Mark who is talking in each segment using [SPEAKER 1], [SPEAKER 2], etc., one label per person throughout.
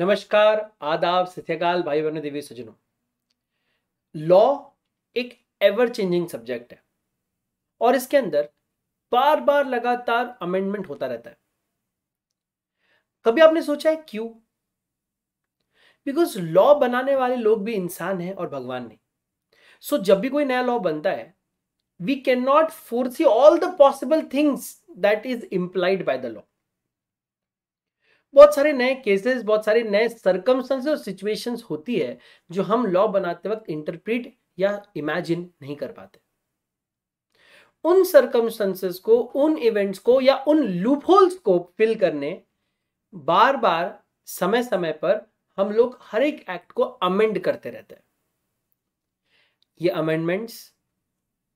[SPEAKER 1] नमस्कार आदाब सत्यकाल भाई बहनों देवी सज्जनों लॉ एक एवर चेंजिंग सब्जेक्ट है और इसके अंदर बार बार लगातार अमेंडमेंट होता रहता है कभी आपने सोचा है क्यों बिकॉज लॉ बनाने वाले लोग भी इंसान हैं और भगवान नहीं सो so, जब भी कोई नया लॉ बनता है we can not foresee all the possible things that is implied by the law बहुत सारे नए केसेस बहुत सारे नए सर्कमस्टेंसेस और सिचुएशंस होती है जो हम लॉ बनाते वक्त इंटरप्रिट या इमेजिन नहीं कर पाते उन सर्कमस्टेंसेस को उन इवेंट्स को या उन लूपहोल्स को फिल करने बार बार समय समय पर हम लोग हर एक एक्ट को अमेंड करते रहते हैं ये अमेंडमेंट्स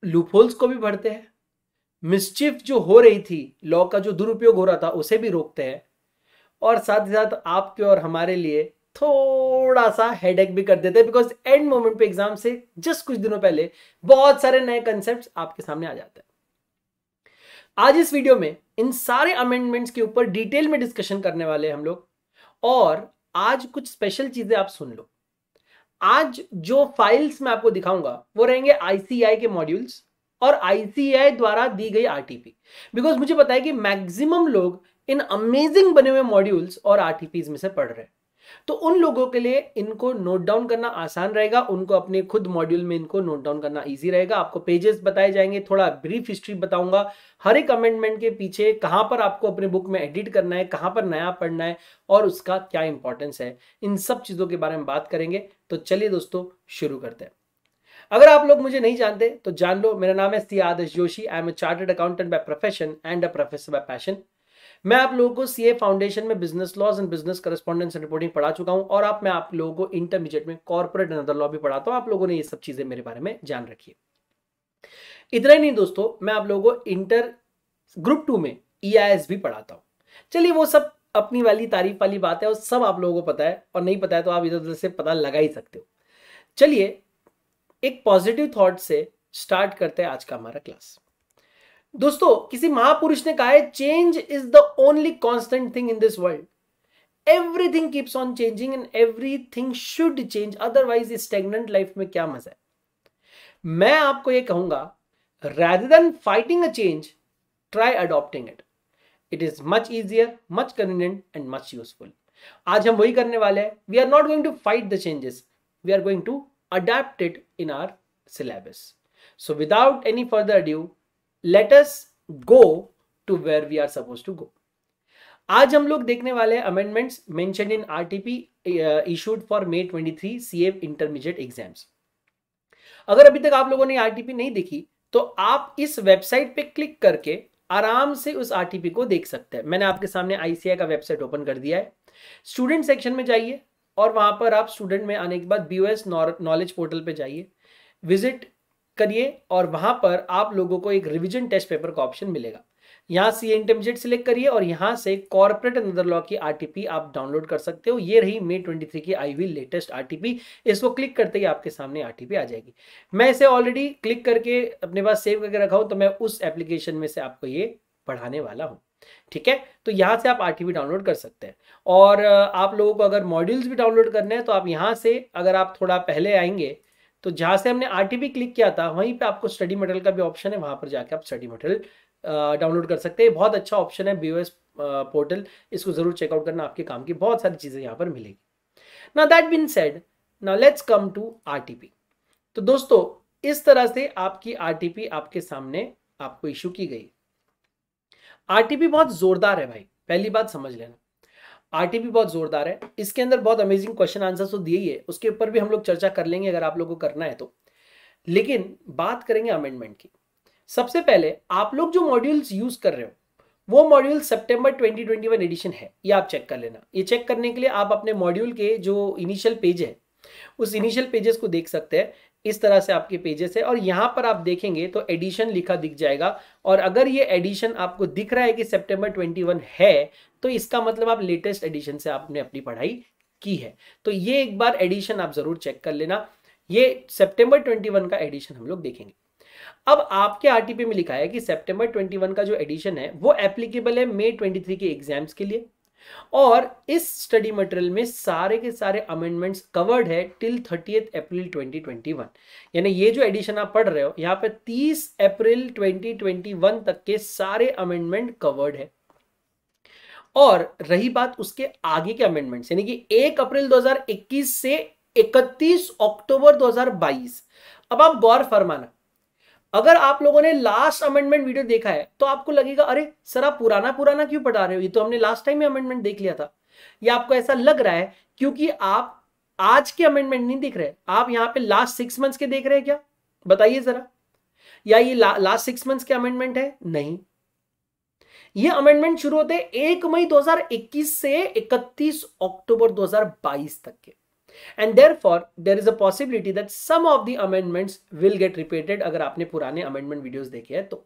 [SPEAKER 1] लूपहोल्स को भी भरते हैं मिसचिफ जो हो रही थी लॉ का जो दुरुपयोग हो रहा था उसे भी रोकते हैं और साथ ही साथ आपके और हमारे लिए थोड़ा सा हेडेक भी कर देते हैं बिकॉज एंड मोमेंट पे एग्जाम से जस्ट कुछ दिनों पहले बहुत सारे नए कंसेप्ट आपके सामने आ जाते हैं आज इस वीडियो में इन सारे अमेंडमेंट्स के ऊपर डिटेल में डिस्कशन करने वाले हैं हम लोग और आज कुछ स्पेशल चीजें आप सुन लो आज जो फाइल्स मैं आपको दिखाऊंगा वो रहेंगे आईसीआई के मॉड्यूल्स और आईसीआई द्वारा दी गई आरटीपी बिकॉज मुझे पता है कि मैक्सिमम लोग इन अमेजिंग बने हुए मॉड्यूल्स और आरटीपीज में से पढ़ रहे हैं तो उन लोगों के लिए इनको नोट डाउन करना आसान रहेगा उनको अपने खुद मॉड्यूल में इनको नोट डाउन करना इजी रहेगा आपको पेजेस बताए जाएंगे थोड़ा ब्रीफ हिस्ट्री बताऊंगा हर एक अमेंडमेंट के पीछे कहां पर आपको अपने बुक में एडिट करना है कहां पर नया पढ़ना है और उसका क्या इंपॉर्टेंस है इन सब चीज़ों के बारे में बात करेंगे तो चलिए दोस्तों शुरू करते हैं अगर आप लोग मुझे नहीं जानते तो जान लो मेरा नाम है C Adarsh Joshi I am a chartered accountant by profession and a professor by passion मैं आप लोगों को सी ए फाउंडेशन में business laws and business correspondence and reporting पढ़ा चुका हूं और आप मैं आप लोगों को इंटरमीडिएट में कॉर्पोरेट एंड अदर लॉ भी पढ़ाता हूं आप लोगों ने ये सब चीजें मेरे बारे में जान रखी है इतना ही नहीं दोस्तों मैं आप लोगों को इंटर ग्रुप टू में ई e भी पढ़ाता हूँ चलिए वो सब अपनी वाली तारीफ वाली बात है और सब आप लोगों को पता है और नहीं पता है तो आप इधर उधर से पता लगा ही सकते हो चलिए एक पॉजिटिव थॉट से स्टार्ट करते हैं आज का हमारा क्लास दोस्तों किसी महापुरुष ने कहा है change is the only constant thing in this world everything keeps on changing and everything should change otherwise इस स्टेगनेंट लाइफ में क्या मजा है मैं आपको यह कहूंगा rather than fighting a change try adopting it it is much easier much convenient and much useful आज हम वही करने वाले हैं we are not going to fight the changes we are going to adapt in are syllabus so without any further due let us go to where we are suppose to go आज हम लोग देखने वाले amendments mention in RTP issued for May 23 three C F intermediate exams अगर अभी तक आप लोगों ने आरटीपी नहीं देखी तो आप इस वेबसाइट पे क्लिक करके आराम से उस आरटीपी को देख सकते हैं मैंने आपके सामने आईसीआई का वेबसाइट ओपन कर दिया है स्टूडेंट सेक्शन में जाइए और वहां पर आप स्टूडेंट में आने के बाद बीओएस नॉलेज पोर्टल पे जाइए विजिट करिए और वहां पर आप लोगों को एक रिविजन टेस्ट पेपर का ऑप्शन मिलेगा यहाँ सी इंटरमीडिएट सिलेक्ट करिए और यहाँ से कॉर्पोरेट अंदर लॉ की आरटीपी आप डाउनलोड कर सकते हो ये रही मे 23 की आई वी लेटेस्ट आरटीपी इसको क्लिक करते ही आपके सामने आरटीपी आ जाएगी मैं इसे ऑलरेडी क्लिक करके अपने पास सेव करके रखा हूँ तो मैं उस एप्लीकेशन में से आपको ये पढ़ाने वाला हूँ ठीक है तो यहाँ से आप आरटीवी डाउनलोड कर सकते हैं और आप लोगों को अगर मॉड्यूल्स भी डाउनलोड करने हैं तो आप यहाँ से अगर आप थोड़ा पहले आएंगे तो जहां से हमने आरटीपी क्लिक किया था वहीं पे आपको स्टडी मटेरियल का भी ऑप्शन है वहां पर जाके आप स्टडी मटेरियल डाउनलोड कर सकते हैं बहुत अच्छा ऑप्शन है बी पोर्टल इसको जरूर चेकआउट करना आपके काम की बहुत सारी चीज़ें यहाँ पर मिलेगी ना दैट बीन सेड ना लेट्स कम टू आरटीपी तो दोस्तों इस तरह से आपकी आरटीपी आपके सामने आपको इशू की गई आरटीपी बहुत जोरदार है भाई पहली बात समझ लेना आरटीपी बहुत जोरदार है इसके अंदर बहुत अमेजिंग क्वेश्चन आंसर तो दिए ही है उसके ऊपर भी हम लोग चर्चा कर लेंगे अगर आप लोगों को करना है तो लेकिन बात करेंगे अमेंडमेंट की सबसे पहले आप लोग जो मॉड्यूल्स यूज कर रहे हो वो मॉड्यूल सितंबर 2021 एडिशन है ये आप चेक कर लेना ये चेक करने के लिए आप अपने मॉड्यूल के जो इनिशियल पेज है उस इनिशियल पेजेस को देख सकते हैं इस तरह से आपके पेजेस है और यहां पर आप देखेंगे तो एडिशन लिखा दिख जाएगा और अगर ये एडिशन आपको दिख रहा है कि सितंबर 21 है तो इसका मतलब आप लेटेस्ट एडिशन से आपने अपनी पढ़ाई की है तो ये एक बार एडिशन आप जरूर चेक कर लेना ये सितंबर 21 का एडिशन हम लोग देखेंगे अब आपके आरटीपी में लिखा है कि सितंबर 21 का जो एडिशन है वो एप्लीकेबल है मई 23 के एग्जाम्स के लिए और इस स्टडी मटेरियल में सारे के सारे अमेंडमेंट्स कवर्ड है टिल थर्टी अप्रैल 2021 यानी ये जो एडिशन आप पढ़ रहे हो यहाँ पे 30 अप्रैल 2021 तक के सारे अमेंडमेंट कवर्ड है और रही बात उसके आगे के अमेंडमेंट्स यानी कि 1 अप्रैल 2021 से 31 अक्टूबर 2022 अब आप गौर फरमाना अगर आप लोगों ने लास्ट अमेंडमेंट वीडियो देखा है तो आपको लगेगा अरे सर आप पुराना पुराना क्यों पढ़ा रहे हो ये तो हमने लास्ट टाइम अमेंडमेंट देख लिया था या आपको ऐसा लग रहा है क्योंकि आप आज के अमेंडमेंट नहीं दिख रहे आप यहां पे लास्ट सिक्स मंथ्स के देख रहे हैं क्या बताइए जरा या ये ला, लास्ट सिक्स मंथ्स के अमेंडमेंट है नहीं ये अमेंडमेंट शुरू होते एक मई 2021 से 31 अक्टूबर 2022 तक के end therefore there is a possibility that some of the amendment will get repeated अगर आपने पुराने अमेंडमेंट वीडियो देखे हैं तो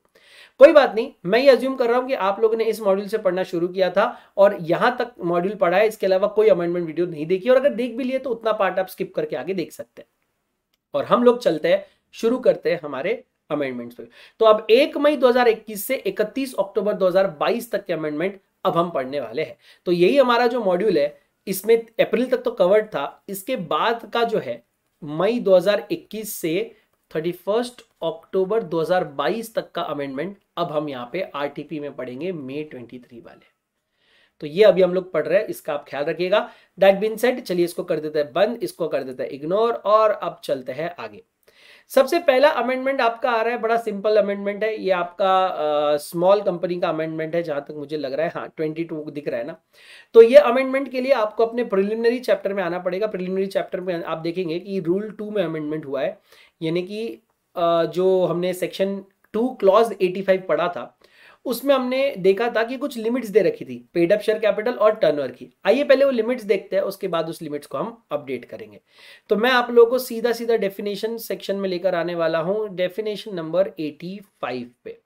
[SPEAKER 1] कोई बात नहीं मैं ये अज्यूम कर रहा हूं कि आप लोगों ने इस मॉड्यूल से पढ़ना शुरू किया था और यहां तक मॉड्यूल पढ़ा है इसके अलावा कोई अमेंडमेंट वीडियो नहीं देखी और अगर देख भी लिए तो उतना पार्ट आप स्किप करके आगे देख सकते हैं और हम लोग चलते हैं शुरू करते हैं हमारे अमेंडमेंट्स पे तो अब 1 मई 2021 से 31 अक्टूबर 2022 तक के अमेंडमेंट अब हम पढ़ने वाले हैं तो यही हमारा जो मॉड्यूल है इसमें अप्रैल तक तो कवर्ड था इसके बाद का जो है मई 2021 से 31 अक्टूबर 2022 तक का अमेंडमेंट अब हम यहाँ पे आरटीपी में पढ़ेंगे मई 23 वाले तो ये अभी हम लोग पढ़ रहे हैं इसका आप ख्याल रखिएगा दैट बीन सेट चलिए इसको कर देते हैं बंद इसको कर देते हैं इग्नोर और अब चलते हैं आगे सबसे पहला अमेंडमेंट आपका आ रहा है बड़ा सिंपल अमेंडमेंट है ये आपका स्मॉल कंपनी का अमेंडमेंट है जहां तक मुझे लग रहा है हाँ ट्वेंटी टू दिख रहा है ना तो ये अमेंडमेंट के लिए आपको अपने प्रिलिमिनरी चैप्टर में आना पड़ेगा प्रिलिमिनरी चैप्टर में आप देखेंगे कि रूल टू में अमेंडमेंट हुआ है यानी कि जो हमने section two clause eighty five पढ़ा था उसमें हमने देखा था कि कुछ लिमिट्स दे रखी थी पेड अप शेयर कैपिटल और टर्न की आइए पहले वो लिमिट्स देखते हैं उसके बाद उस लिमिट्स को हम अपडेट करेंगे तो मैं आप लोगों को सीधा सीधा डेफिनेशन सेक्शन में लेकर आने वाला हूं डेफिनेशन नंबर एटी फाइव पे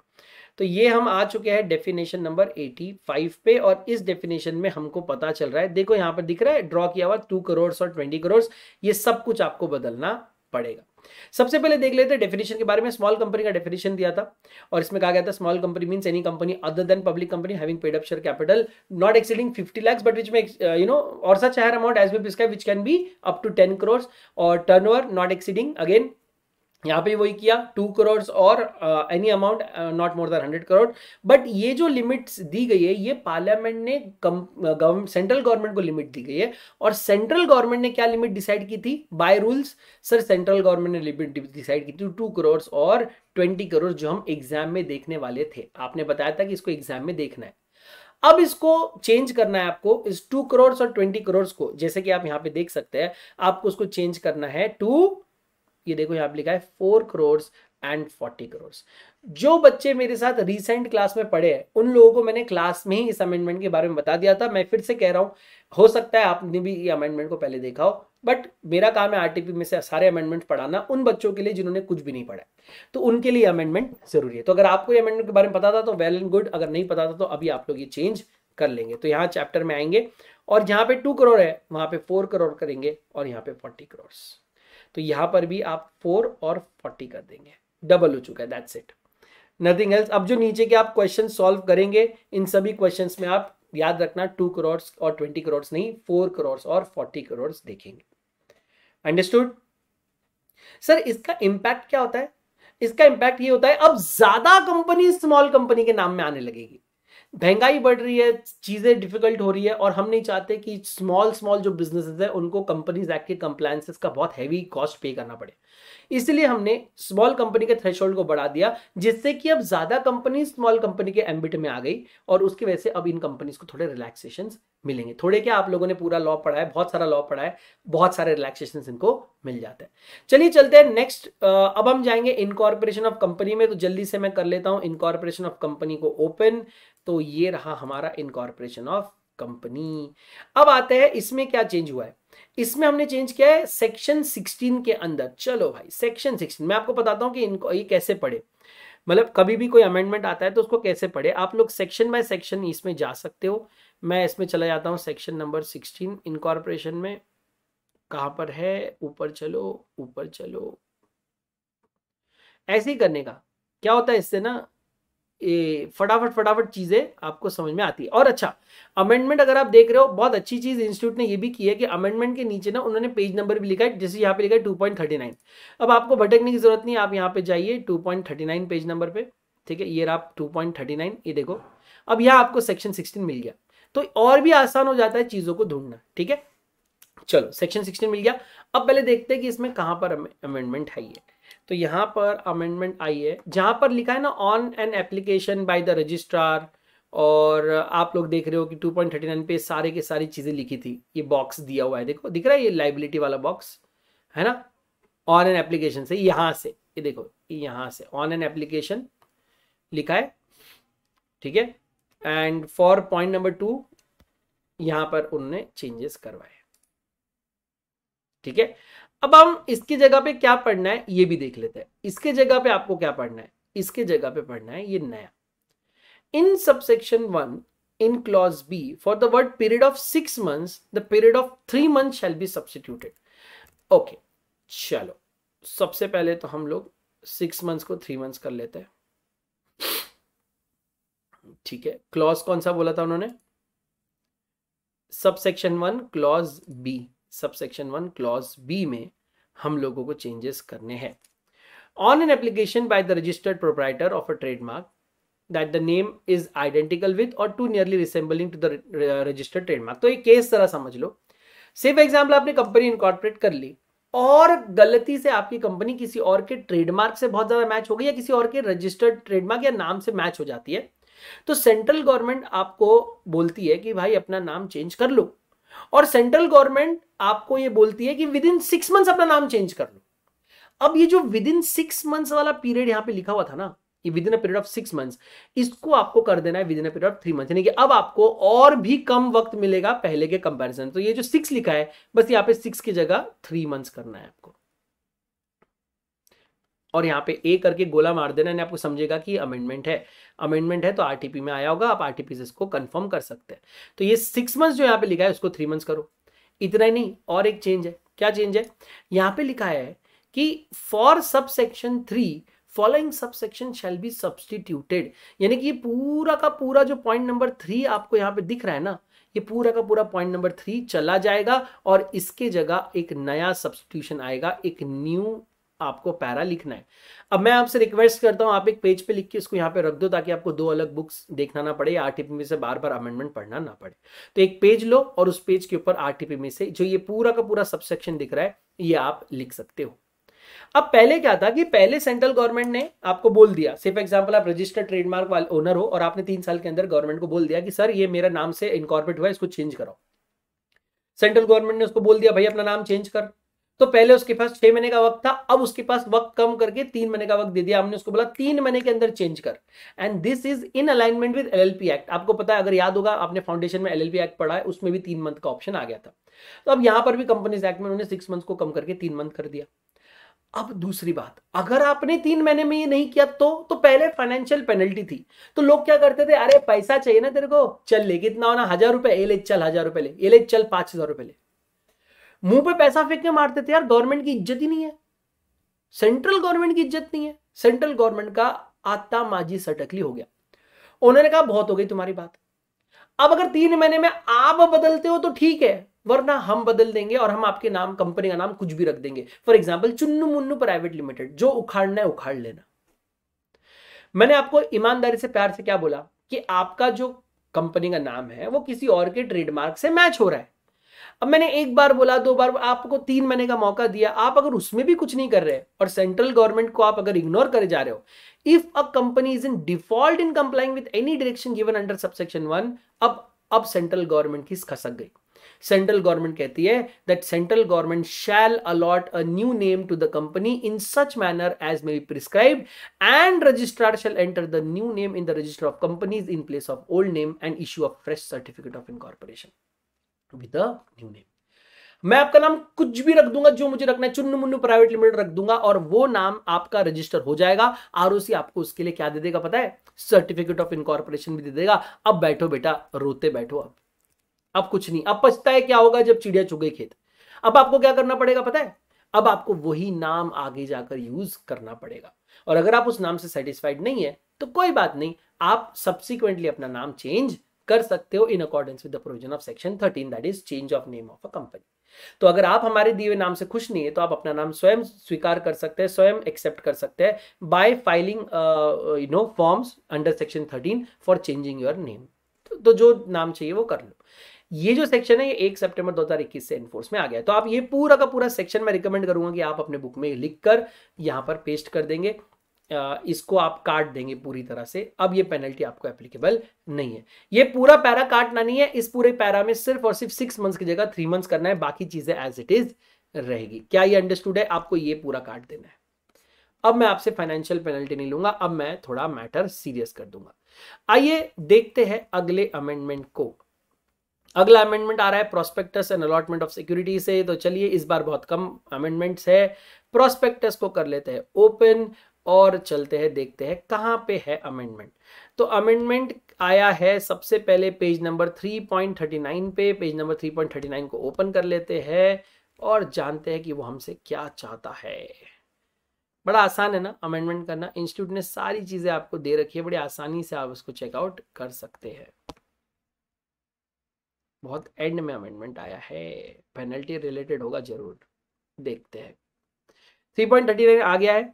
[SPEAKER 1] तो ये हम आ चुके हैं डेफिनेशन नंबर 85 पे और इस डेफिनेशन में हमको पता चल रहा है देखो यहां पर दिख रहा है ड्रॉ किया हुआ टू करोड़ और ट्वेंटी करोड़ ये सब कुछ आपको बदलना पड़ेगा सबसे पहले देख लेते हैं डेफिनेशन के बारे में स्मॉल कंपनी का डेफिनेशन दिया था और इसमें कहा गया था small company means any company other than public company having paid up share capital not exceeding fifty lakhs but which में यू नो और such higher amount as be prescribe which can be up to ten crores और turn not exceeding again यहाँ पे वही किया two crore और any amount not more than hundred crore but ये जो लिमिट्स दी गई है ये पार्लियामेंट ने सेंट्रल गवर्नमेंट को लिमिट दी गई है और सेंट्रल गवर्नमेंट ने क्या लिमिट डिसाइड की थी by rules sir central government ने लिमिट डिसाइड की थी टू करोड़ और ट्वेंटी करोड़ जो हम एग्जाम में देखने वाले थे आपने बताया था कि इसको एग्जाम में देखना है अब इसको चेंज करना है आपको इस टू करोड़ और ट्वेंटी करोड़ को जैसे कि आप यहाँ पे देख सकते हैं आपको उसको चेंज करना है टू ये देखो यहाँ पे लिखा है four crore and forty crore जो बच्चे मेरे साथ रिसेंट क्लास में पढ़े हैं उन लोगों को मैंने क्लास में ही इस अमेंडमेंट के बारे में बता दिया था मैं फिर से कह रहा हूँ हो सकता है आपने भी ये अमेंडमेंट को पहले देखा हो बट मेरा काम है आरटीपी में से सारे अमेंडमेंट पढ़ाना उन बच्चों के लिए जिन्होंने कुछ भी नहीं पढ़ा तो उनके लिए अमेंडमेंट जरूरी है तो अगर आपको ये अमेंडमेंट के बारे में पता था तो वेल एंड गुड अगर नहीं पता था तो अभी आप लोग ये चेंज कर लेंगे तो यहाँ चैप्टर में आएंगे और जहां पे टू करोड़ है वहां पे फोर करोड़ करेंगे और यहाँ पे फोर्टी करोड़ तो यहां पर भी आप फोर और फोर्टी कर देंगे डबल हो चुका है दैट्स इट नथिंग एल्स अब जो नीचे के आप क्वेश्चन सॉल्व करेंगे इन सभी क्वेश्चन में आप याद रखना टू करोड़ और ट्वेंटी करोड़ नहीं फोर करोड़ और फोर्टी करोड़ देखेंगे अंडरस्टूड सर इसका इंपैक्ट क्या होता है इसका इंपैक्ट ये होता है अब ज्यादा कंपनी स्मॉल कंपनी के नाम में आने लगेगी महंगाई बढ़ रही है चीज़ें डिफिकल्ट हो रही है और हम नहीं चाहते कि स्मॉल स्मॉल जो बिजनेसेस है उनको कंपनीज एक्ट के कंप्लायसेस का बहुत हैवी कॉस्ट पे करना पड़े इसलिए हमने स्मॉल कंपनी के थ्रेश को बढ़ा दिया जिससे कि अब ज़्यादा कंपनी स्मॉल कंपनी के एम्बिट में आ गई और उसकी वजह से अब इन कंपनीज को थोड़े रिलैक्सेशन मिलेंगे थोड़े क्या आप लोगों ने पूरा लॉ पढ़ा है बहुत सारा लॉ पढ़ा है बहुत सारे रिलैक्सेशन इनको मिल जाते हैं चलिए चलते हैं नेक्स्ट अब हम जाएंगे इनकॉर्पोरेशन ऑफ कंपनी में तो जल्दी से मैं कर लेता हूं इनकॉर्पोरेशन ऑफ कंपनी को ओपन तो ये रहा हमारा इनकॉर्पोरेशन ऑफ कंपनी अब आते हैं इसमें क्या चेंज हुआ है इसमें हमने चेंज किया है सेक्शन 16 के अंदर चलो भाई सेक्शन 16 मैं आपको बताता हूं कि इनको ये कैसे पढ़े मतलब कभी भी कोई अमेंडमेंट आता है तो उसको कैसे पढ़े आप लोग सेक्शन बाय सेक्शन इसमें जा सकते हो मैं इसमें चला जाता हूँ सेक्शन नंबर सिक्सटीन इनकॉर्पोरेशन में कहाँ पर है ऊपर चलो ऊपर चलो ऐसे ही करने का क्या होता है इससे ना ये फटाफट फटाफट चीज़ें आपको समझ में आती है और अच्छा अमेंडमेंट अगर आप देख रहे हो बहुत अच्छी चीज़ इंस्टीट्यूट ने ये भी की है कि अमेंडमेंट के नीचे ना उन्होंने पेज नंबर भी लिखा है जैसे यहाँ पे लिखा है टू पॉइंट थर्टी नाइन अब आपको भटकने की जरूरत नहीं आप यहाँ पे जाइए two point thirty nine page number पे ठीक है ये आप टू पॉइंट थर्टी नाइन ये देखो अब यह आपको सेक्शन सिक्सटीन मिल गया तो और भी आसान हो जाता है चीज़ों को ढूंढना ठीक है चलो सेक्शन सिक्सटीन मिल गया अब पहले देखते हैं कि इसमें कहां पर अमेंडमेंट है ये तो यहां पर अमेंडमेंट आई है तो जहां पर लिखा है ना on an application by the registrar और आप लोग देख रहे हो कि 2.39 पे सारे के सारी चीज़ें लिखी थी ये बॉक्स दिया हुआ है देखो दिख रहा है ये लाइबिलिटी वाला बॉक्स है ना ऑन एन एप्लीकेशन से यहां से ये यह देखो यहां से ऑन एन एप्लीकेशन लिखा है ठीक है and for point number two यहां पर उनने चेंजेस करवाए ठीक है अब हम इसकी जगह पे क्या पढ़ना है ये भी देख लेते हैं इसके जगह पे आपको क्या पढ़ना है इसके जगह पे पढ़ना है ये नया in subsection one in clause B for the word period of six months the period of three month shall be substituted okay चलो सबसे पहले तो हम लोग सिक्स मंथ्स को थ्री मंथ्स कर लेते हैं ठीक है क्लॉज कौन सा बोला था उन्होंने subsection one clause B sub section one clause B में हम लोगों को चेंजेस करने हैं on an application by the registered proprietor of a trademark that the name is identical with और to nearly resembling to the registered trademark तो एक case तरह समझ लो सिर्फ एग्जाम्पल आपने कंपनी इनकॉर्पोरेट कर ली और गलती से आपकी कंपनी किसी और के ट्रेडमार्क से बहुत ज्यादा मैच हो गई या किसी और के रजिस्टर्ड ट्रेडमार्क या नाम से मैच हो जाती है तो सेंट्रल गवर्नमेंट आपको बोलती है कि भाई अपना नाम चेंज कर लो और सेंट्रल गवर्नमेंट आपको ये बोलती है कि विद इन सिक्स मंथ्स अपना नाम चेंज कर लो अब ये जो विद इन सिक्स मंथ्स वाला पीरियड यहां पे लिखा हुआ था ना ये within a period of six months इसको आपको कर देना है within a period of three month यानी कि अब आपको और भी कम वक्त मिलेगा पहले के कंपेरिजन तो ये जो सिक्स लिखा है बस यहाँ पे सिक्स की जगह थ्री मंथ्स करना है आपको और यहाँ पे ए करके गोला मार देना यानी आपको समझेगा कि अमेंडमेंट है अमेंडमेंट है तो आरटीपी में आया होगा आप आरटीपी से इसको कंफर्म कर सकते हैं तो ये सिक्स मंथ्स जो यहाँ पे लिखा है उसको थ्री मंथ्स करो इतना ही नहीं और एक चेंज है क्या चेंज है यहाँ पे लिखा है कि for subsection three following subsection shall be substituted यानी कि ये पूरा का पूरा जो पॉइंट नंबर थ्री आपको यहाँ पे दिख रहा है ना ये पूरा का पूरा पॉइंट नंबर थ्री चला जाएगा और इसके जगह एक नया सब्सटीट्यूशन आएगा एक न्यू आपको पैरा लिखना है अब मैं आपसे रिक्वेस्ट करता हूं आप एक पेज पे लिख के इसको यहां पे रख दो ताकि आपको दो अलग बुक्स देखना ना पड़े आर टीपीपी से बार बार अमेंडमेंट पढ़ना ना पड़े तो एक पेज लो और उस पेज के ऊपर आर टीपीपी से जो ये पूरा का पूरा सबसेक्शन दिख रहा है ये आप लिख सकते हो अब पहले क्या था कि पहले सेंट्रल गवर्नमेंट ने आपको बोल दिया सिर्फ एग्जाम्पल आप रजिस्टर्ड ट्रेडमार्क वाले ओनर हो और आपने तीन साल के अंदर गवर्नमेंट को बोल दिया कि सर ये मेरा नाम से इनकॉर्पोरेट हुआ इसको चेंज करो सेंट्रल गवर्नमेंट ने उसको बोल दिया भाई अपना नाम चेंज कर तो पहले उसके पास छह महीने का वक्त था अब उसके पास वक्त कम करके तीन महीने का वक्त दे दिया हमने उसको बोला तीन महीने के अंदर चेंज कर and this is in alignment with LLP act आपको पता है अगर याद होगा आपने फाउंडेशन में एलएलपी एक्ट पढ़ा है उसमें भी तीन मंथ का ऑप्शन आ गया था तो अब यहां पर भी कंपनीज एक्ट में उन्होंने सिक्स मंथ को कम करके तीन मंथ कर दिया अब दूसरी बात अगर आपने तीन महीने में ये नहीं किया तो तो पहले फाइनेंशियल पेनल्टी थी तो लोग क्या करते थे अरे पैसा चाहिए ना तेरे को चल ले कितना होना हजार रुपए ए ले चल हजार रुपए ले ए ले चल पांच हजार रुपए ले मुंह पे पैसा फेंक के मारते थे यार गवर्नमेंट की इज्जत ही नहीं है सेंट्रल गवर्नमेंट की इज्जत नहीं है सेंट्रल गवर्नमेंट का आता माजी सटकली हो गया उन्होंने कहा बहुत हो गई तुम्हारी बात अब अगर तीन महीने में आप बदलते हो तो ठीक है वरना हम बदल देंगे और हम आपके नाम कंपनी का नाम कुछ भी रख देंगे for example Chunnu Munnu private limited जो उखाड़ना है उखाड़ लेना मैंने आपको ईमानदारी से प्यार से क्या बोला कि आपका जो कंपनी का नाम है वो किसी और के ट्रेडमार्क से मैच हो रहा है अब मैंने एक बार बोला दो बार आपको तीन महीने का मौका दिया आप अगर उसमें भी कुछ नहीं कर रहे और सेंट्रल गवर्नमेंट को आप अगर इग्नोर कर जा रहे हो if a company is in default in complying with any direction given under subsection one अब अब सेंट्रल गवर्नमेंट की खसक गई सेंट्रल गवर्नमेंट कहती है that central government shall allot a new name to the company in such manner as may be prescribe and registrar shall enter the new name in the register of companies in place of old name and issue of fresh certificate of incorporation with the new name मैं आपका नाम कुछ भी रख दूंगा जो मुझे रखना है चुन्नु मुन्नू प्राइवेट लिमिटेड रख दूंगा और वो नाम आपका रजिस्टर हो जाएगा आरओसी आपको उसके लिए क्या दे देगा पता है सर्टिफिकेट ऑफ इनकॉर्पोरेशन भी दे देगा अब बैठो बेटा रोते बैठो अब अब कुछ नहीं अब पछता है क्या होगा जब चिड़िया चुगे खेत अब आपको क्या करना पड़ेगा पता है अब आपको वही नाम आगे जाकर यूज करना पड़ेगा और अगर आप उस नाम से सेटिस्फाइड नहीं है तो कोई बात नहीं आप सब्सिक्वेंटली अपना नाम चेंज कर सकते हो in accordance with the provision of section thirteen that is change of name of a company तो अगर आप हमारे दिए हुए नाम से खुश नहीं है तो आप अपना नाम स्वयं स्वीकार कर सकते हैं स्वयं एक्सेप्ट कर सकते हैं by filing you know forms under section thirteen for changing your name तो जो नाम चाहिए वो कर लो ये जो सेक्शन है ये एक सितंबर 2021 से इन्फोर्स में आ गया तो आप ये पूरा का पूरा सेक्शन मैं रिकमेंड करूंगा कि आप अपने बुक में लिख कर यहाँ पर पेस्ट कर देंगे इसको आप काट देंगे पूरी तरह से अब ये पेनल्टी आपको एप्लीकेबल नहीं है ये पूरा पैरा काटना नहीं है इस पूरे पैरा में सिर्फ और सिर्फ सिक्स मंथ्स की जगह थ्री मंथ्स करना है बाकी चीजें एज इट इज रहेगी क्या ये अंडरस्टूड है आपको ये पूरा काट देना है अब मैं आपसे फाइनेंशियल पेनल्टी नहीं लूंगा अब मैं थोड़ा मैटर सीरियस कर दूंगा आइए देखते हैं अगले अमेंडमेंट को अगला अमेंडमेंट आ रहा है prospectus and allotment of security से तो चलिए इस बार बहुत कम अमेंडमेंट्स है प्रोस्पेक्टस को कर लेते हैं ओपन और चलते हैं देखते हैं कहाँ पे है अमेंडमेंट तो अमेंडमेंट आया है सबसे पहले पेज नंबर 3.39 पे पेज नंबर 3.39 को ओपन कर लेते हैं और जानते हैं कि वो हमसे क्या चाहता है बड़ा आसान है ना अमेंडमेंट करना इंस्टीट्यूट ने सारी चीज़ें आपको दे रखी है बड़ी आसानी से आप उसको चेकआउट कर सकते हैं बहुत एंड में अमेंडमेंट आया है पेनल्टी रिलेटेड होगा जरूर देखते हैं 3.39 आ गया है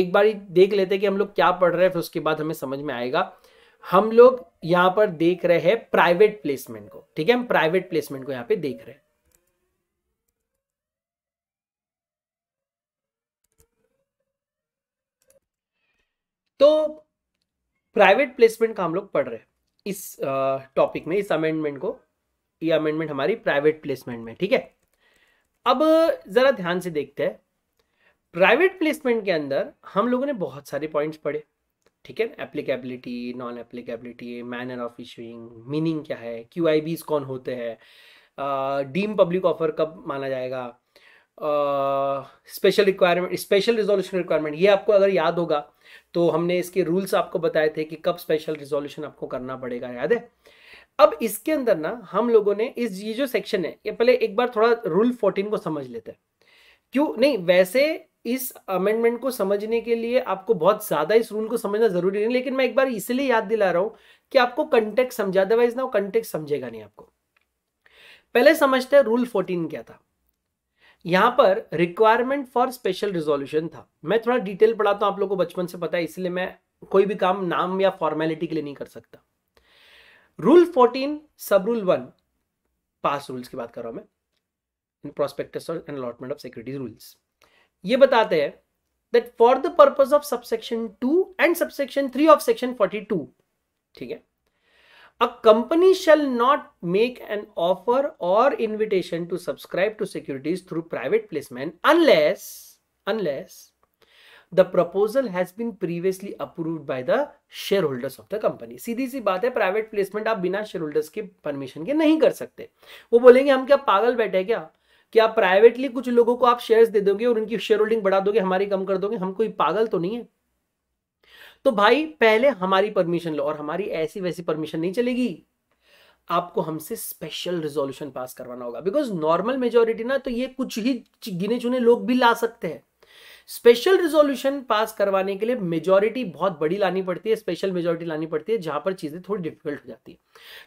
[SPEAKER 1] एक बार देख लेते हैं कि हम लोग क्या पढ़ रहे हैं फिर उसके बाद हमें समझ में आएगा हम लोग यहां पर देख रहे हैं प्राइवेट प्लेसमेंट को ठीक है हम प्राइवेट प्लेसमेंट को यहां पे देख रहे हैं तो प्राइवेट प्लेसमेंट का हम लोग पढ़ रहे हैं इस टॉपिक में इस अमेंडमेंट को ये अमेंडमेंट हमारी प्राइवेट प्लेसमेंट में ठीक है अब जरा ध्यान से देखते हैं प्राइवेट प्लेसमेंट के अंदर हम लोगों ने बहुत सारे पॉइंट्स पढ़े ठीक है applicability non applicability manner of issuing meaning क्या है क्यू कौन होते हैं डीम पब्लिक ऑफर कब माना जाएगा special requirement special resolution requirement ये आपको अगर याद होगा तो हमने इसके रूल्स आपको बताए थे कि कब स्पेशल रिजोल्यूशन आपको करना पड़ेगा याद है अब इसके अंदर ना हम लोगों ने इस ये जो सेक्शन है ये पहले एक बार थोड़ा रूल फोर्टीन को समझ लेते हैं क्यों नहीं वैसे इस अमेंडमेंट को समझने के लिए आपको बहुत ज़्यादा इस रूल को समझना जरूरी नहीं लेकिन मैं एक बार इसलिए याद दिला रहा हूं कि आपको कंटेक्ट समझा अदरवाइज ना कंटेक्ट समझेगा नहीं आपको पहले समझते हैं रूल फोर्टीन क्या था यहां पर रिक्वायरमेंट फॉर स्पेशल रिजोल्यूशन था मैं थोड़ा डिटेल पढ़ाता हूं आप लोग को बचपन से पता है इसलिए मैं कोई भी काम नाम या फॉर्मेलिटी के लिए नहीं कर सकता rule fourteen sub rule one PAS rules की बात कर रहा हूं मैं in prospectus and allotment of securities rules ये बताते हैं that for the purpose of subsection two and subsection three of section forty two ठीक है a company shall not make an offer or invitation to subscribe to securities through private placement unless unless the proposal has been previously approved by the shareholders of the company सीधी सी बात है private placement आप बिना shareholders के permission के नहीं कर सकते वो बोलेंगे हम क्या पागल बैठे क्या कि आप प्राइवेटली कुछ लोगों को आप शेयर्स दे दोगे और उनकी शेयर होल्डिंग बढ़ा दोगे हमारी कम कर दोगे हम कोई पागल तो नहीं है तो भाई पहले हमारी परमिशन लो और हमारी ऐसी वैसी परमिशन नहीं चलेगी आपको हमसे स्पेशल रिजोल्यूशन पास करवाना होगा बिकॉज नॉर्मल मेजोरिटी ना तो ये कुछ ही गिने चुने लोग भी ला सकते हैं स्पेशल रिजोल्यूशन पास करवाने के लिए मेजोरिटी बहुत बड़ी लानी पड़ती है स्पेशल मेजोरिटी लानी पड़ती है जहां पर चीजें थोड़ी डिफिकल्ट हो जाती है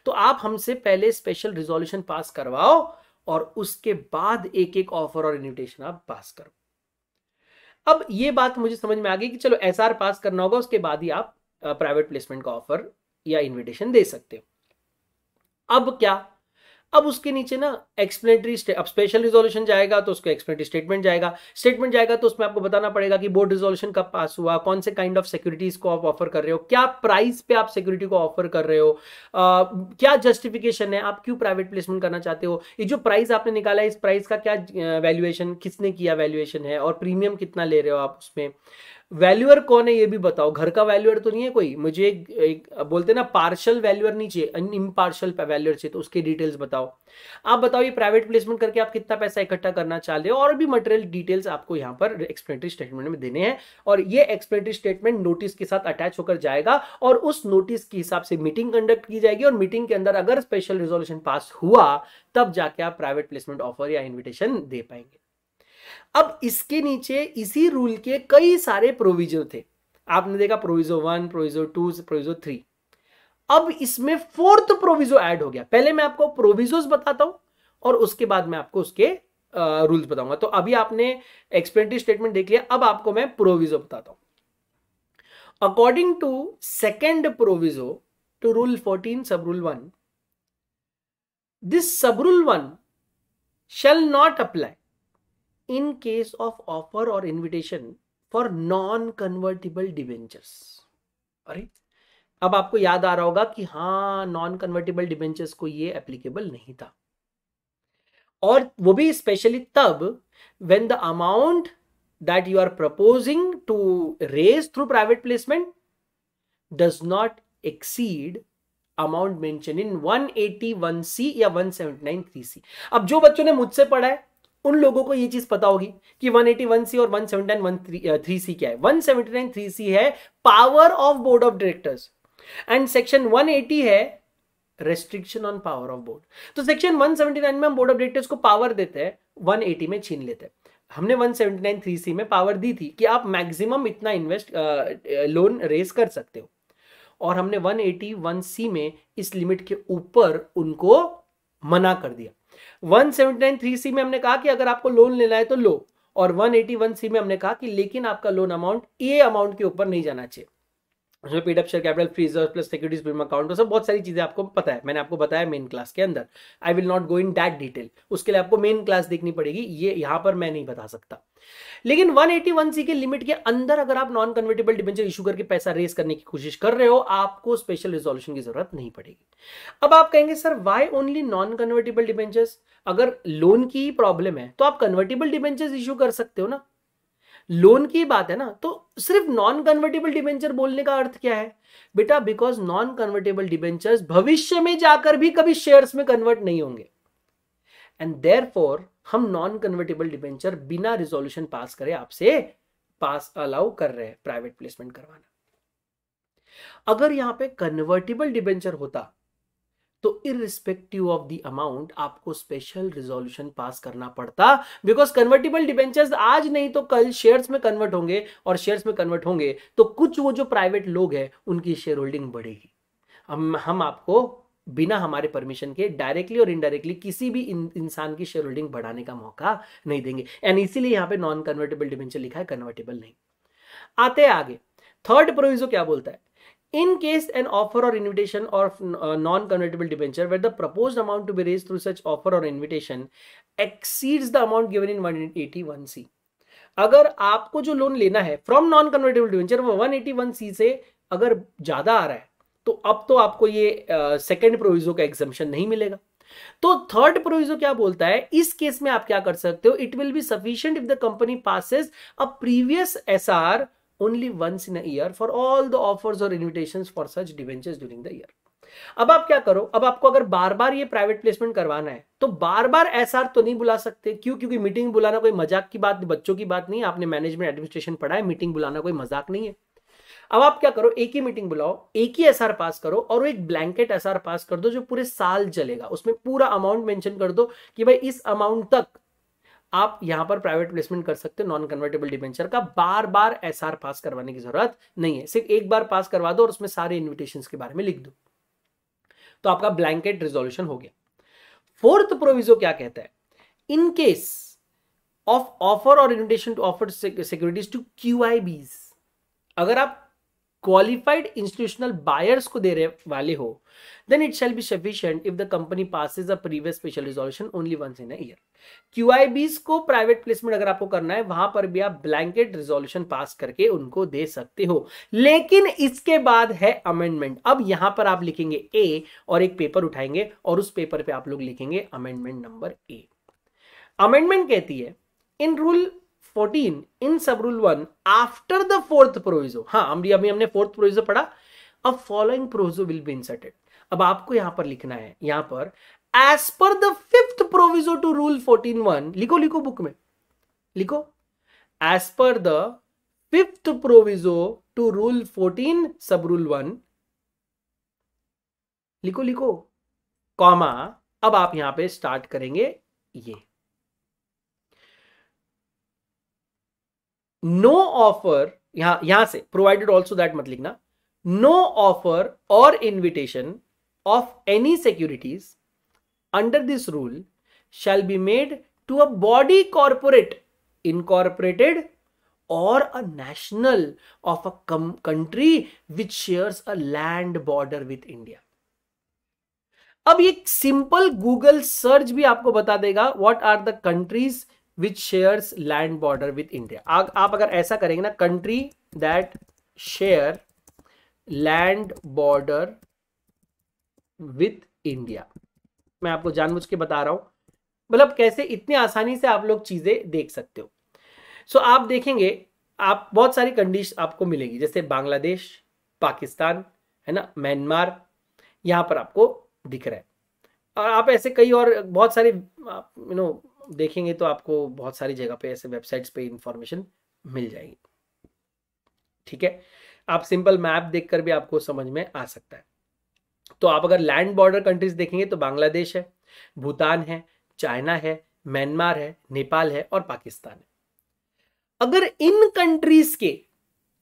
[SPEAKER 1] तो आप हमसे पहले स्पेशल रिजोल्यूशन पास करवाओ और उसके बाद एक एक ऑफर और इन्विटेशन आप पास करो अब ये बात मुझे समझ में आ गई कि चलो एस पास करना होगा उसके बाद ही आप प्राइवेट प्लेसमेंट का ऑफर या इन्विटेशन दे सकते हो अब क्या अब उसके नीचे ना एक्सप्लेनेटरी अब स्पेशल रिजोल्यूशन जाएगा तो उसको एक्सप्लेनेटरी स्टेटमेंट जाएगा स्टेटमेंट जाएगा तो उसमें आपको बताना पड़ेगा कि बोर्ड रिजोल्यूशन कब पास हुआ कौन से काइंड ऑफ सिक्योरिटीज को आप ऑफर कर रहे हो क्या प्राइस पे आप सिक्योरिटी को ऑफर कर रहे हो आ, क्या जस्टिफिकेशन है आप क्यों प्राइवेट प्लेसमेंट करना चाहते हो ये जो प्राइस आपने निकाला है इस प्राइस का क्या वैल्यूएशन किसने किया वैल्यूएशन है और प्रीमियम कितना ले रहे हो आप उसमें वैल्यूअर कौन है ये भी बताओ घर का वैल्यूअर तो नहीं है कोई मुझे एक, एक बोलते ना पार्शल वैल्यूअर नहीं चाहिए अन इम्पार्शल वैल्यूअर चाहिए तो उसके डिटेल्स बताओ आप बताओ ये प्राइवेट प्लेसमेंट करके आप कितना पैसा इकट्ठा करना चाहते हो और भी मटेरियल डिटेल्स आपको यहाँ पर एक्सप्लेनेटरी स्टेटमेंट में देने हैं और ये एक्सप्लेनेटरी स्टेटमेंट नोटिस के साथ अटैच होकर जाएगा और उस नोटिस के हिसाब से मीटिंग कंडक्ट की जाएगी और मीटिंग के अंदर अगर स्पेशल रिजोल्यूशन पास हुआ तब जाके आप प्राइवेट प्लेसमेंट ऑफर या इन्विटेशन दे पाएंगे अब इसके नीचे इसी रूल के कई सारे प्रोविजो थे आपने देखा proviso one proviso two proviso three अब इसमें फोर्थ प्रोविजो ऐड हो गया पहले मैं आपको प्रोविजो बताता हूं और उसके बाद मैं आपको उसके रूल्स बताऊंगा तो अभी आपने एक्सपेंटिव स्टेटमेंट देख लिया अब आपको मैं प्रोविजो बताता हूं according to second proviso to rule fourteen sub rule one this sub rule one shall not apply in case of offer और invitation for non convertible debentures अरे अब आपको याद आ रहा होगा कि हाँ नॉन कन्वर्टेबल डिबेंचर्स को ये एप्लीकेबल नहीं था और वो भी स्पेशली तब when the amount that you are proposing to raise through private placement does not exceed amount mention in 181 C या 1793 सी अब जो बच्चों ने मुझसे पढ़ा है उन लोगों को ये चीज पता होगी कि 181 सी और 179 थ्री सी क्या है 179 थ्री सी है power of board of directors and section 180 है restriction on power of board तो सेक्शन 179 में हम बोर्ड ऑफ डायरेक्टर्स को पावर देते हैं 180 में छीन लेते हैं हमने 179 थ्री में पावर दी थी कि आप मैक्सिमम इतना इन्वेस्ट लोन रेज कर सकते हो और हमने 181 सी में इस लिमिट के ऊपर उनको मना कर दिया 179 सी में हमने कहा कि अगर आपको लोन लेना है तो लो और 181 सी में हमने कहा कि लेकिन आपका लोन अमाउंट ये अमाउंट के ऊपर नहीं जाना चाहिए उसमें पीडअप शेयर कैपिटल फ्रीजर प्लस सिक्योरिटीज बीमा अकाउंट सब बहुत सारी चीज़ें आपको पता है मैंने आपको बताया मेन क्लास के अंदर I will not go in that detail उसके लिए आपको मेन क्लास देखनी पड़ेगी ये यहां पर मैं नहीं बता सकता लेकिन 181 सी के लिमिट के अंदर अगर आप नॉन कन्वर्टेबल डिबेंचर इशू करके पैसा रेस करने की कोशिश कर रहे हो आपको स्पेशल रिजोल्यूशन की जरूरत नहीं पड़ेगी अब आप कहेंगे sir why only non convertible debentures अगर लोन की प्रॉब्लम है तो आप कन्वर्टेबल डिबेंचर्स इशू कर सकते हो ना लोन की बात है ना तो सिर्फ नॉन कन्वर्टेबल डिबेंचर बोलने का अर्थ क्या है बेटा बिकॉज नॉन कन्वर्टेबल डिबेंचर्स भविष्य में जाकर भी कभी शेयर्स में कन्वर्ट नहीं होंगे एंड देयर फॉर हम नॉन कन्वर्टेबल डिबेंचर बिना रिजोल्यूशन पास करे आपसे पास अलाउ कर रहे हैं प्राइवेट प्लेसमेंट करवाना अगर यहां पे कन्वर्टेबल डिबेंचर होता तो इरिस्पेक्टिव ऑफ द अमाउंट आपको स्पेशल रिजोल्यूशन पास करना पड़ता बिकॉज कन्वर्टेबल डिबेंचर्स आज नहीं तो कल शेयर्स में कन्वर्ट होंगे और शेयर्स में कन्वर्ट होंगे तो कुछ वो जो प्राइवेट लोग हैं उनकी शेयर होल्डिंग बढ़ेगी हम हम आपको बिना हमारे परमिशन के डायरेक्टली और इनडायरेक्टली किसी भी इंसान की शेयर होल्डिंग बढ़ाने का मौका नहीं देंगे एंड इसीलिए यहां पे नॉन कन्वर्टेबल डिवेंचर लिखा है कन्वर्टेबल नहीं आते आगे थर्ड प्रोविजो क्या बोलता है in case an offer or invitation of non-convertible debenture where the proposed amount to be raised through such offer or invitation exceeds the amount given in 181c अगर आपको जो लोन लेना है फ्रॉम नॉन कन्वर्टेबल डिवेंचर वो 181c से अगर ज्यादा आ रहा है तो अब तो आपको ये सेकेंड uh, प्रोविजो का एग्जामेशन नहीं मिलेगा तो थर्ड प्रोविजो क्या बोलता है इस केस में आप क्या कर सकते हो it will be sufficient if the company passes a previous SR only once in a year for all the offers or invitations for such debentures during the year. अब आप क्या करो अब आपको अगर बार बार ये प्राइवेट प्लेसमेंट करवाना है तो बार बार एसआर तो नहीं बुला सकते क्यों क्योंकि मीटिंग बुलाना कोई मजाक की बात बच्चों की बात नहीं आपने मैनेजमेंट एडमिनिस्ट्रेशन पढ़ा है मीटिंग बुलाना कोई मजाक नहीं है अब आप क्या करो एक ही मीटिंग बुलाओ एक ही एसआर पास करो और एक ब्लैंकेट एसआर पास कर दो जो पूरे साल चलेगा उसमें पूरा अमाउंट मेंशन कर दो कि भाई इस अमाउंट तक आप यहां पर प्राइवेट प्लेसमेंट कर सकते हो नॉन कन्वर्टेबल डिबेंचर का बार बार एस पास करवाने की जरूरत नहीं है सिर्फ एक बार पास करवा दो और उसमें सारे इन्विटेशन के बारे में लिख दो तो आपका ब्लैंकेट रिजोल्यूशन हो गया फोर्थ प्रोविजो क्या कहता है इन केस ऑफ ऑफर और invitation to offer securities to Q अगर आप क्वालिफाइड इंस्टीट्यूशनल बायर्स को देने वाले हो then it shall be sufficient if the company passes a previous special resolution only once in a year Q I Bs को private placement अगर आपको करना है वहां पर भी आप ब्लैंकेट रिजोल्यूशन पास करके उनको दे सकते हो लेकिन इसके बाद है अमेंडमेंट अब यहां पर आप लिखेंगे ए और एक पेपर उठाएंगे और उस पेपर पे आप लोग लिखेंगे अमेंडमेंट नंबर ए अमेंडमेंट कहती है in rule fourteen in sub rule one after the fourth proviso हाँ अभी अभी हमने फोर्थ प्रोविजो पढ़ा अब following proviso will be inserted अब आपको यहां पर लिखना है यहां पर as per the fifth proviso to rule fourteen one लिखो लिखो बुक में लिखो as per the fifth proviso to rule fourteen sub rule one लिखो लिखो कॉमा अब आप यहां पे स्टार्ट करेंगे ये नो ऑफर यहां यहां से प्रोवाइडेड ऑल्सो दैट मत लिखना नो ऑफर और invitation of any securities under this rule shall be made to a body corporate incorporated और a national of a country which share a land border with India अब एक simple Google search भी आपको बता देगा what are the countries which shares land border with India आप अगर ऐसा करेंगे ना country that share land border with India मैं आपको जानबूझ के बता रहा हूं मतलब कैसे इतनी आसानी से आप लोग चीजें देख सकते हो सो so, आप देखेंगे आप बहुत सारी कंडीशन आपको मिलेगी जैसे बांग्लादेश पाकिस्तान है ना म्यांमार यहां पर आपको दिख रहा है और आप ऐसे कई और बहुत सारे यू नो देखेंगे तो आपको बहुत सारी जगह पे ऐसे वेबसाइट्स पे इंफॉर्मेशन मिल जाएगी ठीक है आप सिंपल मैप देखकर भी आपको समझ में आ सकता है तो आप अगर लैंड बॉर्डर कंट्रीज देखेंगे तो बांग्लादेश है भूटान है चाइना है म्यांमार है नेपाल है और पाकिस्तान है अगर इन कंट्रीज के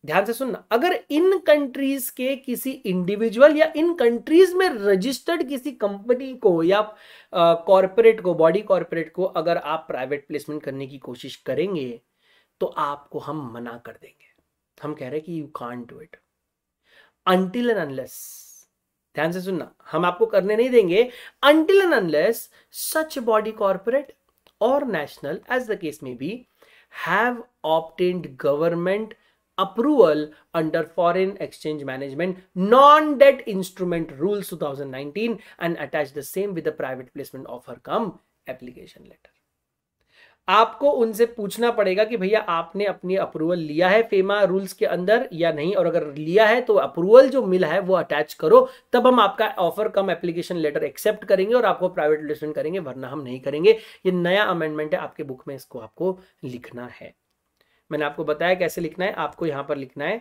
[SPEAKER 1] ध्यान से सुनना अगर इन कंट्रीज के किसी इंडिविजुअल या इन कंट्रीज में रजिस्टर्ड किसी कंपनी को या कॉरपोरेट को बॉडी कॉरपोरेट को अगर आप प्राइवेट प्लेसमेंट करने की कोशिश करेंगे तो आपको हम मना कर देंगे हम कह रहे हैं कि you can do it until and unless ध्यान से सुनना हम आपको करने नहीं देंगे until and unless such body corporate और national as the case may be have obtained government approval under foreign exchange management non-debt instrument rules 2019 and attach the same with the private placement offer cum application letter आपको उनसे पूछना पड़ेगा कि भैया आपने अपनी approval लिया है फेमा रूल्स के अंदर या नहीं और अगर लिया है तो अप्रूवल जो मिला है वो अटैच करो तब हम आपका offer cum application letter accept करेंगे और आपको प्राइवेट प्लेसमेंट करेंगे वरना हम नहीं करेंगे ये नया अमेंडमेंट है आपके बुक में इसको आपको लिखना है मैंने आपको बताया कैसे लिखना है आपको यहां पर लिखना है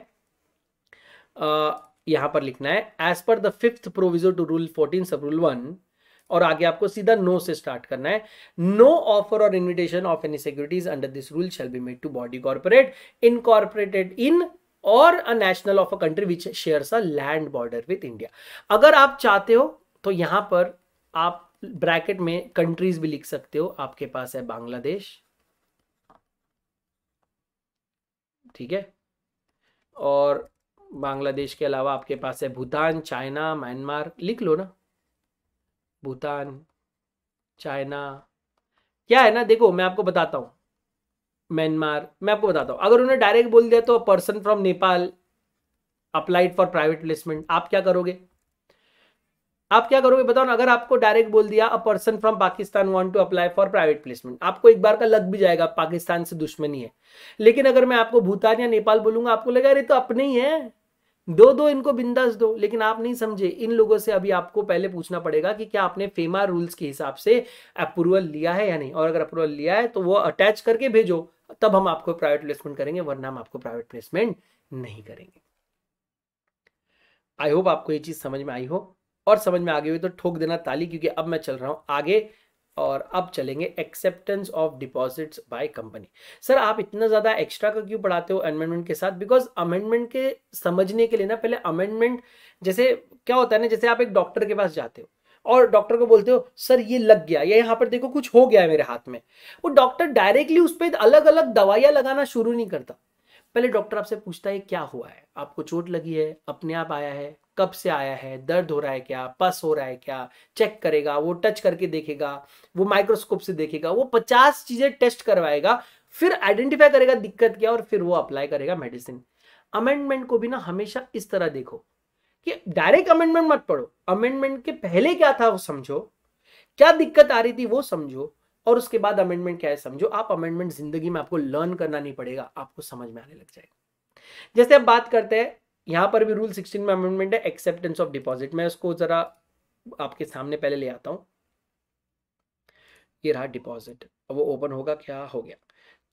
[SPEAKER 1] आ, पर लिखना है as per the fifth proviso to rule fourteen sub rule one और आगे आपको सीधा नो से स्टार्ट करना है नो ऑफर और invitation of any securities under this rule shall be made to body corporate incorporated in और a national of a country which share a land border with India अगर आप चाहते हो तो यहां पर आप ब्रैकेट में कंट्रीज भी लिख सकते हो आपके पास है बांग्लादेश ठीक है और बांग्लादेश के अलावा आपके पास है भूटान चाइना म्यांमार लिख लो ना भूटान चाइना क्या है ना देखो मैं आपको बताता हूँ म्यांमार मैं आपको बताता हूँ अगर उन्हें डायरेक्ट बोल दिया तो person from Nepal applied for private placement आप क्या करोगे आप क्या करोगे बताओ ना अगर आपको डायरेक्ट बोल दिया a person from Pakistan want to apply for private placement आपको एक बार का लग भी जाएगा पाकिस्तान से दुश्मनी है लेकिन अगर मैं आपको भूटान या नेपाल बोलूंगा आपको लगेगा अरे तो अपने ही है दो दो इनको बिंदास दो लेकिन आप नहीं समझे इन लोगों से अभी आपको पहले पूछना पड़ेगा कि क्या आपने फेमा रूल्स के हिसाब से अप्रूवल लिया है या नहीं और अगर अप्रूवल लिया है तो वो अटैच करके भेजो तब हम आपको प्राइवेट प्लेसमेंट करेंगे वरना हम आपको प्राइवेट प्लेसमेंट नहीं करेंगे आई होप आपको ये चीज समझ में आई हो और समझ में आ गई हुई तो ठोक देना ताली क्योंकि अब मैं चल रहा हूँ आगे और अब चलेंगे acceptance of deposits by company sir आप इतना ज़्यादा एक्स्ट्रा का क्यों पढ़ाते हो अमेंडमेंट के साथ बिकॉज अमेंडमेंट के समझने के लिए ना पहले अमेंडमेंट जैसे क्या होता है ना जैसे आप एक डॉक्टर के पास जाते हो और डॉक्टर को बोलते हो सर ये लग गया या यहाँ पर देखो कुछ हो गया है मेरे हाथ में वो डॉक्टर डायरेक्टली उस पर अलग अलग दवाइयाँ लगाना शुरू नहीं करता पहले डॉक्टर आपसे पूछता है क्या हुआ है आपको चोट लगी है अपने आप आया है कब से आया है दर्द हो रहा है क्या पस हो रहा है क्या चेक करेगा वो टच करके देखेगा वो माइक्रोस्कोप से देखेगा वो पचास चीजें टेस्ट करवाएगा फिर आइडेंटिफाई करेगा दिक्कत क्या और फिर वो अप्लाई करेगा मेडिसिन अमेंडमेंट को भी ना हमेशा इस तरह देखो कि डायरेक्ट अमेंडमेंट मत पढ़ो अमेंडमेंट के पहले क्या था वो समझो क्या दिक्कत आ रही थी वो समझो और उसके बाद अमेंडमेंट क्या है समझो आप अमेंडमेंट जिंदगी में आपको लर्न करना नहीं पड़ेगा आपको समझ में आने लग जाएगा जैसे अब बात करते हैं यहां पर भी रूल सिक्सटीन में अमेंडमेंट है एक्सेप्टेंस ऑफ डिपॉजिट मैं उसको जरा आपके सामने पहले ले आता हूं ये रहा डिपॉजिट अब वो ओपन होगा क्या हो गया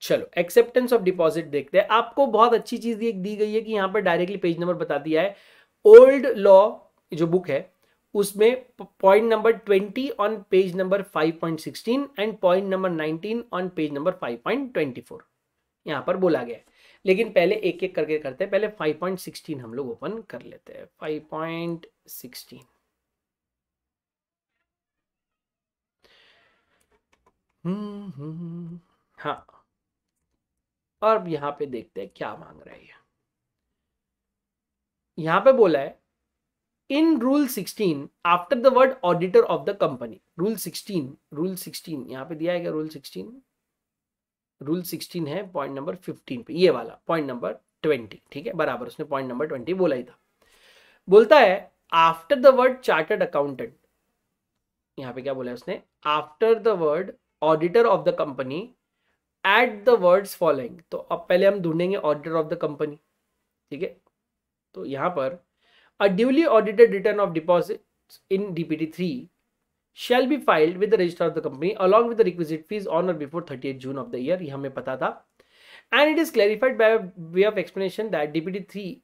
[SPEAKER 1] चलो एक्सेप्टेंस ऑफ डिपॉजिट देखते हैं आपको बहुत अच्छी चीज दी गई है कि यहां पर डायरेक्टली पेज नंबर बता दिया है ओल्ड लॉ जो बुक है उसमें point number twenty on page number five point sixteen and point number nineteen on page number five point twenty four यहाँ पर बोला गया है लेकिन पहले एक एक करके करते हैं पहले फाइव पॉइंट सिक्सटीन हम लोग ओपन कर लेते हैं फाइव पॉइंट सिक्सटीन हाँ और यहां पे देखते हैं क्या मांग रहे हैं यहां पे बोला है in rule 16 after the word auditor of the company rule 16 rule 16 यहाँ पे दिया है क्या rule 16 rule 16 है point number 15 पे ये वाला point number 20 ठीक है बराबर उसने point number 20 बोला ही था बोलता है after the word chartered accountant यहाँ पे क्या बोला है उसने after the word auditor of the company add the words following तो अब पहले हम ढूंढेंगे auditor of the company ठीक है तो यहाँ पर A duly audited return of deposits in DPT DPD3 shall be filed with the register of the company along with the requisite fees on or before 30th June of the year. ये हमें पता था. And it is clarified by way of explanation that DPT DPD3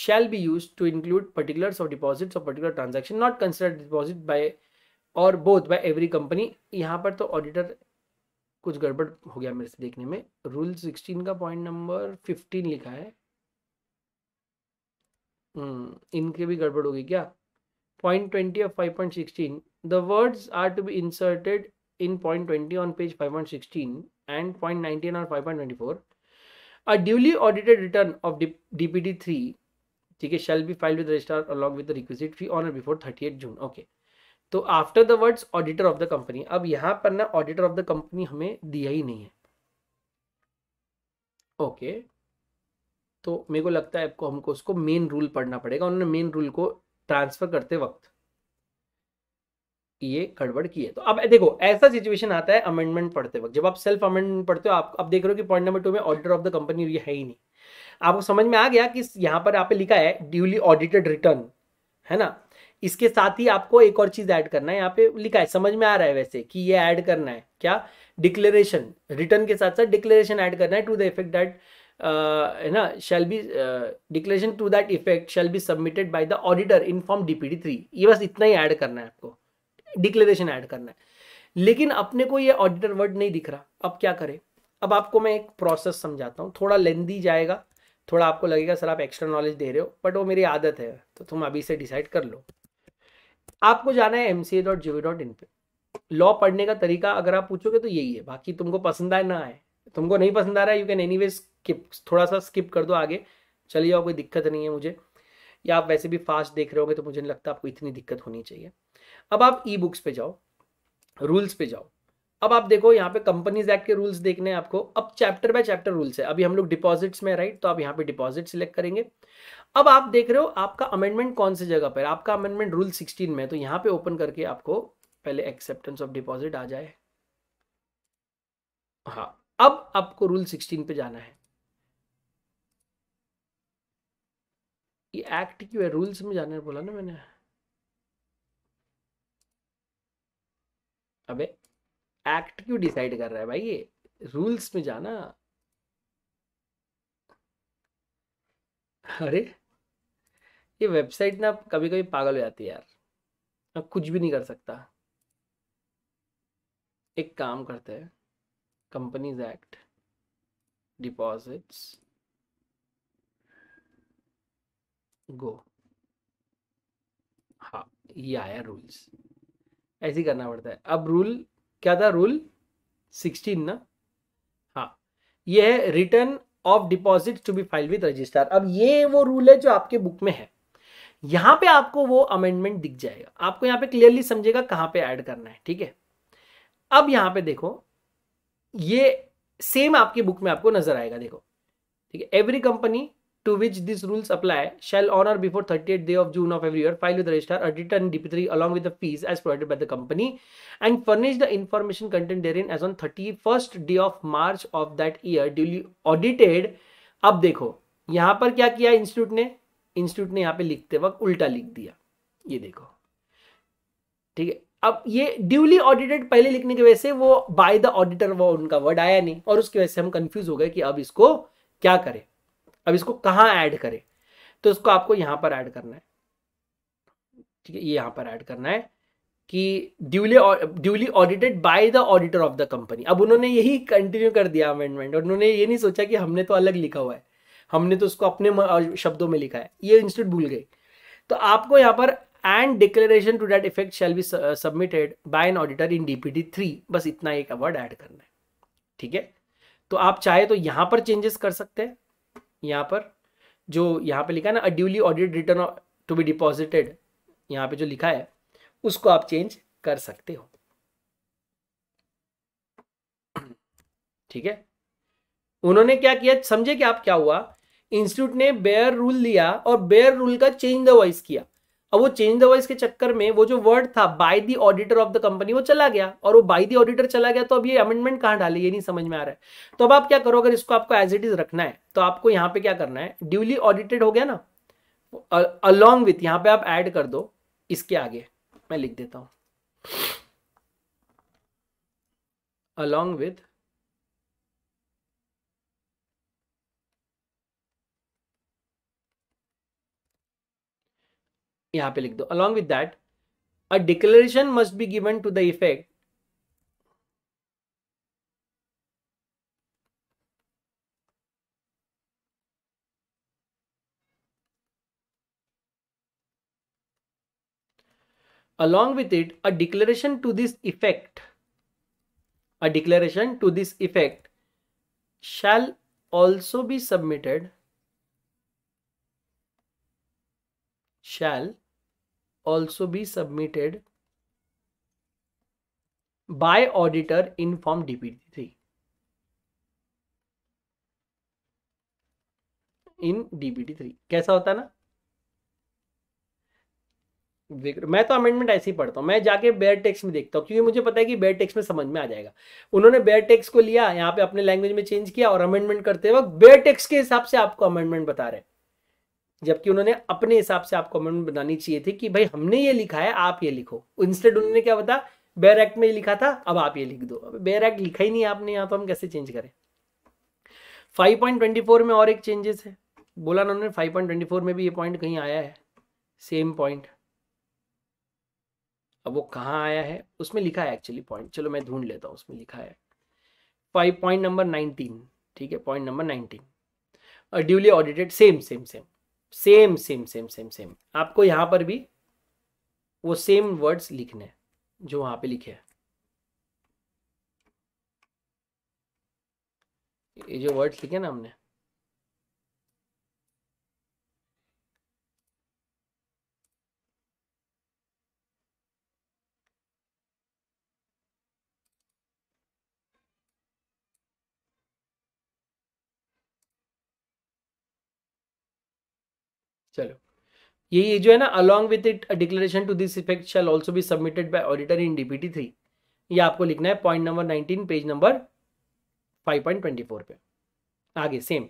[SPEAKER 1] shall be used to include particulars of deposits of particular transaction not considered deposit by or both by every company. यहाँ पर तो auditor कुछ गड़बड़ हो गया मेरे से देखने में रूल 16 का पॉइंट नंबर 15 लिखा है हम्म, इनके भी गड़बड़ होगी क्या point twenty of five point sixteen the words are to be inserted in point twenty on page five point sixteen and point nineteen और five point twenty four a duly audited return of D P D three ठीक है shall be filed with registrar along with requisite fee on before thirty eight June okay तो after the words auditor of the company अब यहाँ पर ना auditor of the company हमें दिया ही नहीं है ओके okay. तो मेरे को लगता है आपको हमको उसको मेन रूल पढ़ना पड़ेगा उन्होंने मेन रूल को ट्रांसफर करते वक्त ये गड़बड़ की है तो अब देखो ऐसा सिचुएशन आता है अमेंडमेंट पढ़ते वक्त जब आप सेल्फ अमेंडमेंट पढ़ते हो आप अब देख रहे हो कि पॉइंट नंबर टू में ऑर्डर ऑफ द कंपनी ये है ही नहीं आपको समझ में आ गया कि यहां पर आप लिखा है ड्यूली ऑडिटेड रिटर्न है ना इसके साथ ही आपको एक और चीज ऐड करना है यहाँ पे लिखा है समझ में आ रहा है वैसे कि ये ऐड करना है क्या डिक्लेरेशन रिटर्न के साथ साथ डिक्लेरेशन ऐड करना है टू द इफेक्ट दैट है ना shall be declaration to that effect shall be submitted by the auditor in form D P D three ये बस इतना ही ऐड करना है आपको डिक्लेरेशन ऐड करना है लेकिन अपने को ये ऑडिटर वर्ड नहीं दिख रहा अब क्या करें अब आपको मैं एक प्रोसेस समझाता हूँ थोड़ा लेंदी जाएगा थोड़ा आपको लगेगा सर आप एक्स्ट्रा नॉलेज दे रहे हो बट वो मेरी आदत है तो तुम अभी से डिसाइड कर लो आपको जाना है M C A dot G V dot in पे लॉ पढ़ने का तरीका अगर आप पूछोगे तो यही है बाकी तुमको पसंद आए ना आए तुमको नहीं पसंद आ रहा है you can anyway skip थोड़ा सा स्किप कर दो आगे चले जाओ कोई दिक्कत नहीं है मुझे या आप वैसे भी फास्ट देख रहे होगे तो मुझे नहीं लगता आपको इतनी दिक्कत होनी चाहिए अब आप ई बुक्स पे जाओ रूल्स पे जाओ अब आप देखो यहाँ पे कंपनीज एक्ट के रूल्स देखने हैं आपको अब चैप्टर बाय चैप्टर रूल्स है अभी हम लोग डिपॉजिट्स में राइट तो आप यहाँ पे डिपॉजिट सिलेक्ट करेंगे अब आप देख रहे हो आपका अमेंडमेंट कौन से जगह पर आपका अमेंडमेंट रूल सिक्सटीन में है तो यहाँ पे ओपन करके आपको पहले एक्सेप्टेंस ऑफ डिपॉजिट आ जाए हाँ अब आपको रूल सिक्सटीन पे जाना है ये एक्ट क्यों रूल्स में जाने बोला ना मैंने अबे एक्ट क्यों डिसाइड कर रहा है भाई ये रूल्स में जाना अरे ये वेबसाइट ना कभी कभी पागल हो जाती है यार मैं कुछ भी नहीं कर सकता एक काम करते हैं Companies Act deposits गो हाँ ये आया रूल्स ऐसे ही करना पड़ता है अब रूल क्या था रूल सिक्सटीन ना हाँ ये है return of deposit to be file with register अब ये वो रूल है जो आपके बुक में है यहां पे आपको वो अमेंडमेंट दिख जाएगा आपको यहां पे क्लियरली समझेगा कहां पे ऐड करना है ठीक है अब यहां पे देखो ये सेम आपके बुक में आपको नजर आएगा देखो ठीक है every company to which this rules apply shall on or before thirty eight day of June of every year file with register return depository along with fees as provided by the company and furnish the information content there in as on thirty first day of March of that year duly audited अब देखो यहां पर क्या किया institute ने institute ने यहां पे लिखते वक्त उल्टा लिख दिया ये देखो ठीक है अब ये ड्यूली ऑडिटेड पहले लिखने की वजह से वो बाय द ऑडिटर वो उनका वर्ड आया नहीं और उसकी वजह से हम कंफ्यूज हो गए कि अब इसको क्या करें अब इसको कहाँ ऐड करें तो इसको आपको यहां पर ऐड करना है ठीक है ये यहां पर ऐड करना है कि duly duly audited by the auditor of the company अब उन्होंने यही कंटिन्यू कर दिया अमेंडमेंट और उन्होंने ये नहीं सोचा कि हमने तो अलग लिखा हुआ है हमने तो उसको अपने शब्दों में लिखा है ये इंस्टीट्यूट भूल गई तो आपको यहाँ पर and declaration to date effect shall be submitted by an auditor in D P D three बस इतना एक अवर्ड ऐड करना है ठीक है तो आप चाहे तो यहां पर चेंजेस कर सकते हैं यहां पर जो यहां पे लिखा है ना duly audit return to be deposited यहां पे जो लिखा है उसको आप चेंज कर सकते हो ठीक है उन्होंने क्या किया समझे कि आप क्या हुआ इंस्टीट्यूट ने बेयर रूल लिया और बेयर रूल का चेंज द वॉइस किया अब वो चेंज द वॉइस के चक्कर में वो जो वर्ड था by the auditor of the company वो चला गया और वो बाय द ऑडिटर चला गया तो अब ये अमेंडमेंट कहाँ डाले ये नहीं समझ में आ रहा है तो अब आप क्या करो अगर इसको आपको एज इट इज रखना है तो आपको यहाँ पे क्या करना है ड्यूली ऑडिटेड हो गया ना अलॉन्ग विथ यहाँ पे आप ऐड कर दो इसके आगे मैं लिख देता हूँ अलॉन्ग विथ यहां पे लिख दो along with that a declaration must be given to the effect along with it a declaration to this effect a declaration to this effect shall also be submitted shall also be submitted by auditor in form dpt3 इन D B T three कैसा होता ना देख मैं तो amendment ऐसे ही पढ़ता हूं मैं जाके बेयर टेक्स में देखता हूं क्योंकि मुझे पता है कि बेयर टेक्स में समझ में आ जाएगा उन्होंने बेयर टेक्स को लिया यहां पे अपने लैंग्वेज में चेंज किया और अमेंडमेंट करते वक्त बेयर टेक्स के हिसाब से आपको अमेंडमेंट बता रहे हैं जबकि उन्होंने अपने हिसाब से आपको अमेंडमेंट बनानी चाहिए थी कि भाई हमने ये लिखा है आप ये लिखो इंस्टेड उन्होंने क्या बताया बेयर एक्ट में लिखा था अब आप ये लिख दो अब बेयर एक्ट लिखा ही नहीं आपने यहाँ तो हम कैसे चेंज करें 5.24 में और एक चेंजेस है बोला ना उन्होंने 5.24 में भी ये पॉइंट कहीं आया है सेम पॉइंट अब वो कहाँ आया है उसमें लिखा है एक्चुअली पॉइंट चलो मैं ढूंढ लेता हूँ उसमें लिखा है फाइव पॉइंट नंबर नाइनटीन ठीक है point number nineteen duly audited same same same same same same same same आपको यहां पर भी वो सेम वर्ड्स लिखने हैं जो वहां पे लिखे हैं ये जो वर्ड्स लिखे ना हमने चलो ये ये जो है ना along with it declaration to this effect shall also be submitted by auditor in D P T three ये आपको लिखना है point number nineteen page number five point twenty four पे आगे same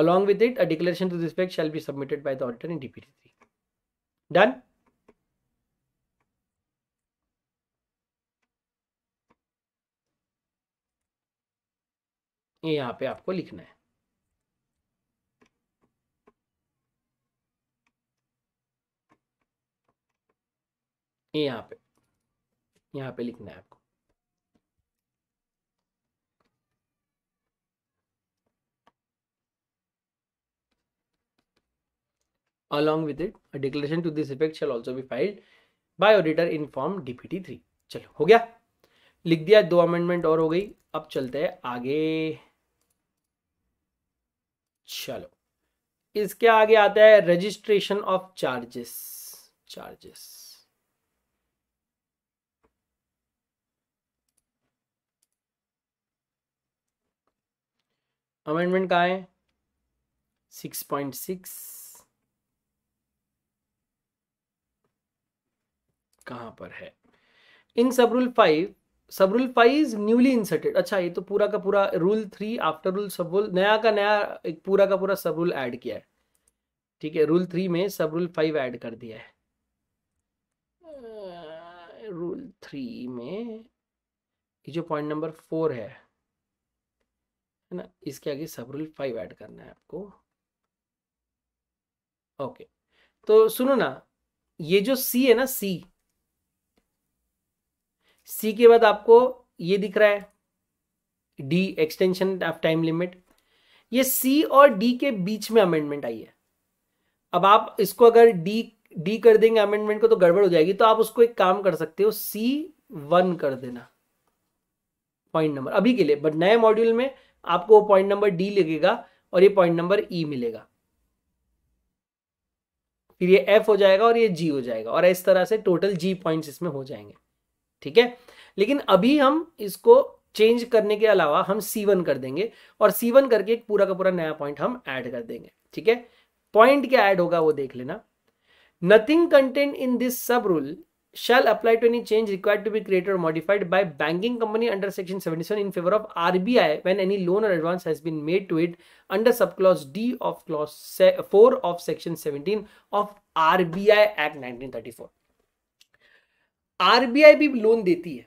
[SPEAKER 1] along with it a declaration to this effect shall be submitted by the auditor in D P T three done ये यहाँ पे आपको लिखना है ये यहाँ पे यहाँ पे लिखना है आपको along with it a declaration to this effect shall also be filed by auditor in form three चलो हो गया लिख दिया दो अमेंडमेंट और हो गई अब चलते हैं आगे चलो इसके आगे आता है registration of charges charges amendment कहाँ है सिक्स पॉइंट सिक्स कहाँ पर है in sub rule five sub rule five is newly inserted अच्छा ये तो पूरा का पूरा rule three after rule sub rule नया का नया एक पूरा का पूरा सब रूल ऐड किया है ठीक है रूल थ्री में सब रूल फाइव ऐड कर दिया है रूल थ्री में ये जो पॉइंट नंबर फोर है है ना इसके आगे सब रूल फाइव ऐड करना है आपको ओके तो सुनो ना ये जो सी है ना सी सी के बाद आपको ये दिख रहा है the extension of time limit ये सी और डी के बीच में अमेंडमेंट आई है अब आप इसको अगर डी डी कर देंगे अमेंडमेंट को तो गड़बड़ हो जाएगी तो आप उसको एक काम कर सकते हो सी वन कर देना पॉइंट नंबर अभी के लिए बट नए मॉड्यूल में आपको पॉइंट नंबर डी लगेगा और ये पॉइंट नंबर ई मिलेगा फिर ये एफ हो जाएगा और ये जी हो जाएगा और इस तरह से टोटल जी पॉइंट्स इसमें हो जाएंगे ठीक है लेकिन अभी हम इसको चेंज करने के अलावा हम सी वन कर देंगे और सी वन करके एक पूरा का पूरा नया पॉइंट हम ऐड कर देंगे ठीक है पॉइंट क्या ऐड होगा वो देख लेना nothing content in this sub rule shall apply to any change required to be created or modified by banking company under section 77 in favor of RBI when any loan or advance has been made to it under subclause D of clause 4 of section 17 of RBI Act 1934 R B I भी loan देती है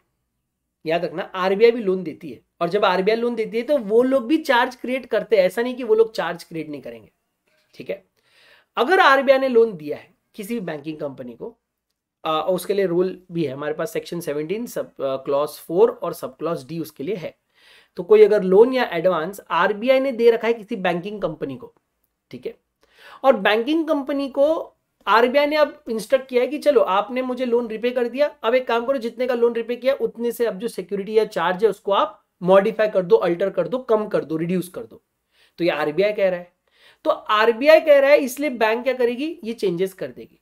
[SPEAKER 1] याद रखना RBI भी loan देती है और जब आरबीआई लोन देती है तो वो लोग भी चार्ज क्रिएट करते हैं ऐसा नहीं कि वो लोग चार्ज क्रिएट नहीं करेंगे ठीक है अगर आरबीआई ने लोन दिया है किसी भी बैंकिंग कंपनी को और उसके लिए रूल भी है हमारे पास section seventeen sub clause four और सब क्लॉज डी उसके लिए है तो कोई अगर लोन या एडवांस आरबीआई ने दे रखा है किसी बैंकिंग कंपनी को ठीक है और बैंकिंग कंपनी को आरबीआई ने अब इंस्ट्रक्ट किया है कि चलो आपने मुझे लोन रिपे कर दिया अब एक काम करो जितने का लोन रिपे किया उतने से अब जो सिक्योरिटी या चार्ज है उसको आप मॉडिफाई कर दो अल्टर कर दो कम कर दो रिड्यूस कर दो तो ये आरबीआई कह रहा है तो आरबीआई कह रहा है इसलिए बैंक क्या करेगी ये चेंजेस कर देगी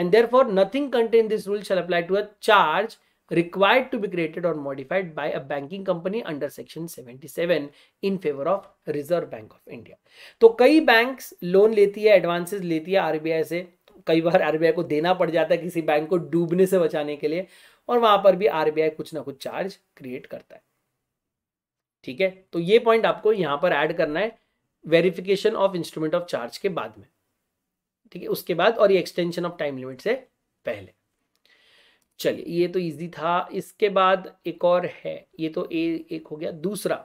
[SPEAKER 1] and therefore nothing contained in this rule shall apply to a charge required to be created or modified by a banking company under section 77 in favor of reserve bank of india to kai banks loan leti hai advances leti hai rbi se कई बार RBI को देना पड़ जाता है किसी bank को डूबने से बचाने के लिए और वहां पर भी आरबीआई कुछ ना कुछ चार्ज क्रिएट करता है ठीक है तो ये पॉइंट आपको यहां पर ऐड करना है verification of instrument of charge के बाद में ठीक है उसके बाद और ये एक्सटेंशन ऑफ टाइम लिमिट से पहले चलिए ये तो इजी था इसके बाद एक और है ये तो ए एक हो गया दूसरा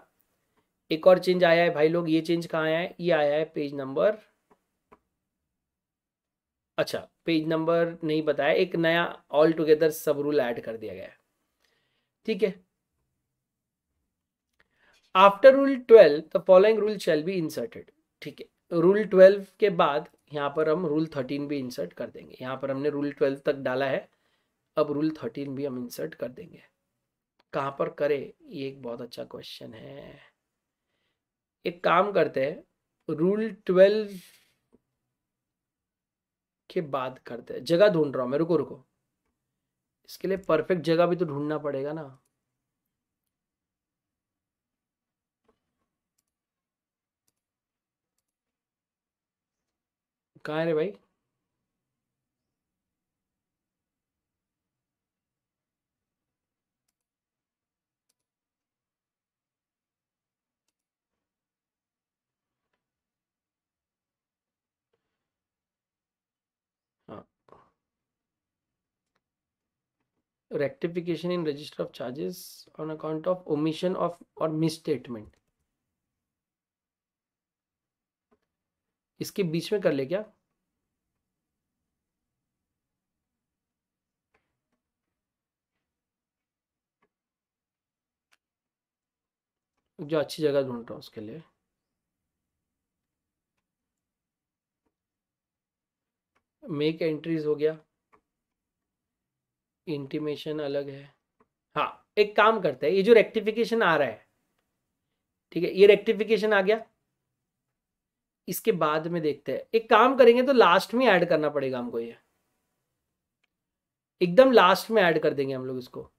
[SPEAKER 1] एक और चेंज आया है भाई लोग ये चेंज कहाँ आया है ये आया है पेज नंबर अच्छा पेज नंबर नहीं बताया एक नया altogether sub rule add कर दिया गया है ठीक है after rule twelve the following rule shall be inserted ठीक है रूल ट्वेल्व के बाद यहाँ पर हम रूल थर्टीन भी इंसर्ट कर देंगे यहाँ पर हमने रूल ट्वेल्व तक डाला है अब रूल थर्टीन भी हम इंसर्ट कर देंगे कहाँ पर करें ये एक बहुत अच्छा क्वेश्चन है एक काम करते हैं रूल ट्वेल्व के बाद करते हैं जगह ढूंढ रहा हूँ मैं रुको रुको इसके लिए परफेक्ट जगह भी तो ढूंढना पड़ेगा ना कहाँ है रे भाई rectification in register of charges on account of omission of or misstatement इसके बीच में कर ले क्या जो अच्छी जगह ढूंढ रहा हूं उसके लिए मेक एंट्रीज हो गया इंटीमेशन अलग है हाँ एक काम करते हैं ये जो रेक्टिफिकेशन आ रहा है ठीक है ये रेक्टिफिकेशन आ गया इसके बाद में देखते हैं एक काम करेंगे तो लास्ट में ऐड करना पड़ेगा हमको ये एकदम लास्ट में ऐड कर देंगे हम लोग इसको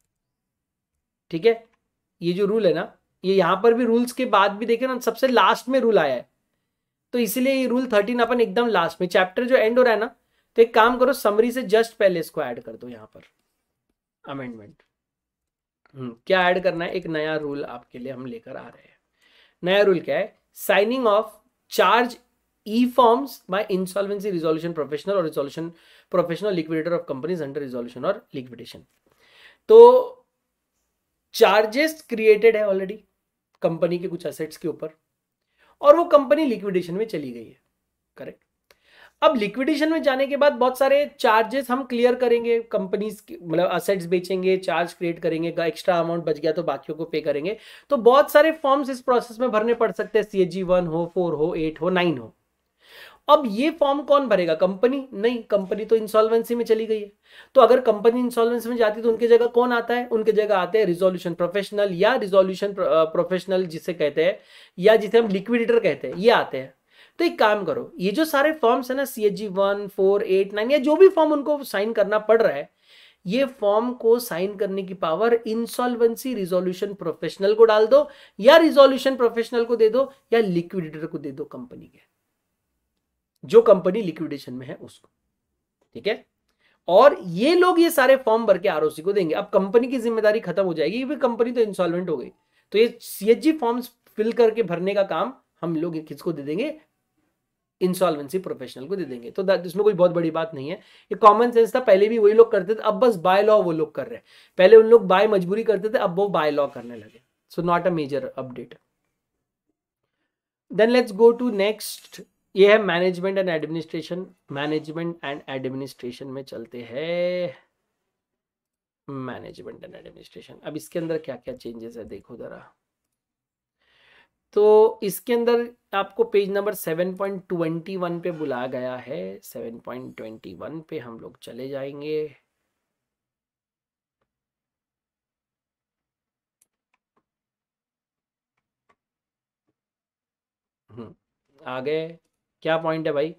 [SPEAKER 1] ठीक है ये जो रूल है ना ये यहां पर भी रूल्स के बाद भी देखें ना सबसे लास्ट में रूल आया है तो इसीलिए ये रूल थर्टीन अपन एकदम लास्ट में चैप्टर जो एंड हो रहा है ना तो एक काम करो समरी से जस्ट पहले इसको ऐड कर दो यहां पर अमेंडमेंट हम्म, क्या ऐड करना है एक नया रूल आपके लिए हम लेकर आ रहे हैं नया रूल क्या है signing of charge e forms by insolvency resolution professional और resolution professional liquidator of companies under resolution और लिक्विडेशन तो चार्जेस क्रिएटेड है ऑलरेडी कंपनी के कुछ असेट्स के ऊपर और वो कंपनी लिक्विडेशन में चली गई है करेक्ट अब लिक्विडेशन में जाने के बाद बहुत सारे चार्जेस हम क्लियर करेंगे कंपनीज मतलब असेट्स बेचेंगे चार्ज क्रिएट करेंगे एक्स्ट्रा अमाउंट बच गया तो बाकी को पे करेंगे तो बहुत सारे फॉर्म्स इस प्रोसेस में भरने पड़ सकते हैं सी एच जी वन हो फोर हो एट हो नाइन हो अब ये फॉर्म कौन भरेगा कंपनी नहीं कंपनी तो इंसॉल्वेंसी में चली गई है तो अगर कंपनी इंसॉल्वेंसी में जाती तो उनकी जगह कौन आता है उनके जगह आते हैं रिजोल्यूशन प्रोफेशनल या रिजोल्यूशन प्रोफेशनल जिसे कहते हैं या जिसे हम लिक्विडेटर कहते हैं ये आते हैं तो एक काम करो ये जो सारे फॉर्म्स है ना C H G one four eight nine या जो भी फॉर्म उनको साइन करना पड़ रहा है ये फॉर्म को साइन करने की पावर इंसॉल्वेंसी रिजोल्यूशन प्रोफेशनल को डाल दो या रिजोल्यूशन प्रोफेशनल को दे दो या लिक्विडेटर को दे दो कंपनी के जो कंपनी लिक्विडेशन में है उसको ठीक है और ये लोग ये सारे फॉर्म भर के आरओसी को देंगे अब कंपनी की जिम्मेदारी खत्म हो जाएगी क्योंकि कंपनी तो इंसॉल्वेंट हो गई तो ये सीएचजी फॉर्म्स फिल करके भरने का काम हम लोग किसको दे देंगे इंसॉल्वेंसी प्रोफेशनल को दे देंगे तो इसमें कोई बहुत बड़ी बात नहीं है ये कॉमन सेंस था पहले भी वही लोग करते थे अब बस बाय लॉ वो लोग कर रहे हैं पहले उन लोग बाय मजबूरी करते थे अब वो बाय लॉ करने लगे so not a major update then let's go to next ये है management and administration management and administration में चलते हैं मैनेजमेंट एंड एडमिनिस्ट्रेशन अब इसके अंदर क्या क्या चेंजेस है देखो जरा तो इसके अंदर आपको पेज नंबर 7.21 पे बुलाया गया है 7.21 पे हम लोग चले जाएंगे
[SPEAKER 2] हम्म, आ
[SPEAKER 1] गए क्या पॉइंट है भाई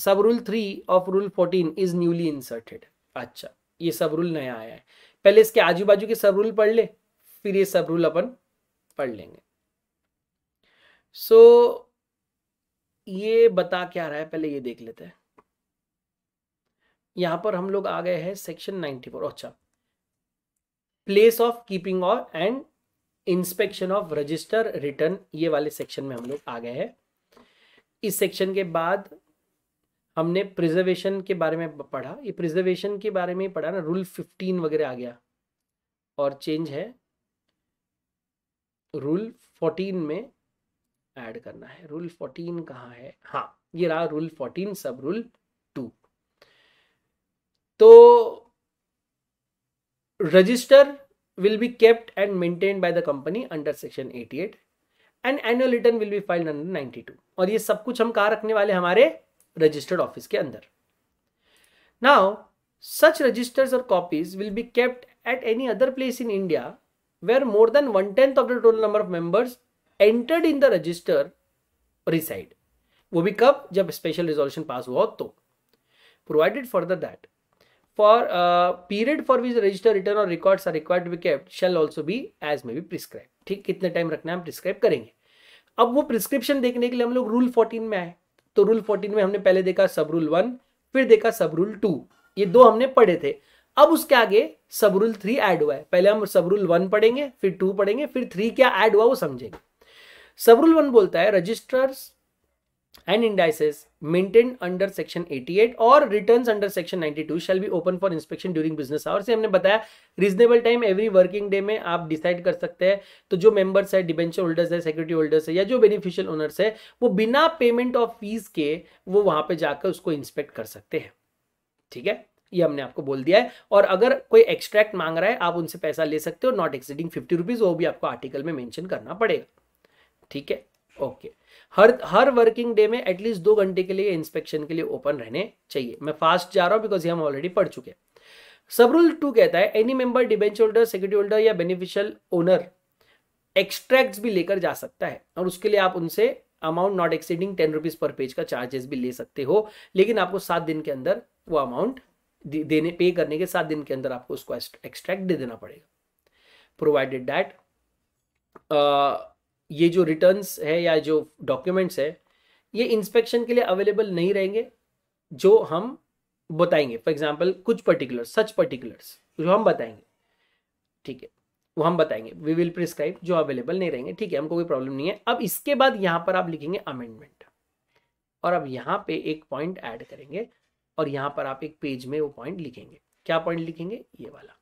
[SPEAKER 1] sub rule three of rule fourteen is newly inserted अच्छा ये सब रूल नया आया है पहले इसके आजू बाजू के सब रूल पढ़ ले फिर ये सब रूल अपन पढ़ लेंगे सो so, ये बता क्या रहा है पहले ये देख लेते हैं यहां पर हम लोग आ गए हैं सेक्शन 94 अच्छा place of keeping of and inspection of register return ये वाले सेक्शन में हम लोग आ गए हैं इस सेक्शन के बाद हमने प्रिजर्वेशन के बारे में पढ़ा ये प्रिजर्वेशन के बारे में पढ़ा ना रूल फिफ्टीन वगैरह आ गया और चेंज है रूल फोर्टीन में ऐड करना है रूल फोर्टीन कहाँ है हाँ ये रहा rule fourteen sub rule two तो register will be kept and maintained company under section eighty 88 annual return return will be filed under 92 और ये सब कुछ हम कहा रखने वाले हमारे रजिस्टर्ड ऑफिस के अंदर नाउ सच रजिस्टर्स और copies will be kept at any other place in India where more than one tenth of the total number of members entered in the register reside वो भी कब जब special resolution pass हुआ तो provided further that for period for which register return और return or records be required shall also be as may be prescribe ठीक कितने time रखना है हम प्रिस्क्राइब करेंगे अब वो प्रिस्क्रिप्शन देखने के लिए हम लोग रूल फोर्टीन में आए तो रूल फोर्टीन में हमने पहले देखा सब रूल वन फिर देखा सब रूल टू ये दो हमने पढ़े थे अब उसके आगे सब रूल थ्री ऐड हुआ है पहले हम सब रूल वन पढ़ेंगे फिर टू पढ़ेंगे फिर थ्री क्या ऐड हुआ वो समझेंगे सबरूल वन बोलता है registers and indices maintain under section 88 और returns under section 92 to be open for inspection during business hours हमने बताया reasonable time every working day में आप डिसाइड कर सकते हैं तो जो मेंबर्स है डिबेंचर होल्डर्स है सिक्योरिटी होल्डर्स है या जो बेनिफिशियल ओनर्स है वो बिना पेमेंट ऑफ फीस के वो वहां पर जाकर उसको इंस्पेक्ट कर सकते हैं ठीक है ये हमने आपको बोल दिया है और अगर कोई एक्सट्रैक्ट मांग रहा है आप उनसे पैसा ले सकते हो नॉट एक्सीडिंग फिफ्टी रुपीज वो भी आपको आर्टिकल में मेंशन करना पड़ेगा ठीक है ओके हर हर वर्किंग डे में एटलीस्ट दो घंटे के लिए इंस्पेक्शन के लिए ओपन रहने चाहिए मैं फास्ट जा रहा हूं बिकॉज हम ऑलरेडी पढ़ चुके सब रूल टू कहता है any member debenture holder security holder या बेनिफिशियल ओनर एक्सट्रैक्ट भी लेकर जा सकता है और उसके लिए आप उनसे amount not exceeding ten rupees per page का चार्जेस भी ले सकते हो लेकिन आपको सात दिन के अंदर वो अमाउंट देने पे करने के सात दिन के अंदर आपको उसको एक्सट्रैक्ट दे देना पड़ेगा प्रोवाइडेड दैट ये जो रिटर्न्स है या जो डॉक्यूमेंट्स है ये इंस्पेक्शन के लिए अवेलेबल नहीं रहेंगे जो हम बताएंगे फॉर एग्जाम्पल कुछ पर्टिकुलर सच पर्टिकुलर्स जो हम बताएंगे ठीक है वो हम बताएंगे वी विल प्रिस्क्राइब जो अवेलेबल नहीं रहेंगे ठीक है हमको कोई प्रॉब्लम नहीं है अब इसके बाद यहाँ पर आप लिखेंगे अमेंडमेंट और अब यहाँ पे एक पॉइंट ऐड करेंगे और यहाँ पर आप एक पेज में वो पॉइंट लिखेंगे क्या पॉइंट लिखेंगे ये वाला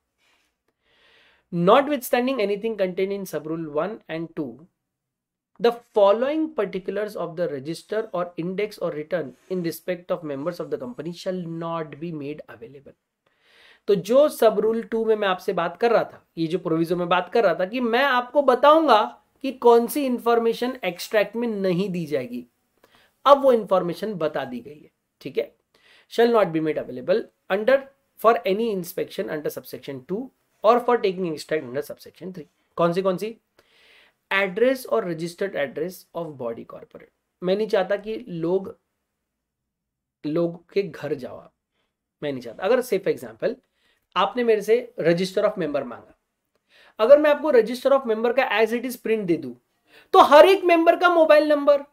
[SPEAKER 1] notwithstanding anything contain in sub rule one and two the following particulars of the register or index or return in respect of members of the company shall not be made available तो जो सब rule to में मैं आपसे बात कर रहा था ये जो प्रोविजो में बात कर रहा था कि मैं आपको बताऊंगा कि कौन सी इंफॉर्मेशन एक्सट्रैक्ट में नहीं दी जाएगी अब वो इंफॉर्मेशन बता दी गई है ठीक है shall not be made available under for any inspection under subsection two और for taking extract under subsection three कौन सी कौन सी एड्रेस और registered address of body corporate मैं नहीं चाहता कि लोग लोग के घर जाओ आप मैं नहीं चाहता अगर सेफ एग्जाम्पल आपने मेरे से रजिस्टर ऑफ मेंबर मांगा अगर मैं आपको रजिस्टर ऑफ मेंबर का एज इट इज प्रिंट दे दू तो हर एक मेंबर का मोबाइल नंबर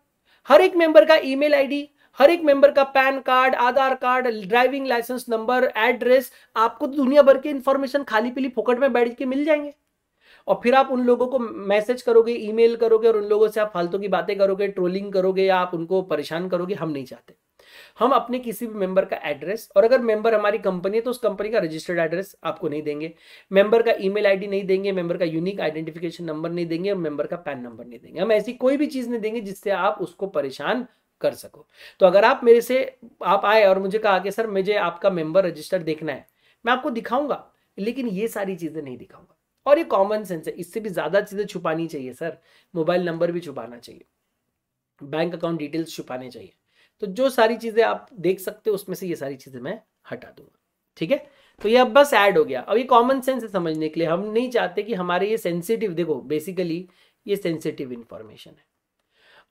[SPEAKER 1] हर एक मेंबर का ईमेल आईडी हर एक मेंबर का PAN card Aadhaar card driving licence number address आपको तो दुनिया भर के इंफॉर्मेशन खाली पीली फोकट में बैठ के मिल जाएंगे और फिर आप उन लोगों को मैसेज करोगे ईमेल करोगे और उन लोगों से आप फालतू की बातें करोगे ट्रोलिंग करोगे या आप उनको परेशान करोगे हम नहीं चाहते हम अपने किसी भी मेंबर का एड्रेस और अगर मेंबर हमारी कंपनी है तो उस कंपनी का रजिस्टर्ड एड्रेस आपको नहीं देंगे मेंबर का ईमेल आईडी नहीं देंगे मेंबर का यूनिक आइडेंटिफिकेशन नंबर नहीं देंगे और मेंबर का पैन नंबर नहीं देंगे हम ऐसी कोई भी चीज़ नहीं देंगे जिससे आप उसको परेशान कर सको तो अगर आप मेरे से आप आए और मुझे कहा कि सर मुझे आपका मेंबर रजिस्टर देखना है मैं आपको दिखाऊंगा लेकिन ये सारी चीज़ें नहीं दिखाऊंगा और ये कॉमन सेंस है इससे भी ज़्यादा चीज़ें छुपानी चाहिए सर मोबाइल नंबर भी छुपाना चाहिए बैंक अकाउंट डिटेल्स छुपाने चाहिए तो जो सारी चीज़ें आप देख सकते हो उसमें से ये सारी चीज़ें मैं हटा दूंगा ठीक है तो ये अब बस ऐड हो गया अब ये कॉमन सेंस है समझने के लिए हम नहीं चाहते कि हमारे ये सेंसिटिव देखो बेसिकली ये सेंसिटिव इंफॉर्मेशन है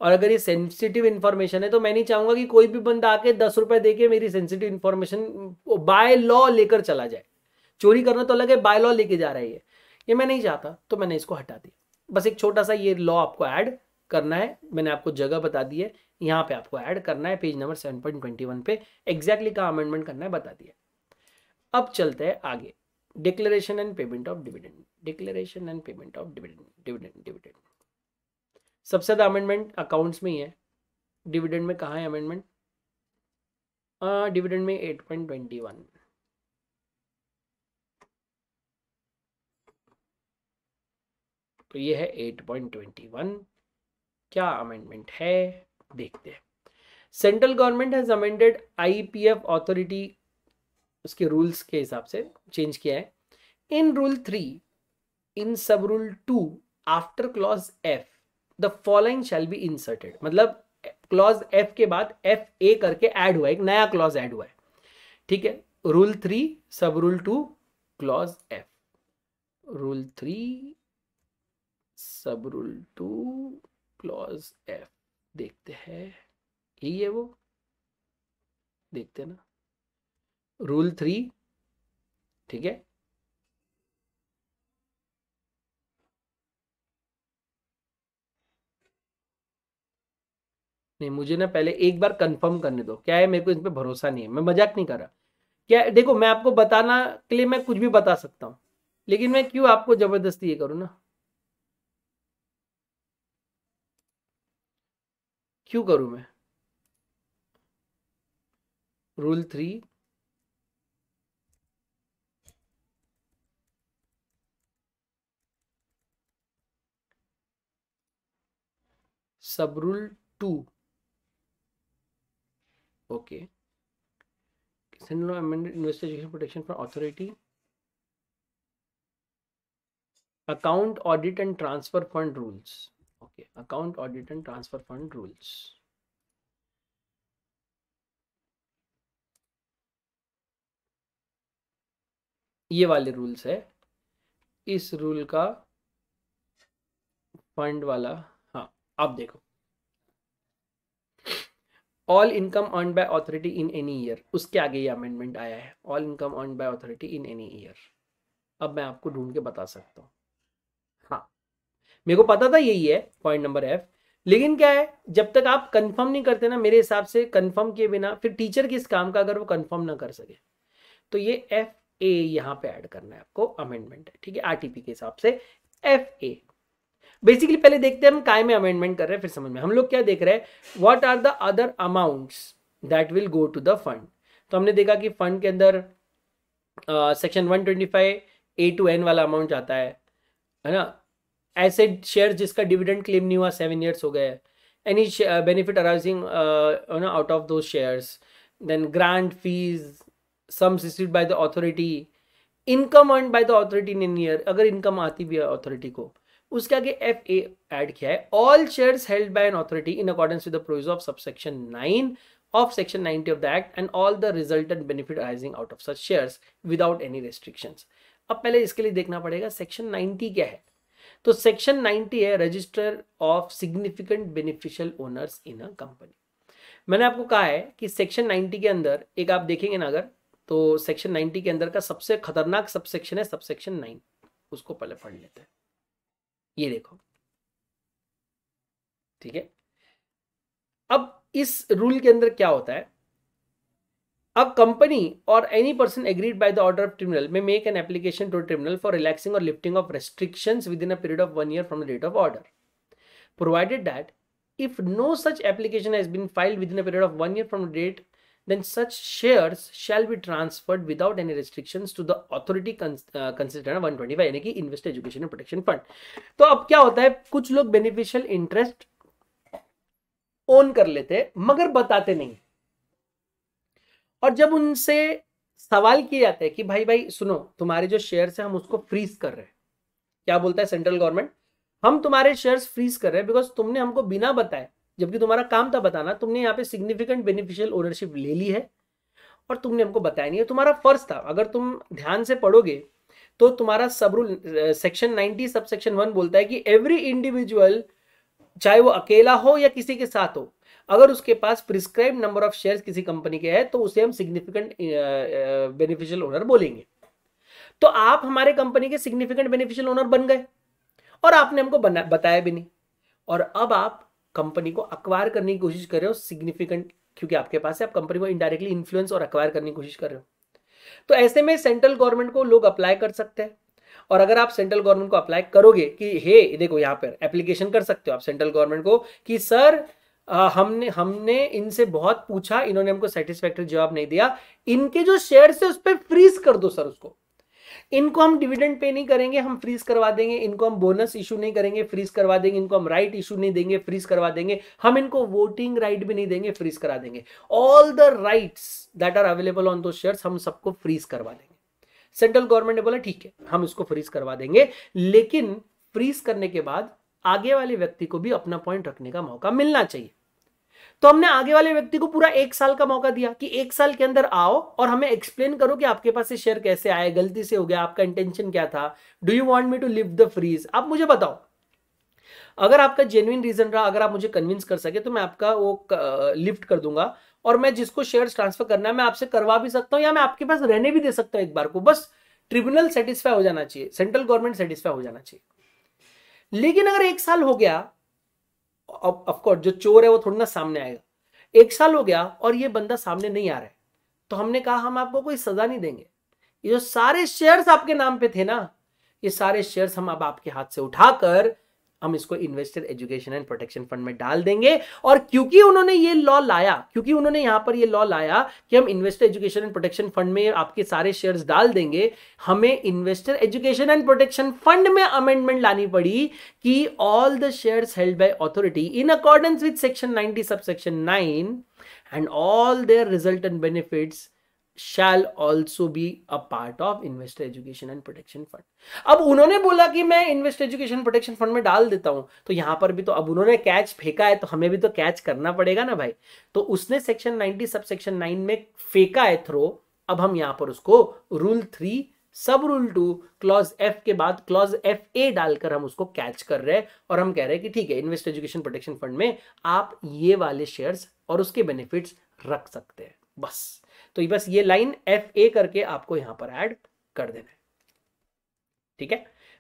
[SPEAKER 1] और अगर ये सेंसिटिव इन्फॉर्मेशन है तो मैं नहीं चाहूंगा कि कोई भी बंदा आके दस रुपए दे के मेरी सेंसिटिव इन्फॉर्मेशन बाय लॉ लेकर चला जाए चोरी करना तो अलग है बाय लॉ लेके जा रहा है ये मैं नहीं चाहता तो मैंने इसको हटा दिया बस एक छोटा सा ये लॉ आपको ऐड करना है मैंने आपको जगह बता दी है यहाँ पे आपको ऐड करना है page number seven point twenty one पे एग्जैक्टली कहाँ अमेंडमेंट करना है बता दिया अब चलते हैं आगे declaration and payment of dividend declaration and payment of dividend dividend dividend सबसे ज़्यादा अमेंडमेंट अकाउंट्स में ही है डिविडेंड में कहाँ है अमेंडमेंट डिविडेंड में एट पॉइंट ट्वेंटी वन तो ये है वन क्या अमेंडमेंट है देखते हैं central government has amended I P F authority उसके रूल्स के हिसाब से चेंज किया है इन rule three in sub rule two after clause F the following shall be inserted मतलब क्लॉज एफ के बाद एफ ए करके ऐड हुआ एक नया क्लॉज ऐड हुआ है ठीक है rule three sub rule two clause F rule three sub rule two clause F देखते हैं यही है वो देखते हैं ना रूल थ्री ठीक है नहीं मुझे ना पहले एक बार कंफर्म करने दो क्या है मेरे को इन पर भरोसा नहीं है मैं मजाक नहीं कर रहा क्या देखो मैं आपको बताना के लिए मैं कुछ भी बता सकता हूं लेकिन मैं क्यों आपको जबरदस्ती ये करूं ना क्यों करूं मैं rule three sub rule two okay investigation protection for authority account audit and transfer fund rules okay account audit and transfer fund rules ये वाले रूल्स है इस रूल का फंड वाला हाँ आप देखो all income earn by authority in any year उसके आगे ये अमेंडमेंट आया है all income earn by authority in any year अब मैं आपको ढूंढ के बता सकता हूँ मेरे को पता था यही है पॉइंट नंबर एफ लेकिन क्या है जब तक आप कंफर्म नहीं करते ना मेरे हिसाब से कंफर्म किए बिना फिर टीचर किस काम का अगर वो कंफर्म ना कर सके तो ये एफ ए यहाँ पे ऐड करना है आपको अमेंडमेंट है ठीक है आरटीपी के हिसाब से एफ ए बेसिकली पहले देखते हैं हम काय में अमेंडमेंट कर रहे हैं फिर समझ में हम लोग क्या देख रहे हैं what are the other amounts that will go to the fund तो हमने देखा कि फंड के अंदर section one twenty five A two N वाला अमाउंट आता है है ना ऐसे शेयर जिसका डिविडेंड क्लेम नहीं हुआ सेवन ईयर्स हो गए any benefit arising out of those shares then grant fees sums receive by the authority income earn by the authority in an year अगर इनकम आती भी है अथॉरिटी को उसके आगे एफ ए एड किया है all shares held by an authority in accordance with the provision of subsection nine of section ninety of the act and all the resultant benefit arising out of such shares without any restrictions अब पहले इसके लिए देखना पड़ेगा section ninety क्या है तो section 90 है register of significant beneficial owners in a company मैंने आपको कहा है कि सेक्शन 90 के अंदर एक आप देखेंगे ना अगर तो सेक्शन 90 के अंदर का सबसे खतरनाक सबसेक्शन है सबसेक्शन नाइन उसको पहले पढ़ लेते हैं ये देखो ठीक है अब इस रूल के अंदर क्या होता है a company or any person agreed by the order of tribunal may make an application to tribunal for relaxing or lifting of restriction within a period of one year from the date of order provided that if no such application has been filed within a period of one year from the date then such share shall be transferred without any restriction to the authority consider one twenty five यानी कि invest education and protection fund तो अब क्या होता है कुछ लोग beneficial interest own कर लेते हैं मगर बताते नहीं और जब उनसे सवाल किया जाता है कि भाई भाई सुनो तुम्हारे जो शेयर है हम उसको फ्रीज कर रहे हैं क्या बोलता है सेंट्रल गवर्नमेंट हम तुम्हारे शेयर्स फ्रीज कर रहे हैं बिकॉज तुमने हमको बिना बताए जबकि तुम्हारा काम था बताना तुमने यहाँ पे सिग्निफिकेंट बेनिफिशियल ओनरशिप ले ली है और तुमने हमको बताया नहीं है तुम्हारा फर्ज था अगर तुम ध्यान से पढ़ोगे तो तुम्हारा सब rule section ninety sub section one बोलता है कि एवरी इंडिविजुअल चाहे वो अकेला हो या किसी के साथ हो अगर उसके पास प्रिस्क्राइब नंबर ऑफ शेयर किसी कंपनी के है तो उसे हम सिग्निफिकेंट बेनिफिशियल ओनर बोलेंगे तो आप हमारे कंपनी के सिग्निफिकेंट बेनिफिशियल ओनर बन गए और आपने हमको बताया भी नहीं और अब आप कंपनी को अक्वायर करने की कोशिश कर रहे हो सिग्निफिकेंट क्योंकि आपके पास है आप कंपनी को इनडायरेक्टली इन्फ्लुएंस और अक्वायर करने की कोशिश कर रहे हो तो ऐसे में सेंट्रल गवर्नमेंट को लोग अप्लाई कर सकते हैं और अगर आप सेंट्रल गवर्नमेंट को अप्लाई करोगे कि हे देखो यहां पर एप्लीकेशन कर सकते हो आप सेंट्रल गवर्नमेंट को कि सर आ, हमने हमने इनसे बहुत पूछा इन्होंने हमको सेटिस्फैक्ट्री जवाब नहीं दिया इनके जो शेयर है उस पर फ्रीज कर दो सर उसको इनको हम डिविडेंड पे नहीं करेंगे हम फ्रीज करवा देंगे इनको हम बोनस इशू नहीं करेंगे फ्रीज करवा देंगे इनको हम राइट इशू नहीं देंगे फ्रीज करवा देंगे हम इनको वोटिंग राइट भी नहीं देंगे फ्रीज करा देंगे all the rights that are available on those shares हम सबको फ्रीज करवा देंगे सेंट्रल गवर्नमेंट ने बोला ठीक है हम इसको फ्रीज करवा देंगे लेकिन फ्रीज करने के बाद आगे वाले व्यक्ति को भी अपना पॉइंट रखने का मौका मिलना चाहिए तो हमने आगे वाले व्यक्ति को पूरा एक साल का मौका दिया कि एक साल के अंदर आओ और हमें एक्सप्लेन करो कि आपके पास ये शेयर कैसे आए गलती से हो गया आपका इंटेंशन क्या था do you want me to leave the freeze आप मुझे बताओ अगर आपका जेन्युन रीजन रहा अगर आप मुझे कन्विंस कर सके तो मैं आपका वो लिफ्ट कर दूंगा और मैं जिसको शेयर ट्रांसफर करना है मैं आपसे करवा भी सकता हूँ या मैं आपके पास रहने भी दे सकता हूं एक बार को बस ट्रिब्यूनल सेटिस्फाई हो जाना चाहिए सेंट्रल गवर्नमेंट सेटिस्फाई हो जाना चाहिए लेकिन अगर एक साल हो गया ऑफकोर्स जो चोर है वो थोड़ी ना सामने आएगा एक साल हो गया और ये बंदा सामने नहीं आ रहा है तो हमने कहा हम आपको कोई सजा नहीं देंगे ये जो सारे शेयर्स आपके नाम पे थे ना ये सारे शेयर्स हम अब आपके हाथ से उठाकर हम इसको investor education and protection fund में डाल देंगे और क्योंकि उन्होंने ये लॉ लाया क्योंकि उन्होंने यहां पर ये लॉ लाया कि हम investor education and protection fund में आपके सारे शेयर्स डाल देंगे हमें investor education and protection fund में अमेंडमेंट लानी पड़ी कि all the shares held by authority in accordance with section ninety sub section nine and all their result and benefits shall also be a part of investor education and protection fund अब उन्होंने बोला कि मैं investor education protection fund में डाल देता हूं तो यहां पर भी तो अब उन्होंने कैच फेंका है तो हमें भी तो कैच करना पड़ेगा ना भाई तो उसने सेक्शन 90 सब सेक्शन नाइन में फेंका है थ्रो अब हम यहां पर उसको rule three sub rule two clause F के बाद क्लॉज एफ ए डालकर हम उसको कैच कर रहे हैं और हम कह रहे हैं कि ठीक है इन्वेस्ट एजुकेशन प्रोटेक्शन फंड में आप ये वाले शेयर्स और उसके बेनिफिट्स रख सकते हैं बस तो बस ये लाइन एफ ए करके आपको यहां पर ऐड कर देना है ठीक है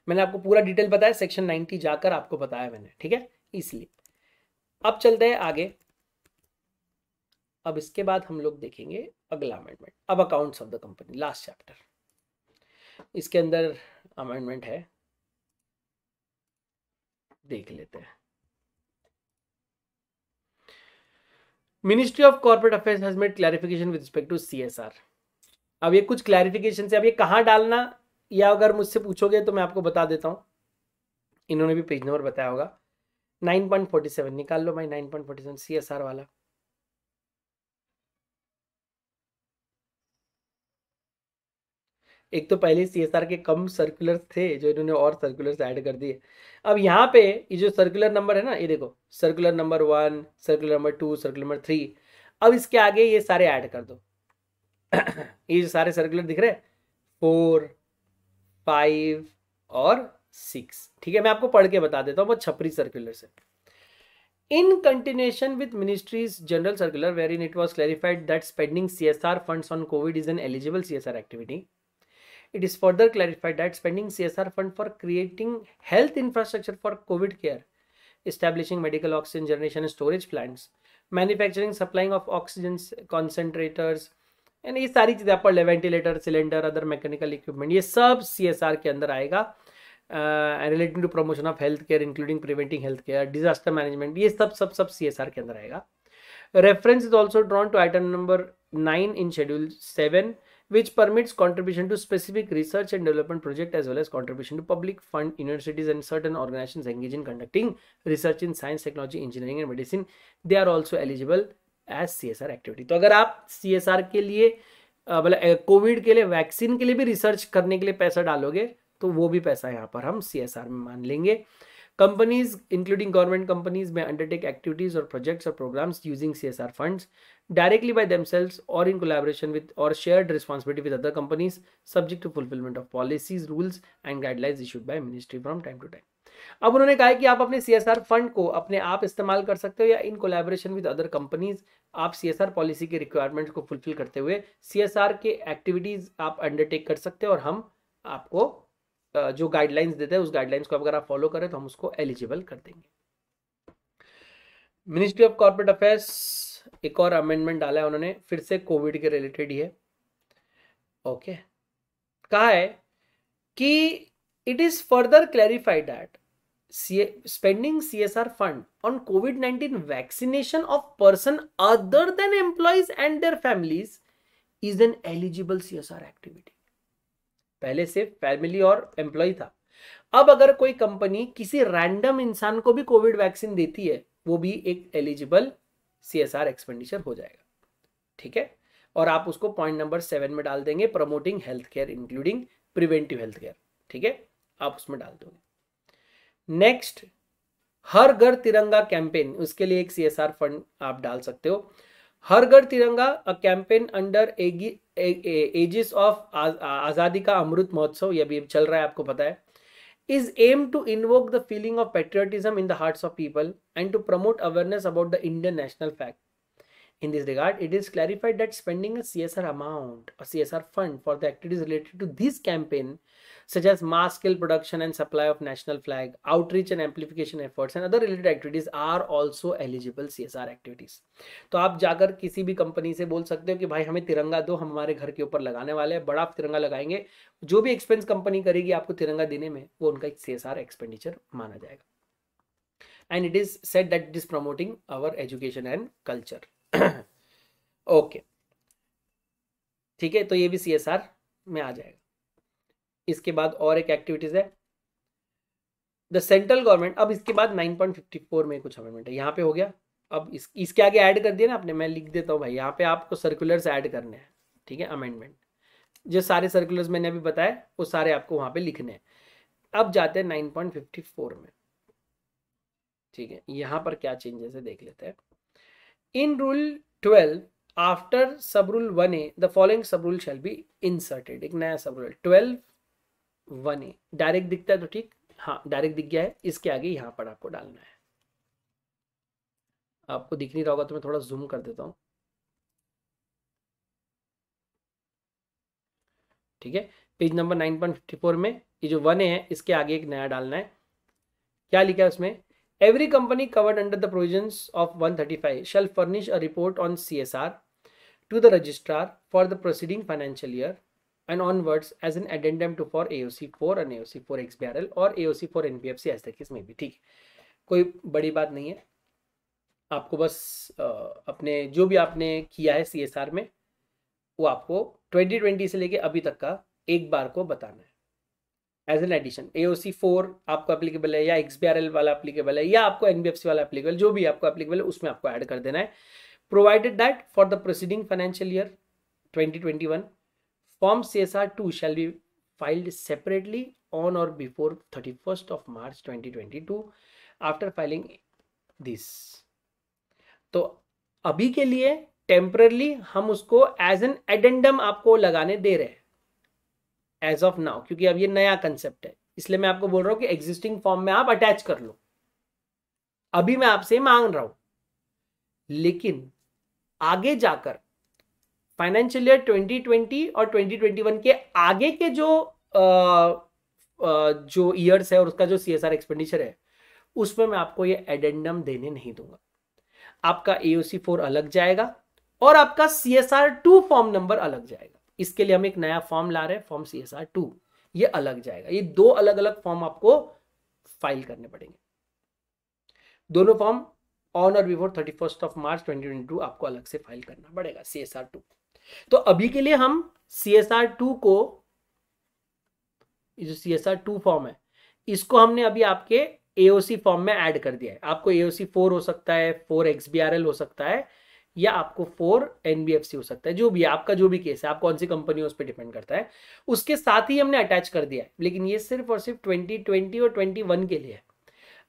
[SPEAKER 1] मैंने आपको पूरा डिटेल बताया सेक्शन नाइनटी जाकर आपको बताया मैंने ठीक है इसलिए अब चलते हैं आगे अब इसके बाद हम लोग देखेंगे अगला अमेंडमेंट अब accounts of the company last chapter इसके अंदर अमेंडमेंट है देख लेते हैं ministry of corporate affairs has made clarification with respect to C अब ये कुछ क्लैरिफिकेशन से अब ये कहाँ डालना या अगर मुझसे पूछोगे तो मैं आपको बता देता हूँ इन्होंने भी पेज नंबर बताया होगा 9.47 निकाल लो भाई 9.47 सीएसआर वाला एक तो पहले सी के कम सर्कुलर्स थे जो इन्होंने और सर्कुलर्स ऐड कर दिए अब यहाँ पे ये जो सर्कुलर नंबर है ना ये देखो circular number one circular number two circular number three अब इसके आगे ये सारे ऐड कर दो ये जो सारे सर्कुलर दिख रहे हैं फोर फाइव और सिक्स ठीक है मैं आपको पढ़ के बता देता हूँ बहुत छपरी सर्कुलर से in ministries general circular wherein it was clarified that spending C S R fund on Covid is an eligible C S R activity It is further clarified that spending CSR fund for creating health infrastructure for COVID care, establishing medical oxygen generation and storage plants, manufacturing supplying of oxygen concentrators, यानी ये सारी चीज़ें upper ventilator cylinder other mechanical equipment ये सब C S R के अंदर आएगा relating to promotion of health care including preventing health care disaster management ये सब सब सब सी एस आर के अंदर आएगा reference is also drawn to item number nine in schedule seven which permits contribution to specific research and development project as well as contribution to public fund universities and certain organizations engaged in conducting research in science technology engineering and medicine they are also eligible as C S R activity तो अगर आप C S R के लिए मतलब Covid के लिए vaccine के लिए भी रिसर्च करने के लिए पैसा डालोगे तो वो भी पैसा यहाँ पर हम सी एस आर में मान लेंगे companies including government companies may undertake activities or projects or programmes using C S R fund directly by themselves or in collaboration with or shared responsibility with other companies subject to fulfilment of policies rules and guidelines issued by ministry from time to time अब उन्होंने कहा कि आप अपने सी S R fund को अपने आप इस्तेमाल कर सकते हो या in collaboration with other companies आप सी एस आर पॉलिसी के रिक्वायरमेंट को फुलफिल करते हुए सी एस आर के एक्टिविटीज आप अंडरटेक कर सकते हो और हम आपको जो गाइडलाइंस देते हैं उस गाइडलाइंस को अगर आप फॉलो करें तो हम उसको एलिजिबल कर देंगे मिनिस्ट्री ऑफ कॉर्पोरेट अफेयर्स एक और अमेंडमेंट डाला है उन्होंने फिर से कोविड के रिलेटेड ही है ओके okay. कहा है कि it is further clarified that C spending S R fund on Covid nineteen vaccination of person other than other and their families is an eligible C S R activity पहले सिर्फ family और employ था अब अगर कोई company किसी random इंसान को भी कोविड वैक्सीन देती है वो भी एक एलिजिबल सी एक्सपेंडिचर हो जाएगा ठीक है और आप उसको पॉइंट नंबर सेवन में डाल देंगे promoting health care including preventive health care ठीक है आप उसमें डाल दोगे नेक्स्ट हर घर तिरंगा कैंपेन उसके लिए एक सीएसआर फंड आप डाल सकते हो Har Ghar Tiranga a campaign under aegis of Azadi ka अमृत महोत्सव यह भी चल रहा है आपको पता है is aim to invoke the feeling of patriotism in the hearts of people and to promote awareness about the Indian national fact in this regard it is clarified that spending a C S R amount C S R fund for the activities related to this campaign such as mass scale production and supply of national flag, outreach and amplification efforts and other related activities are also eligible CSR activities. तो आप जाकर किसी भी company से बोल सकते हो कि भाई हमें तिरंगा दो हम हमारे घर के ऊपर लगाने वाले हैं बड़ा तिरंगा लगाएंगे जो भी एक्सपेंस कंपनी करेगी आपको तिरंगा देने में वो उनका एक सीएसआर एक्सपेंडिचर माना जाएगा and it is set that it is promoting our education and culture okay ठीक है तो ये भी सीएसआर में आ जाएगा इसके बाद और एक एक्टिविटीज है द सेंट्रल गवर्नमेंट अब इसके बाद 9.54 में कुछ अमेंडमेंट है यहाँ पे हो गया अब इस, इसके आगे ऐड कर दिया ना आपने मैं लिख देता हूँ भाई यहाँ पे आपको सर्कुलर्स ऐड करने हैं ठीक है अमेंडमेंट जो सारे सर्कुलर्स मैंने अभी बताए वो सारे आपको वहाँ पे लिखने हैं अब जाते हैं 9.54 में ठीक है यहाँ पर क्या चेंजेस है देख लेते हैं in rule twelve after sub rule one A the following sub rule shall be inserted एक नया sub rule twelve one A direct दिखता है तो ठीक हाँ डायरेक्ट दिख गया है इसके आगे यहाँ पर आपको डालना है आपको दिख नहीं रहा होगा तो मैं थोड़ा जूम कर देता हूँ ठीक है page number nine point fifty four में ये जो वन ए है इसके आगे एक नया डालना है क्या लिखा है उसमें every company covered under the provisions of 135 shall report on C S R to the registrar for the proceeding financial year and onwards as an addendum to for AOC4 and AOC4 XBRL or AOC4 NBFC as the case may be ठीक है कोई बड़ी बात नहीं है आपको बस अपने जो भी आपने किया है सी एस आर में वो आपको ट्वेंटी ट्वेंटी से लेके अभी तक का एक बार को बताना है as an addition A O C four आपको अप्लीकेबल है या एक्स बी आर एल वाला अप्लीकेबल है या आपको एन बी एफ सी वाला एप्लीकेबल जो भी आपको एप्लीकेबल है उसमें आपको ऐड कर देना है provided that for the proceeding financial year twenty twenty one Form CSR 2 shall be filed separately on or before 31st of March 2022 after filing this. तो अभी के लिए टेम्परली हम उसको एज एन एडेंडम आपको लगाने दे रहे हैं एज ऑफ नाउ क्योंकि अब ये नया कंसेप्ट है इसलिए मैं आपको बोल रहा हूं कि एग्जिस्टिंग फॉर्म में आप अटैच कर लो अभी मैं आपसे मांग रहा हूं लेकिन आगे जाकर फाइनेंशियल ईयर 2020 और 2021 के आगे के जो आ, आ, जो ईयर्स है और उसका जो सी एस आर एक्सपेंडिचर है उसमें मैं आपको ये एडेंडम देने नहीं दूंगा आपका ए सी फोर अलग जाएगा और आपका C S R two form number अलग जाएगा इसके लिए हम एक नया फॉर्म ला रहे हैं form C S R two ये अलग जाएगा ये दो अलग अलग फॉर्म आपको फाइल करने पड़ेंगे दोनों form on or before thirty first of March twenty twenty two आपको अलग से फाइल करना पड़ेगा सी एस आर टू तो अभी के लिए हम सी एस आर टू को जो C S R two form है इसको हमने अभी आपके एओसी फॉर्म में ऐड कर दिया है आपको एओसी फोर हो सकता है four X B R L हो सकता है या आपको फोर एनबीएफसी हो सकता है जो भी आपका जो भी केस है आप कौन सी कंपनी उस पर डिपेंड करता है उसके साथ ही हमने अटैच कर दिया है लेकिन ये सिर्फ और सिर्फ ट्वेंटी ट्वेंटी और ट्वेंटी वन के लिए है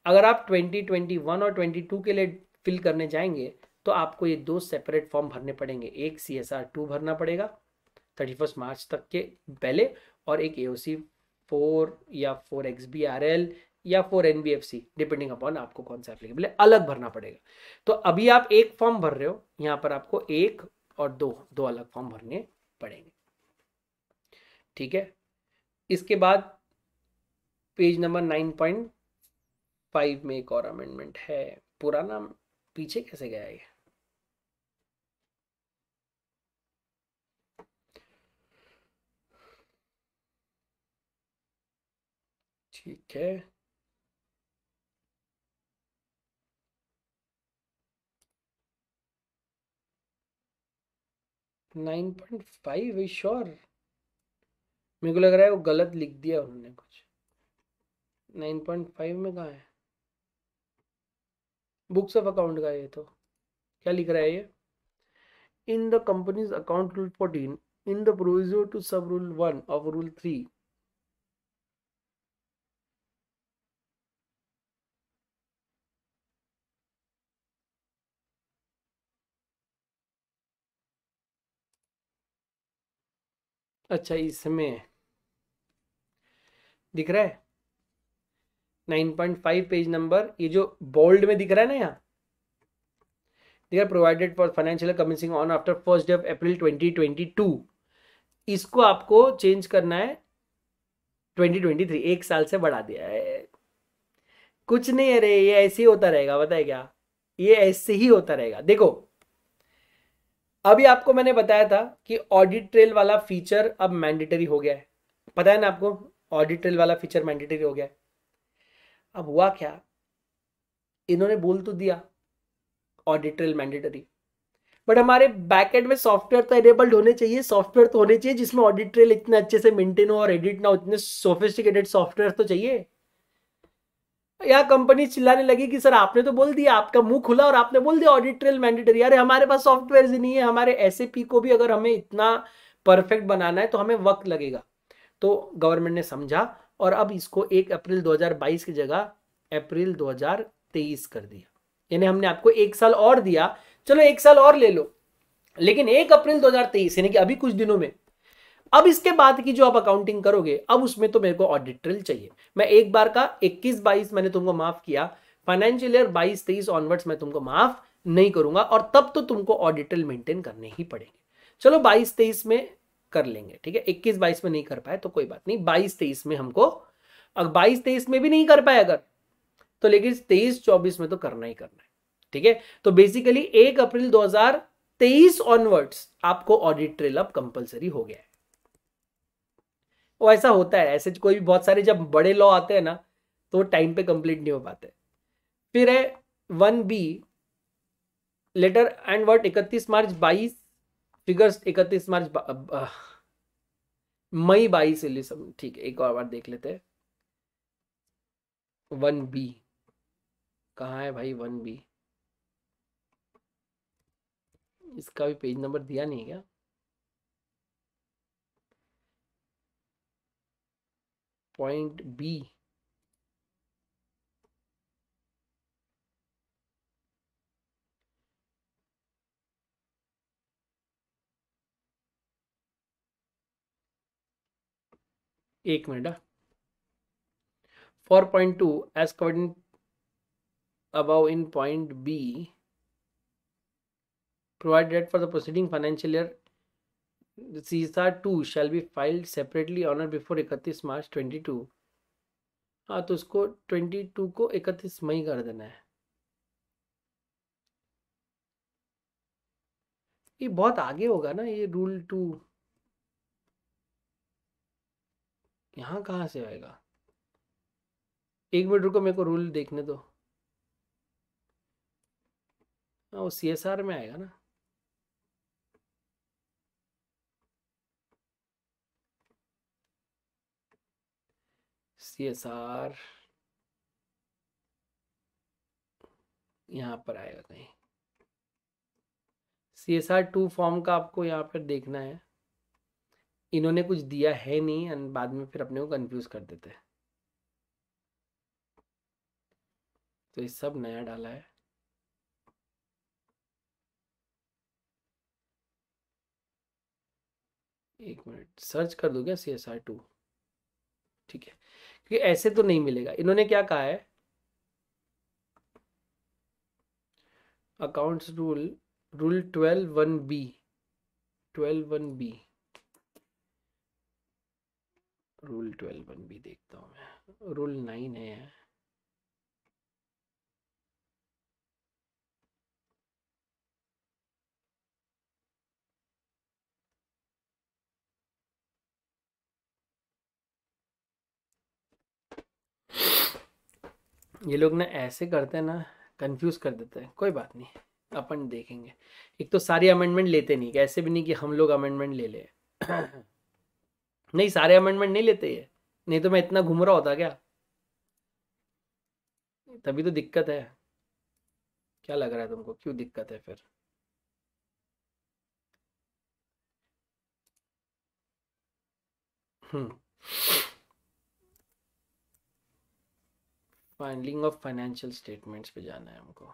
[SPEAKER 1] अगर आप ट्वेंटी ट्वेंटी वन और ट्वेंटी टू के लिए फिल करने जाएंगे तो आपको ये दो सेपरेट फॉर्म भरने पड़ेंगे एक सी एस आर टू भरना पड़ेगा थर्टी फर्स्ट मार्च तक के पहले और एक ए ओ सी फोर या four X B R L या four N B F C depending upon आपको कौन सा एप्लीकेबल है अलग भरना पड़ेगा तो अभी आप एक फॉर्म भर रहे हो यहाँ पर आपको एक और दो दो अलग फॉर्म भरने पड़ेंगे ठीक है इसके बाद page number nine point five में एक और अमेंडमेंट है पुराना पीछे कैसे गया है ठीक है नाइन पॉइंट फाइव श्योर मेरे को लग रहा है वो गलत लिख दिया उन्होंने कुछ नाइन पॉइंट फाइव में कहा है बुक्स ऑफ अकाउंट का ये तो क्या लिख रहा है ये in the companies account rule fourteen in the proviso to sub rule one of rule three अच्छा इसमें दिख रहा है nine point five page number ये जो बोल्ड में दिख रहा है ना यहाँ दिख रहा provided for financial commencing on after first day of April twenty twenty two इसको आपको चेंज करना है ट्वेंटी ट्वेंटी थ्री एक साल से बढ़ा दिया है कुछ नहीं है रे ये ऐसे ही होता रहेगा बताए क्या ये ऐसे ही होता रहेगा देखो अभी आपको मैंने बताया था कि ऑडिट ट्रेल वाला फीचर अब मैंडेटरी हो गया है पता है ना आपको ऑडिट ट्रेल वाला फीचर मैंडेटरी हो गया है अब हुआ क्या इन्होंने बोल तो दिया ऑडिट ट्रेल मैंडेटरी बट हमारे बैकएंड में सॉफ्टवेयर तो एनेबल्ड होने चाहिए सॉफ्टवेयर तो होने चाहिए जिसमें ऑडिट ट्रेल इतने अच्छे से मेंटेन हो और एडिट ना हो इतने सोफिस्टिकेटेड सॉफ्टवेयर तो चाहिए या कंपनी चिल्लाने लगी कि सर आपने तो बोल दिया आपका मुंह खुला और आपने बोल दिया ऑडिट ट्रेल मैंडेटरी अरे हमारे पास सॉफ्टवेयर ही नहीं है हमारे एस को भी अगर हमें इतना परफेक्ट बनाना है तो हमें वक्त लगेगा तो गवर्नमेंट ने समझा और अब इसको एक अप्रैल 2022 की जगह अप्रैल 2023 कर दिया यानी हमने आपको एक साल और दिया चलो एक साल और ले लो लेकिन एक अप्रैल 2023 यानी कि अभी कुछ दिनों में अब इसके बाद की जो आप अकाउंटिंग करोगे अब उसमें तो मेरे को ऑडिट ट्रेल चाहिए मैं एक बार का 21 22 मैंने तुमको माफ किया फाइनेंशियल ईयर 22 23 ऑनवर्ड्स मैं तुमको माफ नहीं करूंगा और तब तो तुमको ऑडिट मेंटेन करने ही पड़ेंगे चलो बाईस तेईस में कर लेंगे ठीक है इक्कीस बाईस में नहीं कर पाए तो कोई बात नहीं बाईस तेईस में हमको अगर बाईस तेईस में भी नहीं कर पाए अगर तो लेकिन तेईस चौबीस में तो करना ही करना है ठीक है तो बेसिकली एक अप्रैल 2023 ऑनवर्ड्स आपको ऑडिट ट्रेल अब कंपल्सरी हो गया है वो ऐसा होता है ऐसे कोई भी बहुत सारे जब बड़े लॉ आते हैं ना तो टाइम पे कंप्लीट नहीं हो पाते फिर है one B letter and word इकतीस मार्च बाईस फिगर्स इकतीस मार्च मई बाईस ठीक है एक और बार देख लेते हैं वन बी कहाँ है भाई वन बी इसका भी पेज नंबर दिया नहीं है क्या point B एक minute. Four point two as coordinate above in point B provided for the preceding financial year CSR two shall be filed separately on or before इकतीस मार्च ट्वेंटी टू हाँ तो उसको twenty two को इकतीस मई कर देना है ये बहुत आगे होगा ना ये रूल टू यहाँ कहाँ से आएगा एक मिनट रुको मेरे को रूल देखने दो हाँ वो सी एस आर में आएगा ना सी एस आर यहाँ पर आएगा कहीं C S R two form का आपको यहाँ पर देखना है इन्होंने कुछ दिया है नहीं एंड बाद में फिर अपने को कंफ्यूज कर देते हैं तो ये सब नया डाला है एक मिनट सर्च कर दो क्या सी एस आर टू ठीक है क्योंकि ऐसे तो नहीं मिलेगा इन्होंने क्या कहा है accounts rule rule twelve one B twelve one B rule twelve one B देखता हूँ मैं रूल नाइन है ये लोग ना ऐसे करते हैं ना कंफ्यूज कर देते हैं कोई बात नहीं अपन देखेंगे एक तो सारे अमेंडमेंट लेते नहीं ऐसे भी नहीं कि हम लोग अमेंडमेंट ले ले नहीं सारे अमेंडमेंट नहीं लेते ये नहीं तो मैं इतना घूम रहा होता क्या तभी तो दिक्कत है क्या लग रहा है तुमको क्यों दिक्कत है फिर hmm finding of financial statements पे जाना है हमको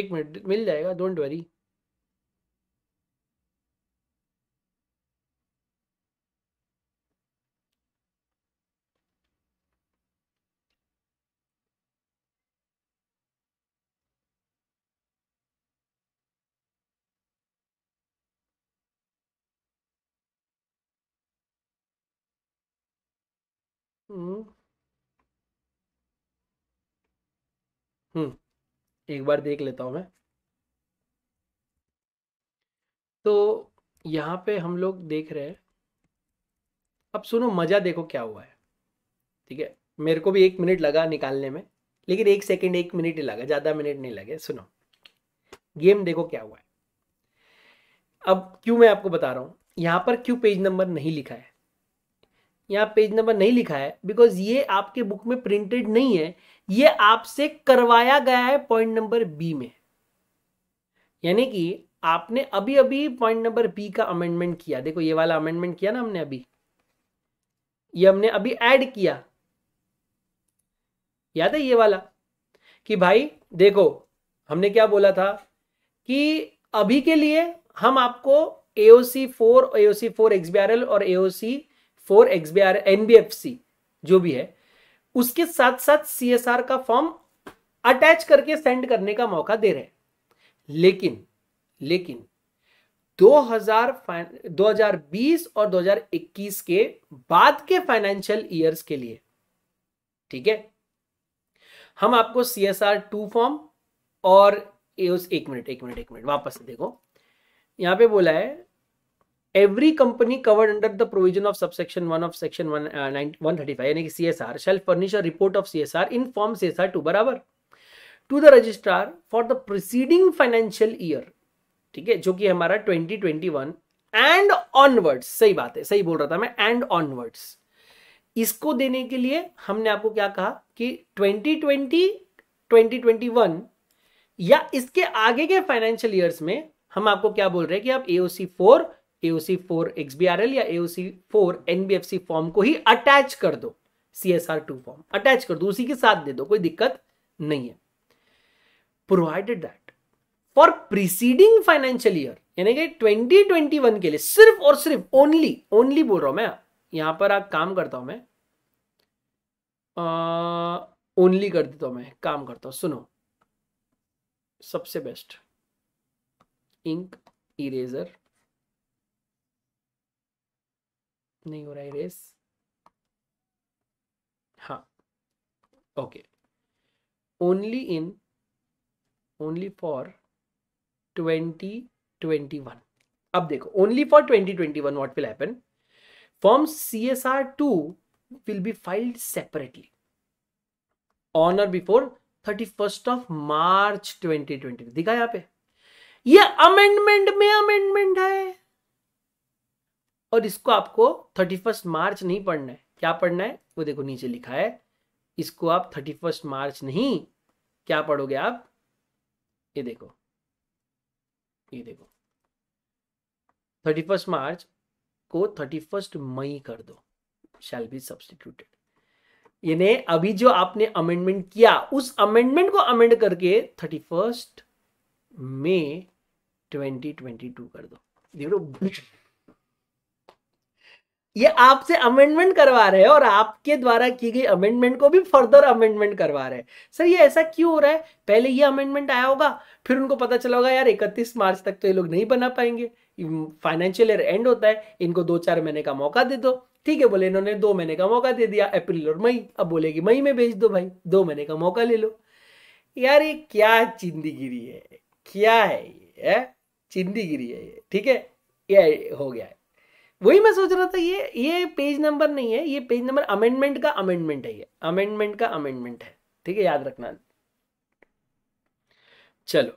[SPEAKER 1] एक मिनट मिल जाएगा डोंट वरी हम्म।, हम्म एक बार देख लेता हूं मैं तो यहां पे हम लोग देख रहे हैं अब सुनो मज़ा देखो क्या हुआ है ठीक है मेरे को भी एक मिनट लगा निकालने में लेकिन एक सेकंड एक मिनट ही लगा ज़्यादा मिनट नहीं लगे सुनो गेम देखो क्या हुआ है अब क्यों मैं आपको बता रहा हूं यहां पर क्यों पेज नंबर नहीं लिखा है यहाँ पेज नंबर नहीं लिखा है बिकॉज ये आपके बुक में प्रिंटेड नहीं है ये आपसे करवाया गया है पॉइंट नंबर बी में यानी कि आपने अभी अभी पॉइंट नंबर बी का अमेंडमेंट किया देखो ये वाला अमेंडमेंट किया ना हमने अभी ये हमने अभी ऐड किया याद है ये वाला कि भाई देखो हमने क्या बोला था कि अभी के लिए हम आपको AOC four AOC four XBRL और AOC four X B R NBFC जो भी है उसके साथ साथ सीएसआर का फॉर्म अटैच करके सेंड करने का मौका दे रहे हैं लेकिन लेकिन 2000 2020 और 2021 के बाद के फाइनेंशियल ईयर्स के लिए ठीक है हम आपको C S R two form और एक मिनट एक मिनट एक मिनट वापस देखो यहां पे बोला है every company covered under the provision of subsection 1 of section 1 uh, 9, 135 यानी कि CSR shall furnish a report of CSR in form CSR 2 बराबर to the registrar for the preceding financial year ठीक है जो कि हमारा 2021 एंड ऑनवर्ड्स सही बात है सही बोल रहा था मैं एंड ऑनवर्ड्स इसको देने के लिए हमने आपको क्या कहा कि 2020 2021 या इसके आगे के फाइनेंशियल ईयर्स में हम आपको क्या बोल रहे हैं कि आप AOC four AOC four XBRL या एओसी फोर एनबीएफसी फॉर्म को ही अटैच कर दो सीएसआर टू फॉर्म अटैच कर दो उसी के साथ दे दो कोई दिक्कत नहीं है provided that for preceding financial year यानी कि 2021 के लिए सिर्फ और सिर्फ ओनली ओनली बोल रहा हूं मैं यहां पर आप काम करता हूं मैं ओनली कर देता हूं मैं काम करता हूं सुनो सबसे बेस्ट इंक इरेजर नहीं हो रहा है रेस हाँ okay only in only for twenty twenty one अब देखो only for twenty twenty one what will happen form C S R two will be filed separately on or before thirty first of March twenty twenty दिखा यहां पर यह amendment में amendment है और इसको आपको थर्टी फर्स्ट मार्च नहीं पढ़ना है क्या पढ़ना है वो देखो नीचे लिखा है इसको आप थर्टी फर्स्ट मार्च नहीं क्या पढ़ोगे आप ये देखो ये देखो थर्टी फर्स्ट मार्च को थर्टी फर्स्ट मई कर दो शैल बी सब्सटीट्यूटेड यानी अभी जो आपने अमेंडमेंट किया उस अमेंडमेंट को अमेंड करके thirty first May twenty twenty two कर दो देखो ये आपसे अमेंडमेंट करवा रहे हैं और आपके द्वारा की गई अमेंडमेंट को भी फर्दर अमेंडमेंट करवा रहे हैं सर ये ऐसा क्यों हो रहा है पहले ये अमेंडमेंट आया होगा फिर उनको पता चला होगा यार 31 मार्च तक तो ये लोग नहीं बना पाएंगे फाइनेंशियल ईयर एंड होता है इनको दो चार महीने का मौका दे दो ठीक है बोले इन्होंने दो महीने का मौका दे दिया अप्रैल और मई अब बोलेगी मई में भेज दो भाई दो महीने का मौका ले लो यार ये क्या चिंदीगिरी है क्या है ये चिंदीगिरी है ये ठीक है ये हो गया है वही मैं सोच रहा था ये ये पेज नंबर नहीं है ये पेज नंबर अमेंडमेंट का अमेंडमेंट है ये अमेंडमेंट का अमेंडमेंट है ठीक है याद रखना चलो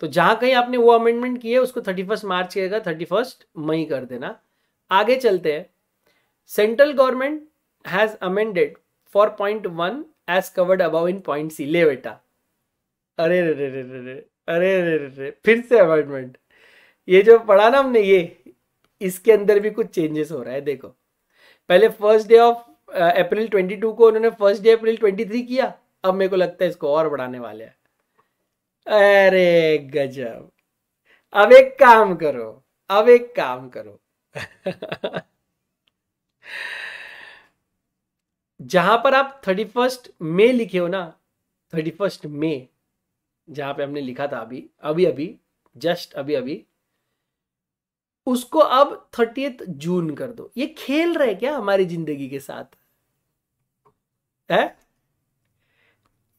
[SPEAKER 1] तो जहां कहीं आपने वो अमेंडमेंट किया उसको थर्टी फर्स्ट मार्च के थर्टी फर्स्ट मई कर देना आगे चलते हैं central government has amended four point one as covered above in point C ले बेटा अरे रे रे रे रे अरे रे रे रे फिर से अमेंडमेंट ये जो पढ़ा ना हमने ये इसके अंदर भी कुछ चेंजेस हो रहा है देखो पहले फर्स्ट डे ऑफ अप्रैल 22 को उन्होंने फर्स्ट डे अप्रैल 23 किया अब मेरे को लगता है इसको और बढ़ाने वाले हैं अरे गजब अब एक काम करो अब एक काम करो जहां पर आप थर्टी फर्स्ट मे लिखे हो ना थर्टी फर्स्ट मे जहां पे हमने लिखा था अभी अभी अभी जस्ट अभी अभी उसको अब थर्टी जून कर दो ये खेल रहे क्या हमारी जिंदगी के साथ है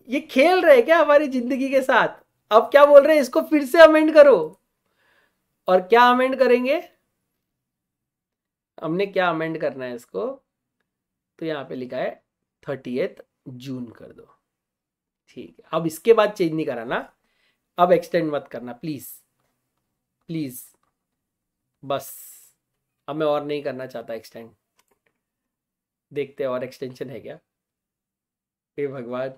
[SPEAKER 1] ये खेल रहे क्या हमारी जिंदगी के साथ अब क्या बोल रहे हैं इसको फिर से अमेंड करो और क्या अमेंड करेंगे हमने क्या अमेंड करना है इसको तो यहां पे लिखा है थर्टी जून कर दो ठीक है अब इसके बाद चेंज नहीं कराना अब एक्सटेंड मत करना प्लीज प्लीज़ बस अब मैं और नहीं करना चाहता एक्सटेंड देखते और एक्सटेंशन है क्या हे भगवान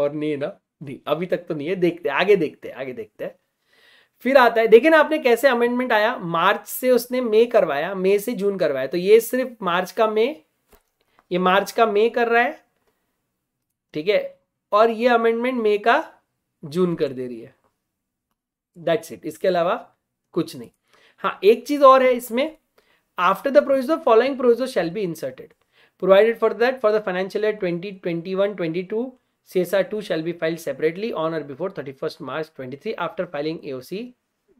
[SPEAKER 1] और नहीं है ना नहीं अभी तक तो नहीं है देखते आगे देखते आगे देखते हैं फिर आता है देखिए ना आपने कैसे अमेंडमेंट आया मार्च से उसने मे करवाया मे से जून करवाया तो ये सिर्फ मार्च का मे ये मार्च का मे कर रहा है ठीक है और ये अमेंडमेंट मे का जून कर दे रही है दैट्स इट इसके अलावा कुछ नहीं हाँ एक चीज और है इसमें after the proviso following proviso shall be inserted provided for that for the financial year twenty twenty one twenty two C S R two shall be file separately on or before thirty first March twenty three after filing A O C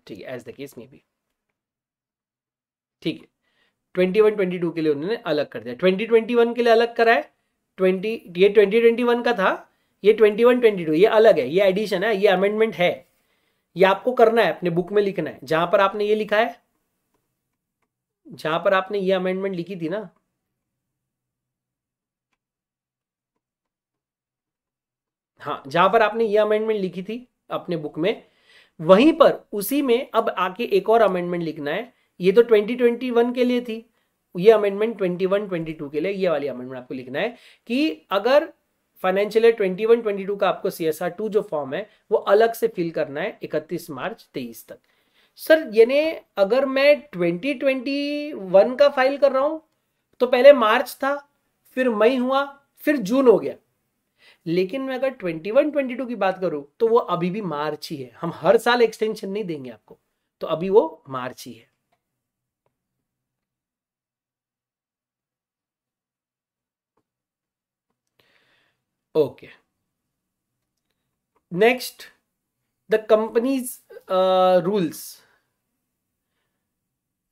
[SPEAKER 1] ठीक है as the case may be ठीक है twenty one twenty two के लिए उन्होंने अलग कर दिया ट्वेंटी ट्वेंटी वन के लिए अलग करा है ट्वेंटी ये ट्वेंटी ट्वेंटी वन का था ये ट्वेंटी वन ट्वेंटी टू ये अलग है ये एडिशन है ये अमेंडमेंट है ये आपको करना है अपने बुक में लिखना है जहां पर आपने ये लिखा है जहां पर आपने ये अमेंडमेंट लिखी थी ना हाँ जहां पर आपने ये अमेंडमेंट लिखी थी अपने बुक में वहीं पर उसी में अब आके एक और अमेंडमेंट लिखना है ये तो 2021 के लिए थी ये अमेंडमेंट 21 22 के लिए ये वाली अमेंडमेंट आपको लिखना है कि अगर financial year twenty one twenty two का आपको सी एस आर टू जो फॉर्म है वो अलग से फिल करना है इकतीस मार्च तेईस तक सर यानी अगर मैं ट्वेंटी ट्वेंटी वन का फाइल कर रहा हूँ तो पहले मार्च था फिर मई हुआ फिर जून हो गया लेकिन मैं अगर ट्वेंटी वन ट्वेंटी टू की बात करूं तो वो अभी भी मार्च ही है हम हर साल एक्सटेंशन नहीं देंगे आपको तो अभी वो मार्च ही है okay next the companies rules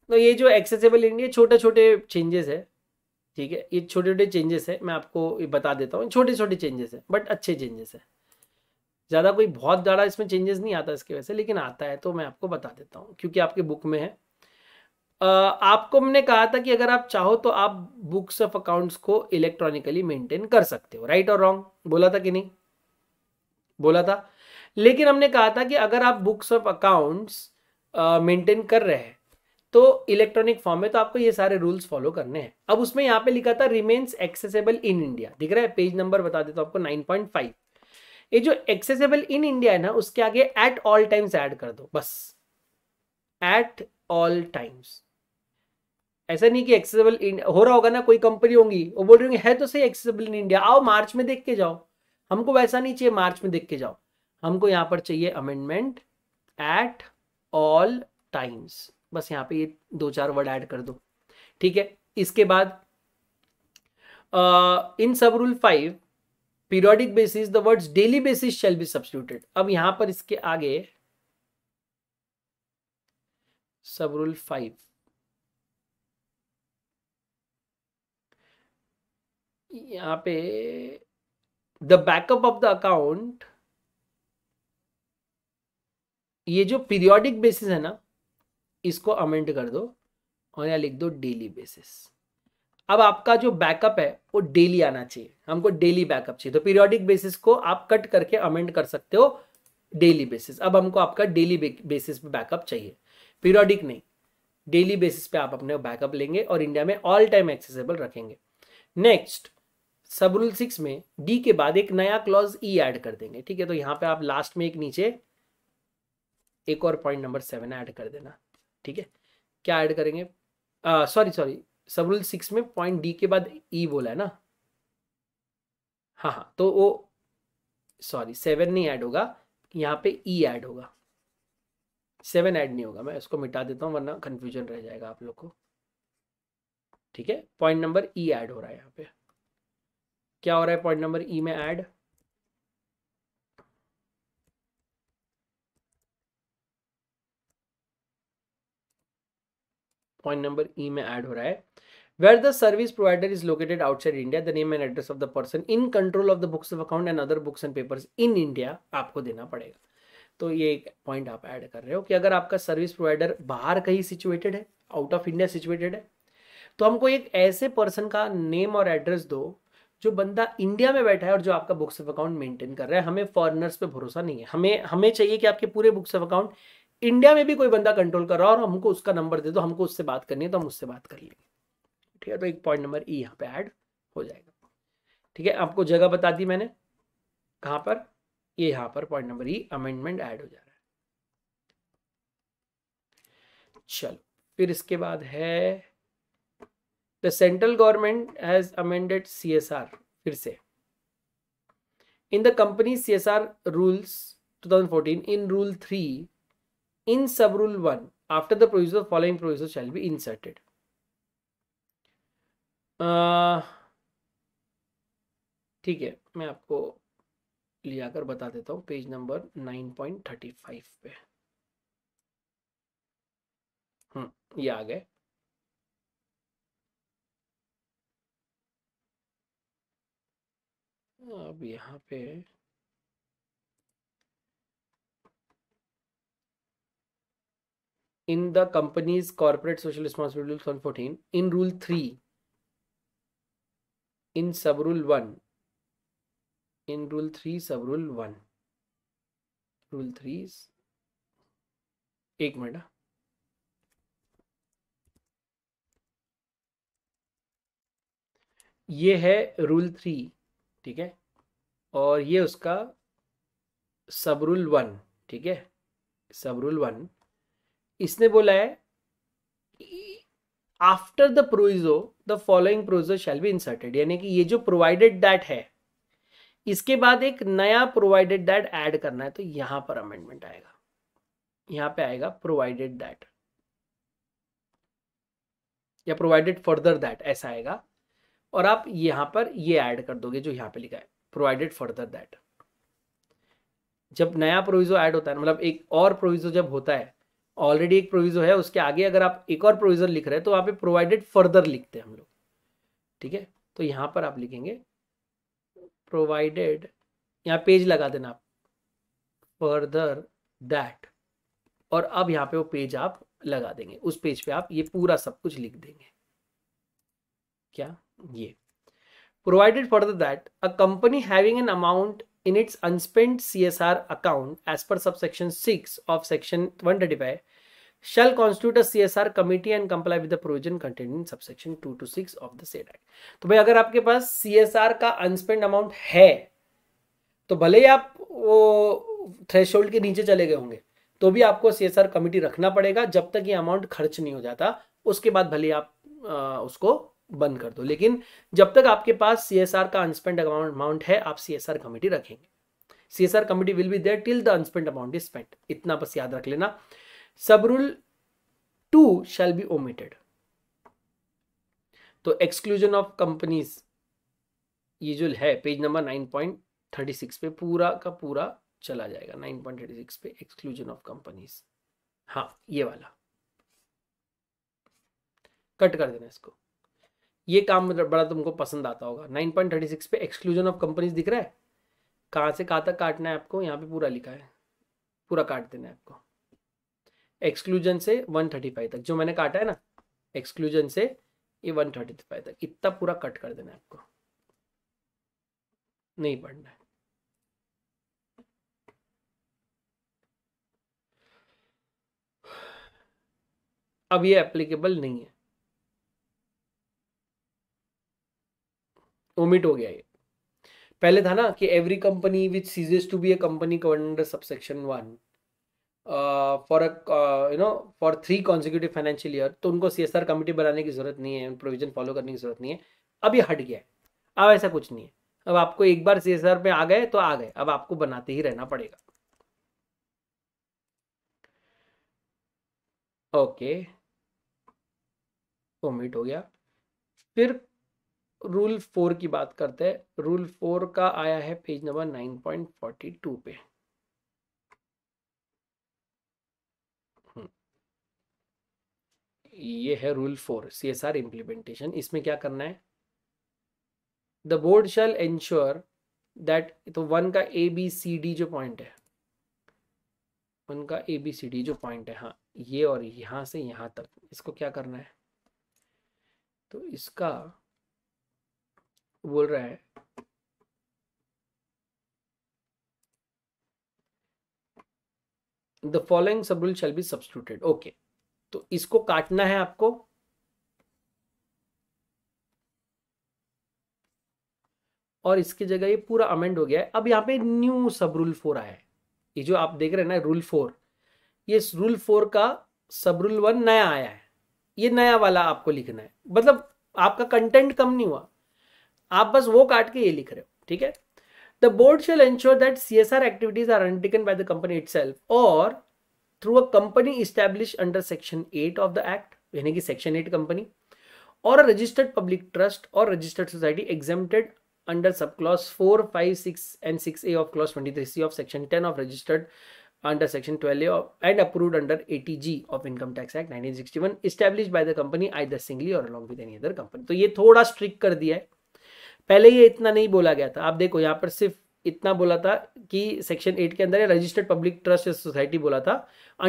[SPEAKER 1] तो ये जो एक्सेसिबल इंडिया छोटे छोटे चेंजेस है ठीक है ये छोटे छोटे चेंजेस है मैं आपको ये बता देता हूँ छोटे छोटे चेंजेस है बट अच्छे चेंजेस है ज़्यादा कोई बहुत ज़्यादा इसमें चेंजेस नहीं आता इसकी वजह से लेकिन आता है तो मैं आपको बता देता हूँ क्योंकि आपके बुक में है आपको हमने कहा था कि अगर आप चाहो तो आप बुक्स ऑफ अकाउंट्स को इलेक्ट्रॉनिकली मेंटेन कर सकते हो राइट और रॉन्ग बोला था कि नहीं बोला था लेकिन हमने कहा था कि अगर आप बुक्स ऑफ अकाउंट्स मेंटेन कर रहे हैं तो इलेक्ट्रॉनिक फॉर्म में तो आपको ये सारे रूल्स फॉलो करने हैं अब उसमें यहाँ पे लिखा था रिमेन्स एक्सेसेबल इन इंडिया दिख रहा है पेज नंबर बता देता तो हूँ आपको 9.5 ये जो एक्सेसेबल इन इंडिया है ना उसके आगे एट ऑल टाइम्स ऐड कर दो बस एट ऑल टाइम्स ऐसा नहीं कि एक्सेसिबल हो रहा होगा ना कोई कंपनी होंगी वो बोल रही होंगी है तो सही एक्सेसिबल इन इंडिया आओ मार्च में देख के जाओ हमको वैसा नहीं चाहिए मार्च में देख के जाओ हमको यहाँ पर चाहिए अमेंडमेंट एट ऑल टाइम्स बस यहाँ पे ये दो चार वर्ड ऐड कर दो ठीक है इसके बाद in sub rule five periodic basis the words daily basis shall be substituted अब यहां पर इसके आगे सब रूल फाइव यहाँ पे the backup of the account ये जो पीरियोडिक बेसिस है ना इसको अमेंड कर दो और यहाँ लिख दो डेली बेसिस अब आपका जो बैकअप है वो डेली आना चाहिए हमको डेली बैकअप चाहिए तो पीरियोडिक बेसिस को आप कट करके अमेंड कर सकते हो डेली बेसिस अब हमको आपका डेली बेसिस पे बैकअप चाहिए पीरियोडिक नहीं डेली बेसिस पे आप अपने बैकअप लेंगे और इंडिया में ऑल टाइम एक्सेसिबल रखेंगे नेक्स्ट सब रूल सिक्स में डी के बाद एक नया क्लॉज ई ऐड कर देंगे ठीक है तो यहाँ पे आप लास्ट में एक नीचे एक और पॉइंट नंबर सेवन ऐड कर देना ठीक है क्या ऐड करेंगे sorry sorry sub rule six में पॉइंट डी के बाद ई e बोला है ना हाँ हाँ तो वो सॉरी सेवन नहीं ऐड होगा यहाँ पे ई e ऐड होगा सेवन ऐड नहीं होगा मैं इसको मिटा देता हूँ वरना कंफ्यूजन रह जाएगा आप लोग को ठीक है पॉइंट नंबर ई ऐड हो रहा है यहाँ पे क्या हो रहा है पॉइंट नंबर ई में ऐड पॉइंट नंबर ई में ऐड हो रहा है where the service provider is located outside India the name and address of the person in control of the books of account and other books and paper in India आपको देना पड़ेगा तो ये एक पॉइंट आप ऐड कर रहे हो कि अगर आपका सर्विस प्रोवाइडर बाहर कहीं सिचुएटेड है आउट ऑफ इंडिया सिचुएटेड है तो हमको एक ऐसे पर्सन का नेम और एड्रेस दो जो बंदा इंडिया में बैठा है और जो आपका बुक्स ऑफ अकाउंट मेंटेन कर रहा है हमें फॉरनर्स पे भरोसा नहीं है हमें हमें चाहिए कि आपके पूरे बुक्स ऑफ अकाउंट इंडिया में भी कोई बंदा कंट्रोल कर रहा हो और हमको उसका नंबर दे दो हमको उससे बात करनी है तो हम उससे बात कर लेंगे ठीक है तो एक पॉइंट नंबर ई यहाँ पे ऐड हो जाएगा ठीक है आपको जगह बता दी मैंने कहाँ पर ये यहाँ पर point number E amendment add हो जा रहा है चलो फिर इसके बाद है the central government has amended C S R फिर से in the company C S R rules two thousand fourteen in rule three in sub rule one after the proviso following proviso shall be inserted ठीक है मैं आपको ले आकर बता देता हूँ page number nine point thirty five पे हम्म ये आ गए अब यहाँ पे in the companies corporate social responsibility one fourteen in rule three in sub rule one in rule three sub rule one rule three एक मिनट हाँ। ये है रूल थ्री ठीक है और ये उसका सबरुल वन ठीक है सबरुल वन इसने बोला है after the proviso the following proviso shall be inserted यानी कि ये जो प्रोवाइडेड दैट है इसके बाद एक नया प्रोवाइडेड दैट ऐड करना है तो यहां पर अमेंडमेंट आएगा यहां पे आएगा प्रोवाइडेड दैट या प्रोवाइडेड फर्दर दैट ऐसा आएगा और आप यहाँ पर ये ऐड कर दोगे जो यहाँ पे लिखा है प्रोवाइडेड फर्दर दैट जब नया प्रोविजो ऐड होता है मतलब एक और प्रोविजो जब होता है ऑलरेडी एक प्रोविजो है उसके आगे अगर आप एक और प्रोविजन लिख रहे हैं तो वहाँ पे प्रोवाइडेड फर्दर लिखते हैं हम लोग ठीक है तो यहाँ पर आप लिखेंगे प्रोवाइडेड यहाँ पेज लगा देना आप फर्दर दैट और अब यहाँ पे वो पेज आप लगा देंगे उस पेज पे आप ये पूरा सब कुछ लिख देंगे क्या ये provided for that a company having an amount in its unspent C S R account as per sub section six of section one thirty five shall constitute C S R committee and comply with provision contained in sub section two two six of the said act तो भाई अगर आपके पास सी S are का अनस्पेंड amount है तो भले ही आप वो थ्रेश होल्ड के नीचे चले गए होंगे तो भी आपको सी एस आर कमिटी रखना पड़ेगा जब तक ये अमाउंट खर्च नहीं हो जाता उसके बाद भले आप आ, उसको बंद कर दो लेकिन जब तक आपके पास सी एस आर का अनस्पेंड अमाउंट है आप सी एस आर कमेटी रखेंगे C S R committee will be there till the unspent amount is spent इतना बस याद रख लेना sub rule two shall be omitted तो एक्सक्लूजन ऑफ कंपनीज ये जो है page number nine point thirty six पे पूरा का पूरा चला जाएगा नाइन पॉइंट थर्टी सिक्स पे एक्सक्लूजन ऑफ कंपनीज हाँ ये वाला कट कर देना इसको ये काम मतलब बड़ा तुमको पसंद आता होगा नाइन पॉइंट थर्टी सिक्स पे एक्सक्लूजन ऑफ कंपनीज दिख रहा है कहाँ से कहाँ तक काटना है आपको यहाँ पे पूरा लिखा है पूरा काट देना है आपको एक्सक्लूजन से वन थर्टी फाइव तक जो मैंने काटा है ना एक्सक्लूजन से ये वन थर्टी फाइव तक इतना पूरा कट कर देना है आपको नहीं पढ़ना है अब ये एप्लीकेबल नहीं है ओमिट हो गया ये पहले था ना कि every company which ceases to be a company under subsection one for you know for three consecutive financial year तो उनको सी एस आर कमिटी बनाने की जरूरत नहीं है प्रोविजन फॉलो करने की जरूरत नहीं है अब ये हट गया है अब ऐसा कुछ नहीं है अब आपको एक बार सी एस आर पे आ गए तो आ गए अब आपको बनाते ही रहना पड़ेगा ओके ओमिट हो गया फिर रूल फोर की बात करते हैं रूल फोर का आया है page number nine point forty two पे हम्म। ये है rule four C S R implementation इसमें क्या करना है the board shall ensure that तो वन का ए बी सी डी जो पॉइंट है वन का ए बी सी डी जो पॉइंट है हाँ ये और यहां से यहां तक इसको क्या करना है तो इसका बोल रहा है the following sub rule shall be substituted okay तो इसको काटना है आपको और इसकी जगह ये पूरा अमेंड हो गया है अब यहां पे न्यू सब रूल फोर आया है ये जो आप देख रहे हैं ना रूल फोर ये रूल फोर का सब रूल वन नया आया है ये नया वाला आपको लिखना है मतलब आपका कंटेंट कम नहीं हुआ आप बस वो काट के ये लिख रहे हो ठीक है the board shall ensure that C S R activities are undertaken by the company itself or through a company establish under section eight of the act यानी कि section eight company or registered public trust or registered society exempted under sub clause four five six and six A of clause twenty three C of section ten of registered under section twelve and approve under eighty G of income tax act nineteen sixty one establish by the company either or along with any other company तो ये थोड़ा streak कर दिया है पहले ये इतना नहीं बोला गया था आप देखो यहाँ पर सिर्फ इतना बोला था कि सेक्शन एट के अंदर रजिस्टर्ड पब्लिक ट्रस्ट सोसाइटी बोला था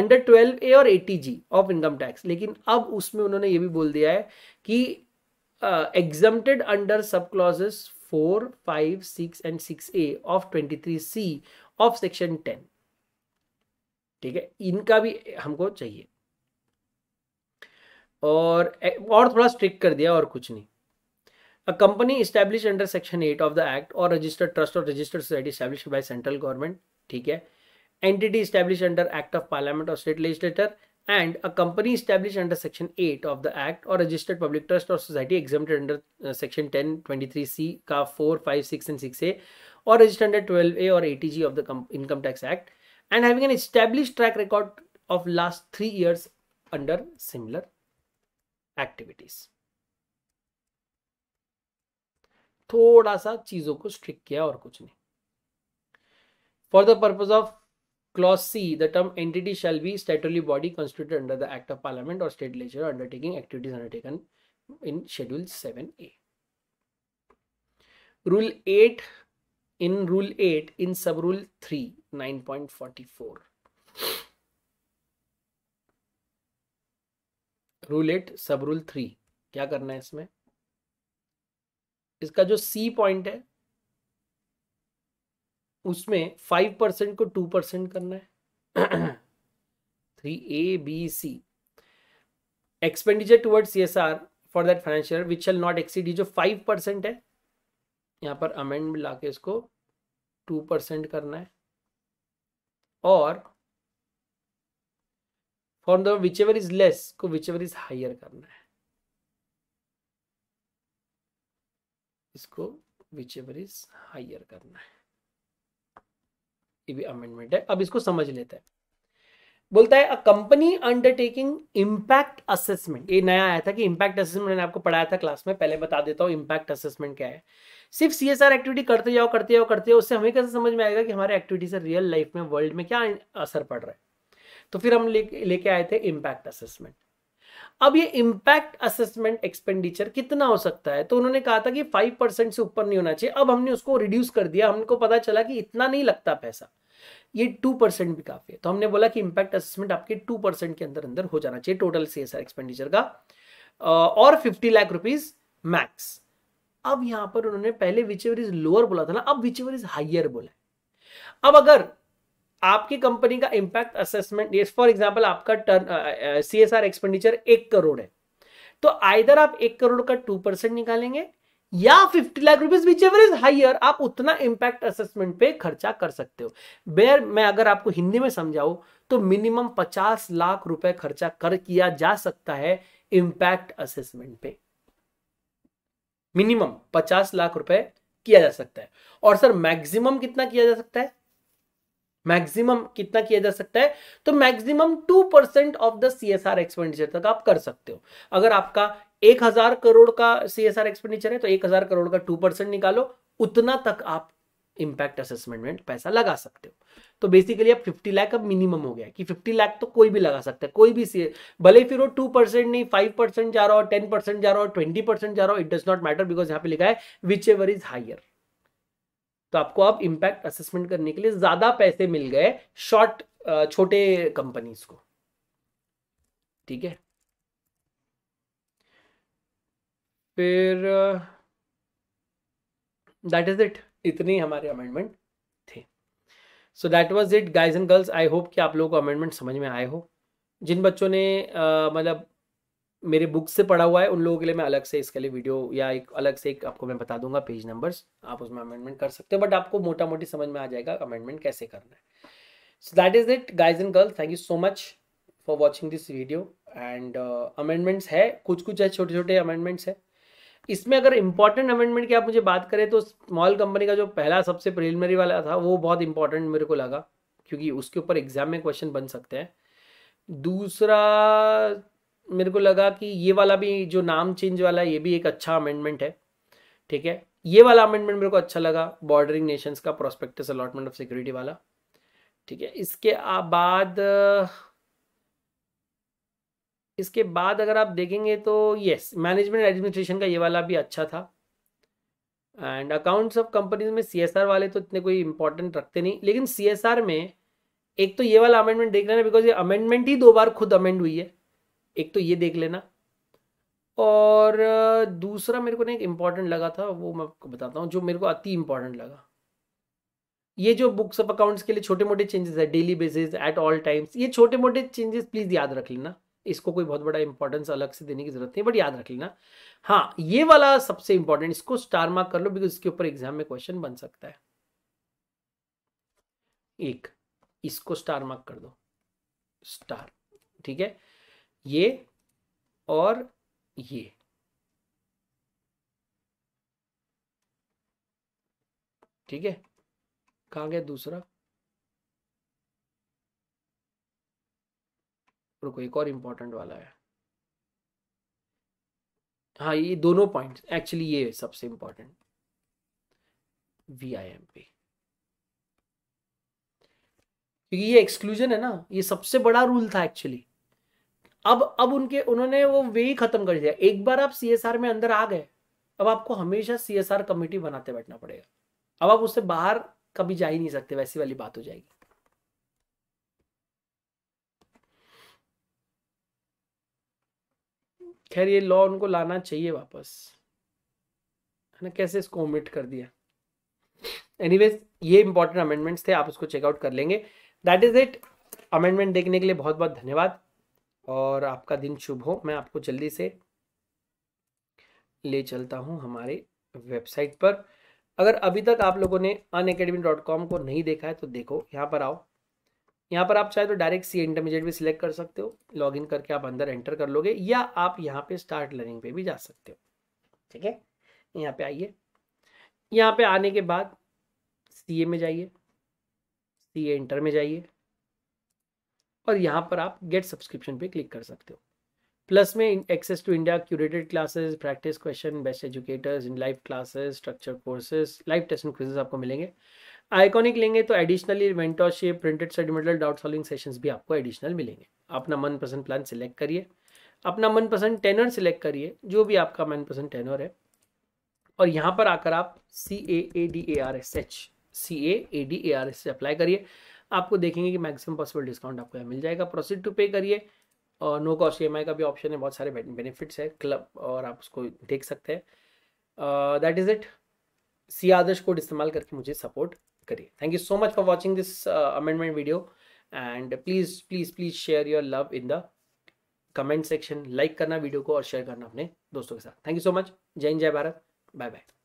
[SPEAKER 1] under twelve A or eighty G of income tax लेकिन अब उसमें उन्होंने ये भी बोल दिया है कि exempted under sub clauses four five six and six A of twenty three C of section ten ठीक है इनका भी हमको चाहिए और और थोड़ा स्ट्रिक्ट कर दिया और कुछ नहीं A company established under Section 8 of the Act or registered trust or registered society established by central government, okay. entity established under Act of Parliament or state legislature, and a company established under Section 8 of the Act or registered public trust or society exempted under uh, Section 10, 23C, CA 4, 5, 6, and 6A, or registered under 12A or 80G of the Com Income Tax Act, and having an established track record of last three years under similar activities. थोड़ा सा चीजों को streak किया और कुछ नहीं for the purpose of clause C the term entity shall be statutory body constitute under the act of parliament or state legislature undertaking activities undertaken in schedule seven A rule eight in rule eight in sub rule three nine point forty four rule eight sub rule three क्या करना है इसमें इसका जो सी point है उसमें five percent को two percent करना है three A B C expenditure toward C S R for that financial which shall not exceed ये जो फाइव परसेंट है यहां पर अमेंड ला के इसको टू परसेंट करना है और for the whichever is less को विच एवर इज हायर करना है इसको विच एवर इज हायर करना है ये भी अमेंडमेंट है अब इसको समझ लेते हैं बोलता है a company undertaking impact assessment ये नया आया था कि इंपैक्ट असेसमेंट मैंने आपको पढ़ाया था क्लास में पहले बता देता हूँ इंपैक्ट असेसमेंट क्या है सिर्फ सी एस आर एक्टिविटी करते जाओ करते जाओ करते जाओ उससे हमें कैसे समझ में आएगा कि हमारे एक्टिविटी से रियल लाइफ में वर्ल्ड में क्या असर पड़ रहा है तो फिर हम लेके ले आए थे इम्पैक्ट असेसमेंट अब ये इम्पैक्ट असेसमेंट एक्सपेंडिचर कितना हो सकता है तो उन्होंने कहा था कि फाइव परसेंट से ऊपर नहीं होना चाहिए अब हमने उसको रिड्यूस कर दिया हमको पता चला कि इतना नहीं लगता पैसा ये टू परसेंट भी काफी है तो हमने बोला कि इम्पैक्ट असेसमेंट आपके टू परसेंट के अंदर अंदर हो जाना चाहिए total C S R expenditure का और फिफ्टी लाख रुपीज मैक्स अब यहां पर उन्होंने पहले विचेवर इज लोअर बोला था ना अब विचेवर इज हाइयर बोला अब अगर आपकी कंपनी का इंपैक्ट असेसमेंट फॉर एग्जाम्पल आपका टर्न सी एस एक्सपेंडिचर एक करोड़ है तो आइधर आप एक करोड़ का टू परसेंट निकालेंगे या fifty lakh rupees whichever is higher आप उतना इंपैक्ट असेसमेंट पे खर्चा कर सकते हो बेर मैं अगर आपको हिंदी में समझाऊ तो मिनिमम पचास लाख रुपए खर्चा कर किया जा सकता है इंपैक्ट असेसमेंट पे मिनिमम पचास लाख रुपए किया जा सकता है और सर मैक्सिमम कितना किया जा सकता है मैक्सिमम कितना किया जा सकता है तो maximum two percent of the C S R expenditure तक आप कर सकते हो अगर आपका एक हजार करोड़ का सी एस आर एक्सपेंडिचर है तो एक हजार करोड़ का टू परसेंट निकालो उतना तक आप इंपैक्ट असेसमेंट में पैसा लगा सकते हो तो बेसिकली अब फिफ्टी लाख अब मिनिमम हो गया कि फिफ्टी लाख तो कोई भी लगा सकता है कोई भी सी भले फिर वो टू परसेंट नहीं फाइव परसेंट जा रहा हो टेन परसेंट जा रहा हो ट्वेंटी परसेंट जा रहा हो it does not matter because यहाँ पे लिखा है विच एवर इज हायर तो आपको अब इम्पैक्ट असेसमेंट करने के लिए ज़्यादा पैसे मिल गए शॉर्ट छोटे कंपनीज को ठीक है फिर दैट इज इट इतने हमारे अमेंडमेंट थे so that was it guys and girls I hope कि आप लोगों को अमेंडमेंट समझ में आए हो जिन बच्चों ने uh, मतलब मेरे बुक से पढ़ा हुआ है उन लोगों के लिए मैं अलग से इसके लिए वीडियो या एक अलग से एक आपको मैं बता दूंगा पेज नंबर्स आप उसमें अमेंडमेंट कर सकते हो बट आपको मोटा मोटी समझ में आ जाएगा अमेंडमेंट कैसे करना है so that is it guys and girls thank you so much for watching this video and amendments है कुछ कुछ है छोटे छोटे अमेंडमेंट्स है इसमें अगर इंपॉर्टेंट अमेंडमेंट की आप मुझे बात करें तो स्मॉल कंपनी का जो पहला सबसे प्रिलिमिनरी वाला था वो बहुत इंपॉर्टेंट मेरे को लगा क्योंकि उसके ऊपर एग्जाम में क्वेश्चन बन सकते हैं दूसरा मेरे को लगा कि ये वाला भी जो नाम चेंज वाला ये भी एक अच्छा अमेंडमेंट है ठीक है ये वाला अमेंडमेंट मेरे को अच्छा लगा बॉर्डरिंग नेशंस का प्रोस्पेक्टस अलॉटमेंट ऑफ सिक्योरिटी वाला ठीक है इसके बाद इसके बाद अगर आप देखेंगे तो यस मैनेजमेंट एडमिनिस्ट्रेशन का ये वाला भी अच्छा था एंड अकाउंट्स ऑफ कंपनीज में सी वाले तो इतने कोई इंपॉर्टेंट रखते नहीं लेकिन सी में एक तो ये वाला अमेंडमेंट देख रहे हैं बिकॉज ये अमेंडमेंट ही दो बार खुद अमेंड हुई है एक तो ये देख लेना और दूसरा मेरे को ना एक इम्पॉर्टेंट लगा था वो मैं आपको बताता हूँ जो मेरे को अति इम्पॉर्टेंट लगा ये जो बुक्स ऑफ अकाउंट्स के लिए छोटे मोटे चेंजेस है daily basis at all times ये छोटे मोटे चेंजेस प्लीज़ याद रख लेना इसको कोई बहुत बड़ा इंपॉर्टेंस अलग से देने की जरूरत नहीं बट याद रख लेना हाँ ये वाला सबसे इंपॉर्टेंट इसको स्टार मार्क कर लो बिकॉज इसके ऊपर एग्जाम में क्वेश्चन बन सकता है एक इसको स्टार मार्क कर दो स्टार ठीक है ये और ये ठीक है कहाँ गया दूसरा रुको एक और इम्पोर्टेंट वाला है हाँ ये दोनों पॉइंट्स एक्चुअली ये सबसे important V I M P क्योंकि ये एक्सक्लूजन है ना ये सबसे बड़ा रूल था एक्चुअली अब अब उनके उन्होंने वो वे ही खत्म कर दिया एक बार आप सीएसआर में अंदर आ गए अब आपको हमेशा सीएसआर कमेटी बनाते बैठना पड़ेगा अब आप उससे बाहर कभी जा ही नहीं सकते वैसी वाली बात हो जाएगी खैर ये लॉ उनको लाना चाहिए वापस है ना कैसे इसको ओमिट कर दिया एनीवेज ये इंपॉर्टेंट अमेंडमेंट्स थे आप उसको चेकआउट कर लेंगे दैट इज इट अमेंडमेंट देखने के लिए बहुत बहुत धन्यवाद और आपका दिन शुभ हो मैं आपको जल्दी से ले चलता हूँ हमारे वेबसाइट पर अगर अभी तक आप लोगों ने अन को नहीं देखा है तो देखो यहाँ पर आओ यहाँ पर आप चाहे तो डायरेक्ट सी इंटरमीडिएट भी सिलेक्ट कर सकते हो लॉगिन करके आप अंदर एंटर कर लोगे या आप यहाँ पे स्टार्ट लर्निंग पे भी जा सकते हो ठीक है यहाँ पे आइए यहाँ पे आने के बाद सी में जाइए सी इंटर में जाइए और यहाँ पर आप गेट सब्सक्रिप्शन पे क्लिक कर सकते हो प्लस में access to India curated classes practice question best educators in live classes structure courses live test and quizzes आपको मिलेंगे आइकॉनिक लेंगे तो एडिशनली मेंटोरशिप प्रिंटेड सर्टिमेंटल डाउट सॉल्विंग सेशंस भी आपको एडिशनल मिलेंगे अपना मनपसंद प्लान सिलेक्ट करिए अपना मनपसंद टेनर सिलेक्ट करिए जो भी आपका मनपसंद टेनर है और यहाँ पर आकर आप C A A D A R S H C A A D A R S apply करिए आपको देखेंगे कि मैक्सिमम पॉसिबल डिस्काउंट आपको यहाँ मिल जाएगा प्रोसीड टू पे करिए और नो कॉस्ट ई का भी ऑप्शन है बहुत सारे बेनिफिट्स है क्लब और आप उसको देख सकते हैं that is it C Adarsh code इस्तेमाल करके मुझे सपोर्ट करिए thank you so much for watching this amendment video and please please please share your love in the comment section like करना वीडियो को और शेयर करना अपने दोस्तों के साथ थैंक यू सो मच जय हिंद जय भारत बाय बाय